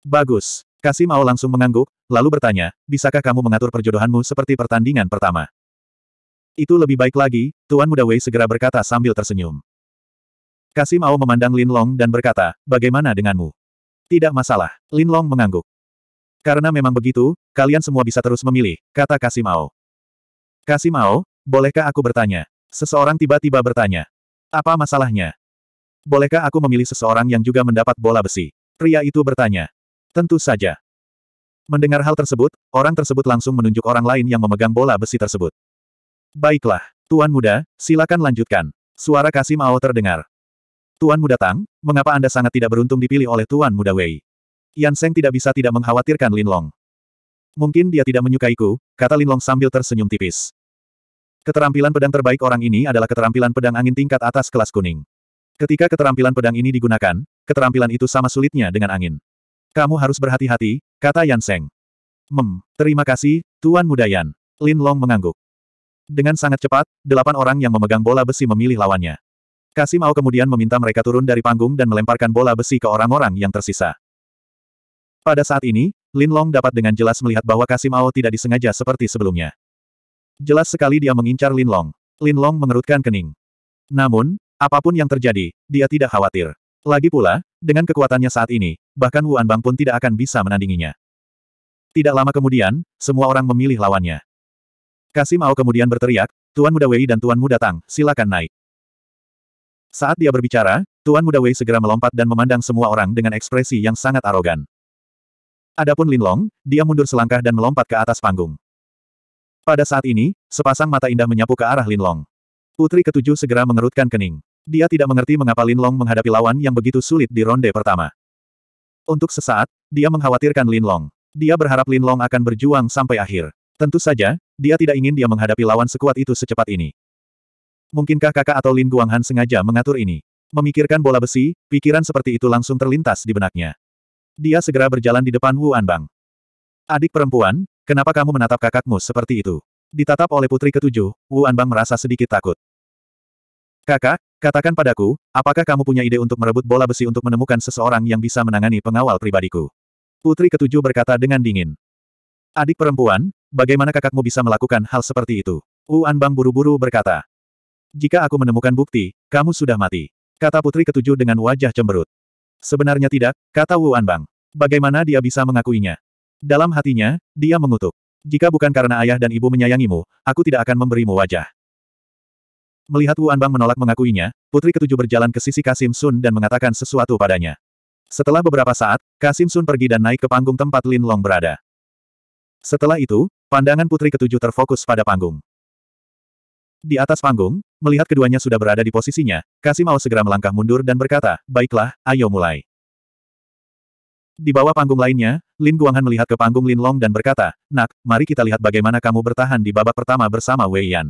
Bagus. Kasih mau langsung mengangguk, lalu bertanya, bisakah kamu mengatur perjodohanmu seperti pertandingan pertama? Itu lebih baik lagi, Tuan Muda Wei segera berkata sambil tersenyum. Kasih mau memandang Lin Long dan berkata, bagaimana denganmu? Tidak masalah, Lin Long mengangguk. Karena memang begitu, kalian semua bisa terus memilih, kata Kasih mau. Kasih Mao, Bolehkah aku bertanya? Seseorang tiba-tiba bertanya. Apa masalahnya? Bolehkah aku memilih seseorang yang juga mendapat bola besi? Pria itu bertanya. Tentu saja. Mendengar hal tersebut, orang tersebut langsung menunjuk orang lain yang memegang bola besi tersebut. Baiklah, Tuan Muda, silakan lanjutkan. Suara Kasim Ao terdengar. Tuan Muda Tang, mengapa Anda sangat tidak beruntung dipilih oleh Tuan Muda Wei? Yan Seng tidak bisa tidak mengkhawatirkan Lin Long. Mungkin dia tidak menyukaiku, kata Lin Long sambil tersenyum tipis. Keterampilan pedang terbaik orang ini adalah keterampilan pedang angin tingkat atas kelas kuning. Ketika keterampilan pedang ini digunakan, keterampilan itu sama sulitnya dengan angin. Kamu harus berhati-hati, kata Yan Seng. Mem, terima kasih, Tuan Muda Yan. Lin Long mengangguk. Dengan sangat cepat, delapan orang yang memegang bola besi memilih lawannya. Kasim Ao kemudian meminta mereka turun dari panggung dan melemparkan bola besi ke orang-orang yang tersisa. Pada saat ini, Lin Long dapat dengan jelas melihat bahwa Kasim Ao tidak disengaja seperti sebelumnya. Jelas sekali dia mengincar Lin Long. Lin Long mengerutkan kening. Namun, apapun yang terjadi, dia tidak khawatir. Lagi pula, dengan kekuatannya saat ini, bahkan Wu Anbang pun tidak akan bisa menandinginya. Tidak lama kemudian, semua orang memilih lawannya. Kasim Ao kemudian berteriak, Tuan Muda Wei dan Tuan Muda Tang, silakan naik. Saat dia berbicara, Tuan Muda Wei segera melompat dan memandang semua orang dengan ekspresi yang sangat arogan. Adapun Lin Long, dia mundur selangkah dan melompat ke atas panggung. Pada saat ini, sepasang mata indah menyapu ke arah Lin Long. Putri ketujuh segera mengerutkan kening. Dia tidak mengerti mengapa Lin Long menghadapi lawan yang begitu sulit di ronde pertama. Untuk sesaat, dia mengkhawatirkan Lin Long. Dia berharap Lin Long akan berjuang sampai akhir. Tentu saja, dia tidak ingin dia menghadapi lawan sekuat itu secepat ini. Mungkinkah kakak atau Lin Guanghan sengaja mengatur ini? Memikirkan bola besi, pikiran seperti itu langsung terlintas di benaknya. Dia segera berjalan di depan Wu Anbang. Adik perempuan, Kenapa kamu menatap kakakmu seperti itu? Ditatap oleh putri ketujuh, Wu Anbang merasa sedikit takut. Kakak, katakan padaku, apakah kamu punya ide untuk merebut bola besi untuk menemukan seseorang yang bisa menangani pengawal pribadiku? Putri ketujuh berkata dengan dingin. Adik perempuan, bagaimana kakakmu bisa melakukan hal seperti itu? Wu Anbang buru-buru berkata. Jika aku menemukan bukti, kamu sudah mati. Kata putri ketujuh dengan wajah cemberut. Sebenarnya tidak, kata Wu Anbang. Bagaimana dia bisa mengakuinya? Dalam hatinya, dia mengutuk. Jika bukan karena ayah dan ibu menyayangimu, aku tidak akan memberimu wajah. Melihat Wu Anbang menolak mengakuinya, putri ketujuh berjalan ke sisi Kasim Sun dan mengatakan sesuatu padanya. Setelah beberapa saat, Kasim Sun pergi dan naik ke panggung tempat Lin Long berada. Setelah itu, pandangan putri ketujuh terfokus pada panggung. Di atas panggung, melihat keduanya sudah berada di posisinya, Kasim Ao segera melangkah mundur dan berkata, baiklah, ayo mulai. Di bawah panggung lainnya, Lin Guanghan melihat ke panggung Lin Long dan berkata, Nak, mari kita lihat bagaimana kamu bertahan di babak pertama bersama Wei Yan.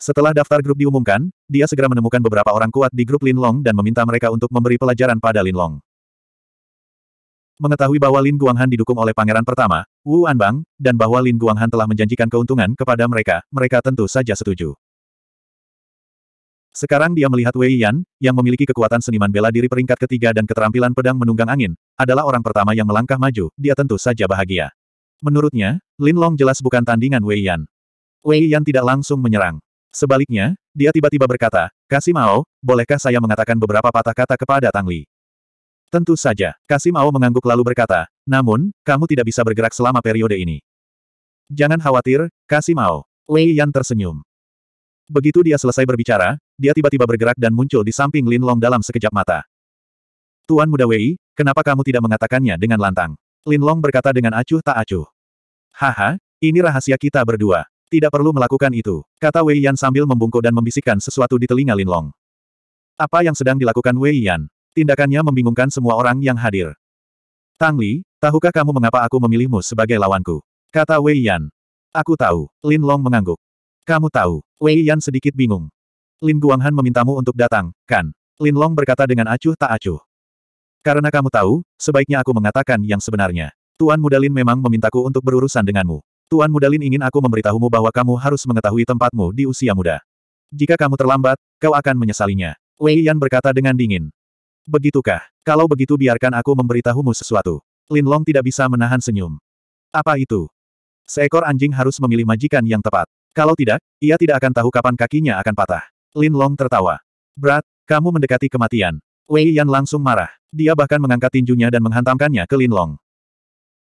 Setelah daftar grup diumumkan, dia segera menemukan beberapa orang kuat di grup Lin Long dan meminta mereka untuk memberi pelajaran pada Lin Long. Mengetahui bahwa Lin Guanghan didukung oleh pangeran pertama, Wu Anbang, dan bahwa Lin Guanghan telah menjanjikan keuntungan kepada mereka, mereka tentu saja setuju. Sekarang dia melihat Wei Yan, yang memiliki kekuatan seniman bela diri peringkat ketiga dan keterampilan pedang menunggang angin, adalah orang pertama yang melangkah maju, dia tentu saja bahagia. Menurutnya, Lin Long jelas bukan tandingan Wei Yan. Wei Yan tidak langsung menyerang. Sebaliknya, dia tiba-tiba berkata, Kasih Mao, bolehkah saya mengatakan beberapa patah kata kepada Tang Li? Tentu saja, Kasih Mao mengangguk lalu berkata, namun, kamu tidak bisa bergerak selama periode ini. Jangan khawatir, Kasih Mao. Wei Yan tersenyum. Begitu dia selesai berbicara, dia tiba-tiba bergerak dan muncul di samping Lin Long dalam sekejap mata. Tuan Muda Wei, kenapa kamu tidak mengatakannya dengan lantang? Lin Long berkata dengan acuh tak acuh. Haha, ini rahasia kita berdua. Tidak perlu melakukan itu, kata Wei Yan sambil membungkuk dan membisikkan sesuatu di telinga Lin Long. Apa yang sedang dilakukan Wei Yan? Tindakannya membingungkan semua orang yang hadir. Tang Li, tahukah kamu mengapa aku memilihmu sebagai lawanku? Kata Wei Yan. Aku tahu, Lin Long mengangguk. Kamu tahu, Wei Yan sedikit bingung. Lin Guanghan memintamu untuk datang, kan? Lin Long berkata dengan acuh tak acuh. Karena kamu tahu, sebaiknya aku mengatakan yang sebenarnya. Tuan Muda Lin memang memintaku untuk berurusan denganmu. Tuan Muda Lin ingin aku memberitahumu bahwa kamu harus mengetahui tempatmu di usia muda. Jika kamu terlambat, kau akan menyesalinya. Wei Yan berkata dengan dingin. Begitukah? Kalau begitu biarkan aku memberitahumu sesuatu. Lin Long tidak bisa menahan senyum. Apa itu? Seekor anjing harus memilih majikan yang tepat. Kalau tidak, ia tidak akan tahu kapan kakinya akan patah. Lin Long tertawa. Berat, kamu mendekati kematian. Wei Yan langsung marah. Dia bahkan mengangkat tinjunya dan menghantamkannya ke Lin Long.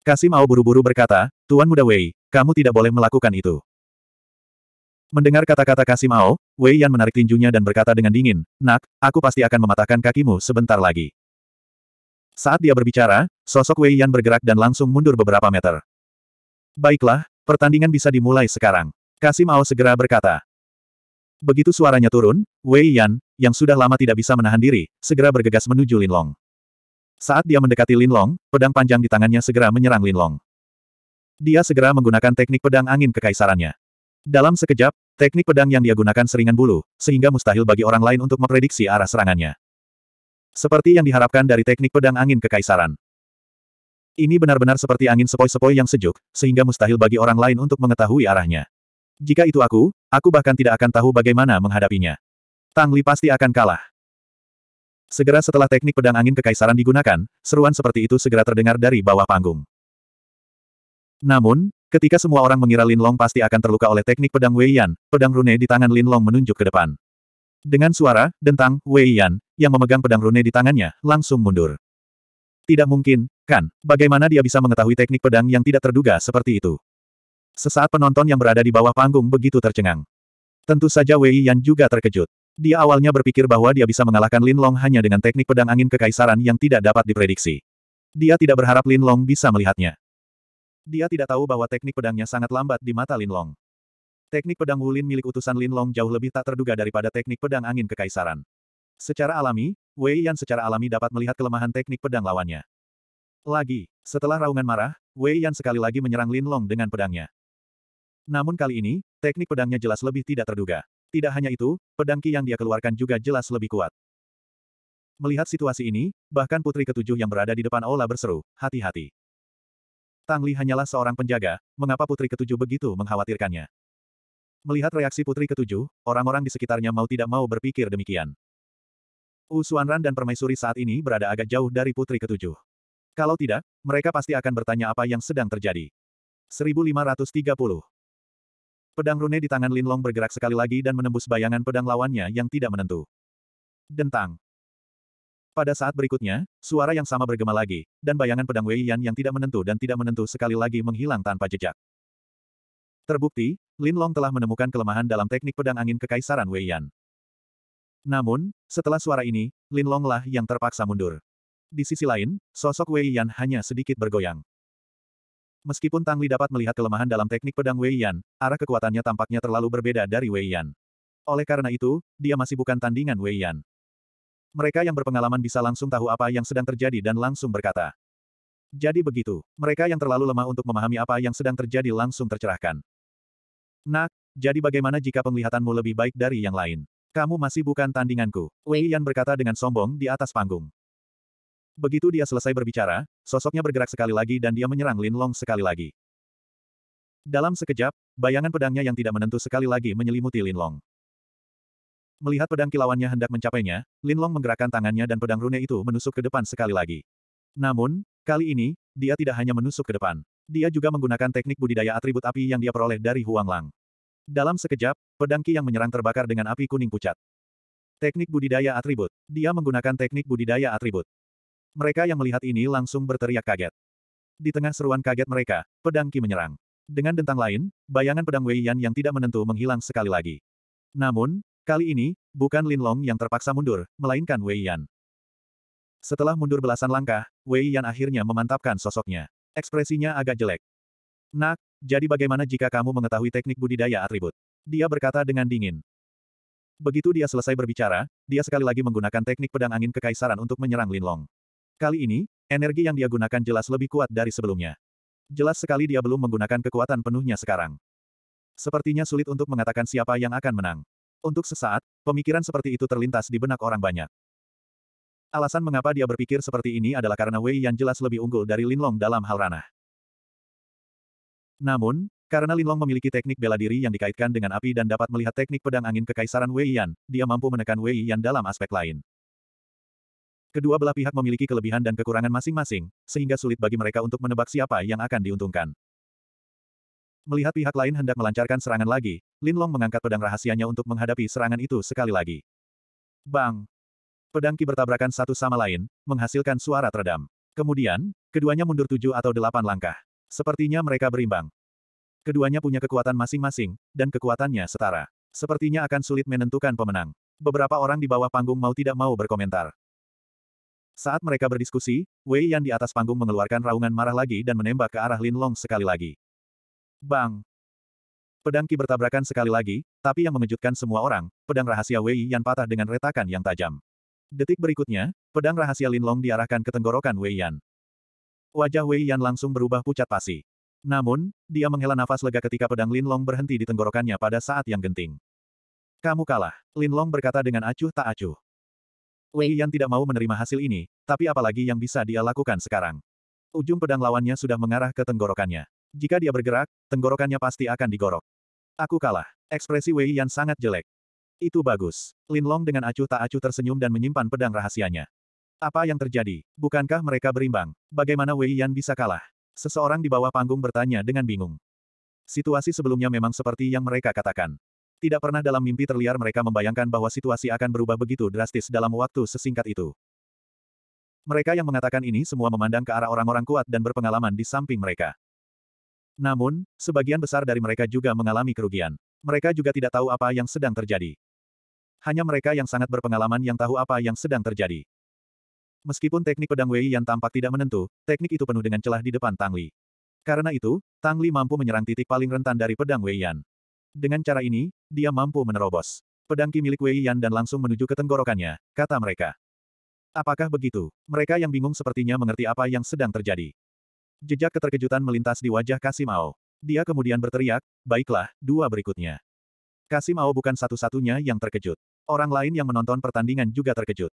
Kasim Ao buru-buru berkata, Tuan Muda Wei, kamu tidak boleh melakukan itu. Mendengar kata-kata Kasim Ao, Wei Yan menarik tinjunya dan berkata dengan dingin, Nak, aku pasti akan mematahkan kakimu sebentar lagi. Saat dia berbicara, sosok Wei Yan bergerak dan langsung mundur beberapa meter. Baiklah, pertandingan bisa dimulai sekarang. Kasim Ao segera berkata. Begitu suaranya turun, Wei Yan, yang sudah lama tidak bisa menahan diri, segera bergegas menuju Lin Long. Saat dia mendekati Lin Long, pedang panjang di tangannya segera menyerang Lin Long. Dia segera menggunakan teknik pedang angin kekaisarannya. Dalam sekejap, teknik pedang yang dia gunakan seringan bulu, sehingga mustahil bagi orang lain untuk memprediksi arah serangannya. Seperti yang diharapkan dari teknik pedang angin kekaisaran. Ini benar-benar seperti angin sepoi-sepoi yang sejuk, sehingga mustahil bagi orang lain untuk mengetahui arahnya. Jika itu aku, aku bahkan tidak akan tahu bagaimana menghadapinya. Tang Li pasti akan kalah. Segera setelah teknik pedang angin kekaisaran digunakan, seruan seperti itu segera terdengar dari bawah panggung. Namun, ketika semua orang mengira Lin Long pasti akan terluka oleh teknik pedang Wei Yan, pedang rune di tangan Lin Long menunjuk ke depan. Dengan suara, dentang, Wei Yan, yang memegang pedang rune di tangannya, langsung mundur. Tidak mungkin, kan? Bagaimana dia bisa mengetahui teknik pedang yang tidak terduga seperti itu? Sesaat penonton yang berada di bawah panggung begitu tercengang. Tentu saja Wei Yan juga terkejut. Dia awalnya berpikir bahwa dia bisa mengalahkan Lin Long hanya dengan teknik pedang angin kekaisaran yang tidak dapat diprediksi. Dia tidak berharap Lin Long bisa melihatnya. Dia tidak tahu bahwa teknik pedangnya sangat lambat di mata Lin Long. Teknik pedang Wulin milik utusan Lin Long jauh lebih tak terduga daripada teknik pedang angin kekaisaran. Secara alami, Wei Yan secara alami dapat melihat kelemahan teknik pedang lawannya. Lagi, setelah raungan marah, Wei Yan sekali lagi menyerang Lin Long dengan pedangnya. Namun kali ini, teknik pedangnya jelas lebih tidak terduga. Tidak hanya itu, pedang Ki yang dia keluarkan juga jelas lebih kuat. Melihat situasi ini, bahkan putri ketujuh yang berada di depan aula berseru, hati-hati. Tang Li hanyalah seorang penjaga, mengapa putri ketujuh begitu mengkhawatirkannya? Melihat reaksi putri ketujuh, orang-orang di sekitarnya mau tidak mau berpikir demikian. Wu Xuanran dan Permaisuri saat ini berada agak jauh dari putri ketujuh. Kalau tidak, mereka pasti akan bertanya apa yang sedang terjadi. 1530 Pedang rune di tangan Linlong bergerak sekali lagi dan menembus bayangan pedang lawannya yang tidak menentu. Dentang. Pada saat berikutnya, suara yang sama bergema lagi, dan bayangan pedang Wei Yan yang tidak menentu dan tidak menentu sekali lagi menghilang tanpa jejak. Terbukti, Linlong telah menemukan kelemahan dalam teknik pedang angin kekaisaran Wei Yan. Namun, setelah suara ini, Linlong lah yang terpaksa mundur. Di sisi lain, sosok Wei Yan hanya sedikit bergoyang. Meskipun Tang Li dapat melihat kelemahan dalam teknik pedang Wei Yan, arah kekuatannya tampaknya terlalu berbeda dari Wei Yan. Oleh karena itu, dia masih bukan tandingan Wei Yan. Mereka yang berpengalaman bisa langsung tahu apa yang sedang terjadi dan langsung berkata. Jadi begitu, mereka yang terlalu lemah untuk memahami apa yang sedang terjadi langsung tercerahkan. Nak, jadi bagaimana jika penglihatanmu lebih baik dari yang lain? Kamu masih bukan tandinganku, Wei Yan berkata dengan sombong di atas panggung. Begitu dia selesai berbicara, sosoknya bergerak sekali lagi dan dia menyerang Lin Long sekali lagi. Dalam sekejap, bayangan pedangnya yang tidak menentu sekali lagi menyelimuti Lin Long. Melihat pedang kilauannya hendak mencapainya, Lin Long menggerakkan tangannya dan pedang rune itu menusuk ke depan sekali lagi. Namun, kali ini, dia tidak hanya menusuk ke depan. Dia juga menggunakan teknik budidaya atribut api yang dia peroleh dari Huang Lang. Dalam sekejap, pedang Ki yang menyerang terbakar dengan api kuning pucat. Teknik budidaya atribut. Dia menggunakan teknik budidaya atribut. Mereka yang melihat ini langsung berteriak kaget. Di tengah seruan kaget mereka, pedang Qi menyerang. Dengan dentang lain, bayangan pedang Wei Yan yang tidak menentu menghilang sekali lagi. Namun, kali ini, bukan Lin Long yang terpaksa mundur, melainkan Wei Yan. Setelah mundur belasan langkah, Wei Yan akhirnya memantapkan sosoknya. Ekspresinya agak jelek. Nak, jadi bagaimana jika kamu mengetahui teknik budidaya atribut? Dia berkata dengan dingin. Begitu dia selesai berbicara, dia sekali lagi menggunakan teknik pedang angin kekaisaran untuk menyerang Lin Long. Kali ini, energi yang dia gunakan jelas lebih kuat dari sebelumnya. Jelas sekali dia belum menggunakan kekuatan penuhnya sekarang. Sepertinya sulit untuk mengatakan siapa yang akan menang. Untuk sesaat, pemikiran seperti itu terlintas di benak orang banyak. Alasan mengapa dia berpikir seperti ini adalah karena Wei yang jelas lebih unggul dari Linlong dalam hal ranah. Namun, karena Linlong memiliki teknik bela diri yang dikaitkan dengan api dan dapat melihat teknik pedang angin kekaisaran Wei Yan, dia mampu menekan Wei Yan dalam aspek lain. Kedua belah pihak memiliki kelebihan dan kekurangan masing-masing, sehingga sulit bagi mereka untuk menebak siapa yang akan diuntungkan. Melihat pihak lain hendak melancarkan serangan lagi, Lin Long mengangkat pedang rahasianya untuk menghadapi serangan itu sekali lagi. Bang! Pedang ki bertabrakan satu sama lain, menghasilkan suara teredam. Kemudian, keduanya mundur tujuh atau delapan langkah. Sepertinya mereka berimbang. Keduanya punya kekuatan masing-masing, dan kekuatannya setara. Sepertinya akan sulit menentukan pemenang. Beberapa orang di bawah panggung mau tidak mau berkomentar. Saat mereka berdiskusi, Wei Yan di atas panggung mengeluarkan raungan marah lagi dan menembak ke arah Lin Long sekali lagi. Bang! Pedang Ki bertabrakan sekali lagi, tapi yang mengejutkan semua orang, pedang rahasia Wei Yan patah dengan retakan yang tajam. Detik berikutnya, pedang rahasia Lin Long diarahkan ke tenggorokan Wei Yan. Wajah Wei Yan langsung berubah pucat pasi. Namun, dia menghela nafas lega ketika pedang Lin Long berhenti di tenggorokannya pada saat yang genting. Kamu kalah, Lin Long berkata dengan acuh tak acuh. Wei Yan tidak mau menerima hasil ini, tapi apalagi yang bisa dia lakukan sekarang. Ujung pedang lawannya sudah mengarah ke tenggorokannya. Jika dia bergerak, tenggorokannya pasti akan digorok. Aku kalah. Ekspresi Wei Yan sangat jelek. Itu bagus. Lin Long dengan acuh tak acuh tersenyum dan menyimpan pedang rahasianya. Apa yang terjadi? Bukankah mereka berimbang? Bagaimana Wei Yan bisa kalah? Seseorang di bawah panggung bertanya dengan bingung. Situasi sebelumnya memang seperti yang mereka katakan. Tidak pernah dalam mimpi terliar mereka membayangkan bahwa situasi akan berubah begitu drastis dalam waktu sesingkat itu. Mereka yang mengatakan ini semua memandang ke arah orang-orang kuat dan berpengalaman di samping mereka. Namun, sebagian besar dari mereka juga mengalami kerugian. Mereka juga tidak tahu apa yang sedang terjadi. Hanya mereka yang sangat berpengalaman yang tahu apa yang sedang terjadi. Meskipun teknik pedang Wei yang tampak tidak menentu, teknik itu penuh dengan celah di depan Tang Li. Karena itu, Tang Li mampu menyerang titik paling rentan dari pedang Wei Yan. Dengan cara ini, dia mampu menerobos. Pedang Ki milik Wei Yan dan langsung menuju ke tenggorokannya, kata mereka. Apakah begitu? Mereka yang bingung sepertinya mengerti apa yang sedang terjadi. Jejak keterkejutan melintas di wajah Kasimao. Dia kemudian berteriak, baiklah, dua berikutnya. Kasimao bukan satu-satunya yang terkejut. Orang lain yang menonton pertandingan juga terkejut.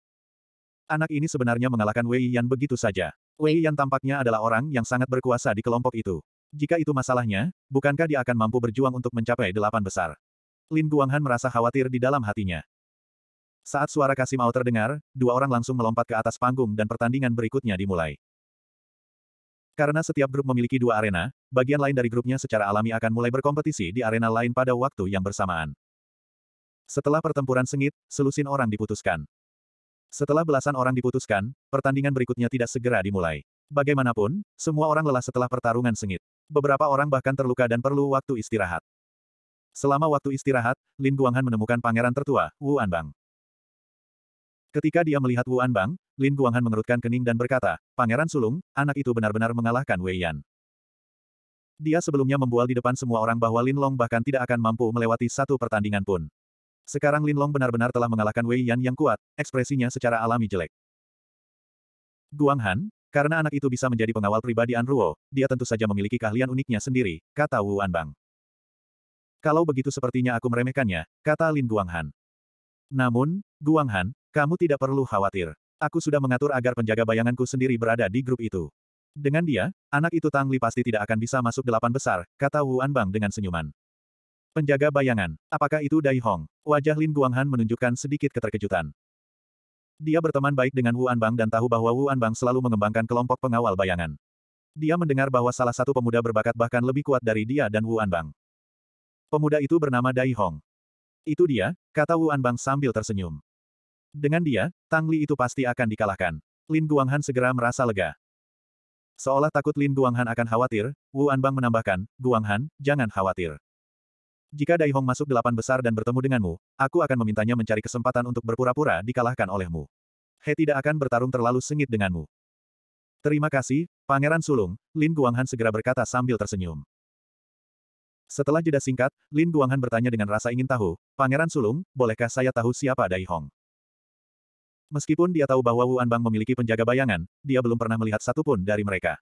Anak ini sebenarnya mengalahkan Wei Yan begitu saja. Wei Yan tampaknya adalah orang yang sangat berkuasa di kelompok itu. Jika itu masalahnya, bukankah dia akan mampu berjuang untuk mencapai delapan besar? Lin Guanghan merasa khawatir di dalam hatinya. Saat suara kasih mau terdengar, dua orang langsung melompat ke atas panggung dan pertandingan berikutnya dimulai. Karena setiap grup memiliki dua arena, bagian lain dari grupnya secara alami akan mulai berkompetisi di arena lain pada waktu yang bersamaan. Setelah pertempuran sengit, selusin orang diputuskan. Setelah belasan orang diputuskan, pertandingan berikutnya tidak segera dimulai. Bagaimanapun, semua orang lelah setelah pertarungan sengit. Beberapa orang bahkan terluka dan perlu waktu istirahat. Selama waktu istirahat, Lin Guanghan menemukan pangeran tertua, Wu Anbang. Ketika dia melihat Wu Anbang, Lin Guanghan mengerutkan kening dan berkata, Pangeran Sulung, anak itu benar-benar mengalahkan Wei Yan. Dia sebelumnya membual di depan semua orang bahwa Lin Long bahkan tidak akan mampu melewati satu pertandingan pun. Sekarang Lin Long benar-benar telah mengalahkan Wei Yan yang kuat, ekspresinya secara alami jelek. Guanghan, karena anak itu bisa menjadi pengawal pribadi Anruo, dia tentu saja memiliki keahlian uniknya sendiri, kata Wu Anbang. Kalau begitu sepertinya aku meremehkannya, kata Lin Guanghan. Namun, Guanghan, kamu tidak perlu khawatir. Aku sudah mengatur agar penjaga bayanganku sendiri berada di grup itu. Dengan dia, anak itu Tang Li pasti tidak akan bisa masuk delapan besar, kata Wu Anbang dengan senyuman. Penjaga bayangan, apakah itu Dai Hong? Wajah Lin Guanghan menunjukkan sedikit keterkejutan. Dia berteman baik dengan Wu Anbang dan tahu bahwa Wu Anbang selalu mengembangkan kelompok pengawal bayangan. Dia mendengar bahwa salah satu pemuda berbakat bahkan lebih kuat dari dia dan Wu Anbang. Pemuda itu bernama Dai Hong. Itu dia, kata Wu Anbang sambil tersenyum. Dengan dia, Tang Li itu pasti akan dikalahkan. Lin Guanghan segera merasa lega. Seolah takut Lin Guanghan akan khawatir, Wu Anbang menambahkan, Guanghan, jangan khawatir. Jika Dai Hong masuk delapan besar dan bertemu denganmu, aku akan memintanya mencari kesempatan untuk berpura-pura dikalahkan olehmu. He tidak akan bertarung terlalu sengit denganmu. Terima kasih, Pangeran Sulung, Lin Guanghan segera berkata sambil tersenyum. Setelah jeda singkat, Lin Guanghan bertanya dengan rasa ingin tahu, Pangeran Sulung, bolehkah saya tahu siapa Dai Hong? Meskipun dia tahu bahwa Wu Anbang memiliki penjaga bayangan, dia belum pernah melihat satupun dari mereka.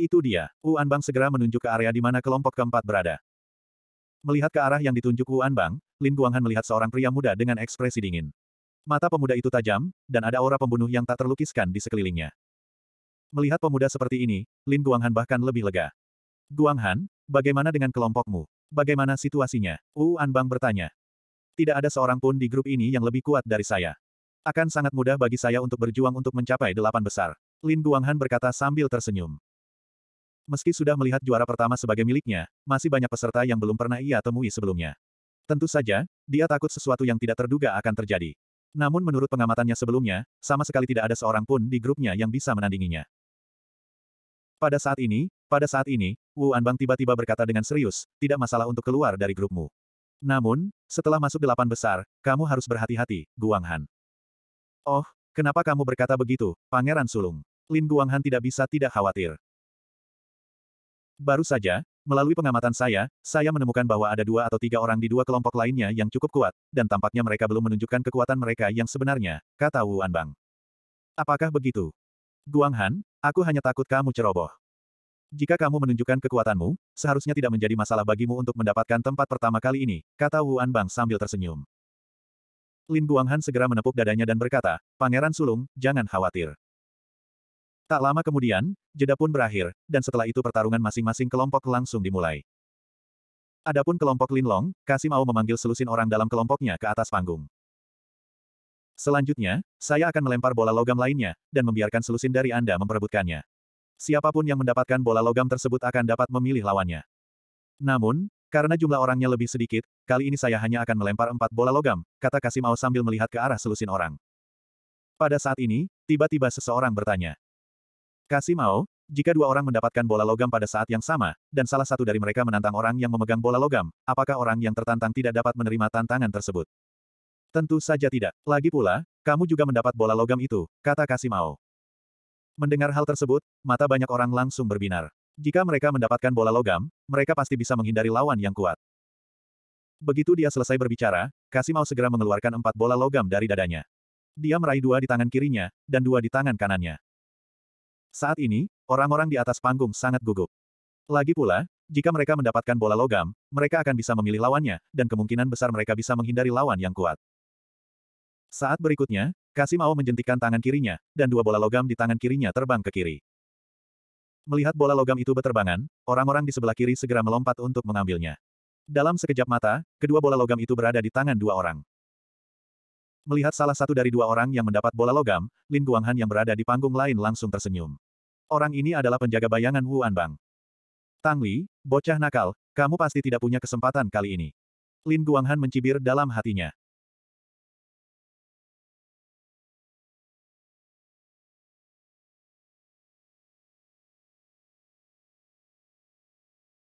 Itu dia, Wu Anbang segera menunjuk ke area di mana kelompok keempat berada. Melihat ke arah yang ditunjuk Wu Anbang, Lin Guanghan melihat seorang pria muda dengan ekspresi dingin. Mata pemuda itu tajam, dan ada aura pembunuh yang tak terlukiskan di sekelilingnya. Melihat pemuda seperti ini, Lin Guanghan bahkan lebih lega. Guanghan, Bagaimana dengan kelompokmu? Bagaimana situasinya? Wu Anbang bertanya. Tidak ada seorang pun di grup ini yang lebih kuat dari saya. Akan sangat mudah bagi saya untuk berjuang untuk mencapai delapan besar. Lin Guanghan berkata sambil tersenyum. Meski sudah melihat juara pertama sebagai miliknya, masih banyak peserta yang belum pernah ia temui sebelumnya. Tentu saja, dia takut sesuatu yang tidak terduga akan terjadi. Namun menurut pengamatannya sebelumnya, sama sekali tidak ada seorang pun di grupnya yang bisa menandinginya. Pada saat ini, pada saat ini, Wu Anbang tiba-tiba berkata dengan serius, tidak masalah untuk keluar dari grupmu. Namun, setelah masuk delapan besar, kamu harus berhati-hati, Guanghan. Oh, kenapa kamu berkata begitu, Pangeran Sulung? Lin Guanghan tidak bisa tidak khawatir. Baru saja, melalui pengamatan saya, saya menemukan bahwa ada dua atau tiga orang di dua kelompok lainnya yang cukup kuat, dan tampaknya mereka belum menunjukkan kekuatan mereka yang sebenarnya, kata Wu Anbang. Apakah begitu? Guang Han, aku hanya takut kamu ceroboh. Jika kamu menunjukkan kekuatanmu, seharusnya tidak menjadi masalah bagimu untuk mendapatkan tempat pertama kali ini, kata Wu Anbang sambil tersenyum. Lin Guanghan segera menepuk dadanya dan berkata, Pangeran Sulung, jangan khawatir. Tak lama kemudian, jeda pun berakhir, dan setelah itu pertarungan masing-masing kelompok langsung dimulai. Adapun kelompok Long, Kasim Ao memanggil selusin orang dalam kelompoknya ke atas panggung. Selanjutnya, saya akan melempar bola logam lainnya, dan membiarkan selusin dari Anda memperebutkannya. Siapapun yang mendapatkan bola logam tersebut akan dapat memilih lawannya. Namun, karena jumlah orangnya lebih sedikit, kali ini saya hanya akan melempar empat bola logam, kata Kasimau sambil melihat ke arah selusin orang. Pada saat ini, tiba-tiba seseorang bertanya. Kasimau, jika dua orang mendapatkan bola logam pada saat yang sama, dan salah satu dari mereka menantang orang yang memegang bola logam, apakah orang yang tertantang tidak dapat menerima tantangan tersebut? Tentu saja tidak. Lagi pula, kamu juga mendapat bola logam itu, kata Kasimao. Mendengar hal tersebut, mata banyak orang langsung berbinar. Jika mereka mendapatkan bola logam, mereka pasti bisa menghindari lawan yang kuat. Begitu dia selesai berbicara, Kasimao segera mengeluarkan empat bola logam dari dadanya. Dia meraih dua di tangan kirinya, dan dua di tangan kanannya. Saat ini, orang-orang di atas panggung sangat gugup. Lagi pula, jika mereka mendapatkan bola logam, mereka akan bisa memilih lawannya, dan kemungkinan besar mereka bisa menghindari lawan yang kuat. Saat berikutnya, Kasim Ao menjentikkan tangan kirinya, dan dua bola logam di tangan kirinya terbang ke kiri. Melihat bola logam itu berterbangan, orang-orang di sebelah kiri segera melompat untuk mengambilnya. Dalam sekejap mata, kedua bola logam itu berada di tangan dua orang. Melihat salah satu dari dua orang yang mendapat bola logam, Lin Guanghan yang berada di panggung lain langsung tersenyum. Orang ini adalah penjaga bayangan Wu Anbang. Tang Li, bocah nakal, kamu pasti tidak punya kesempatan kali ini. Lin Guanghan mencibir dalam hatinya.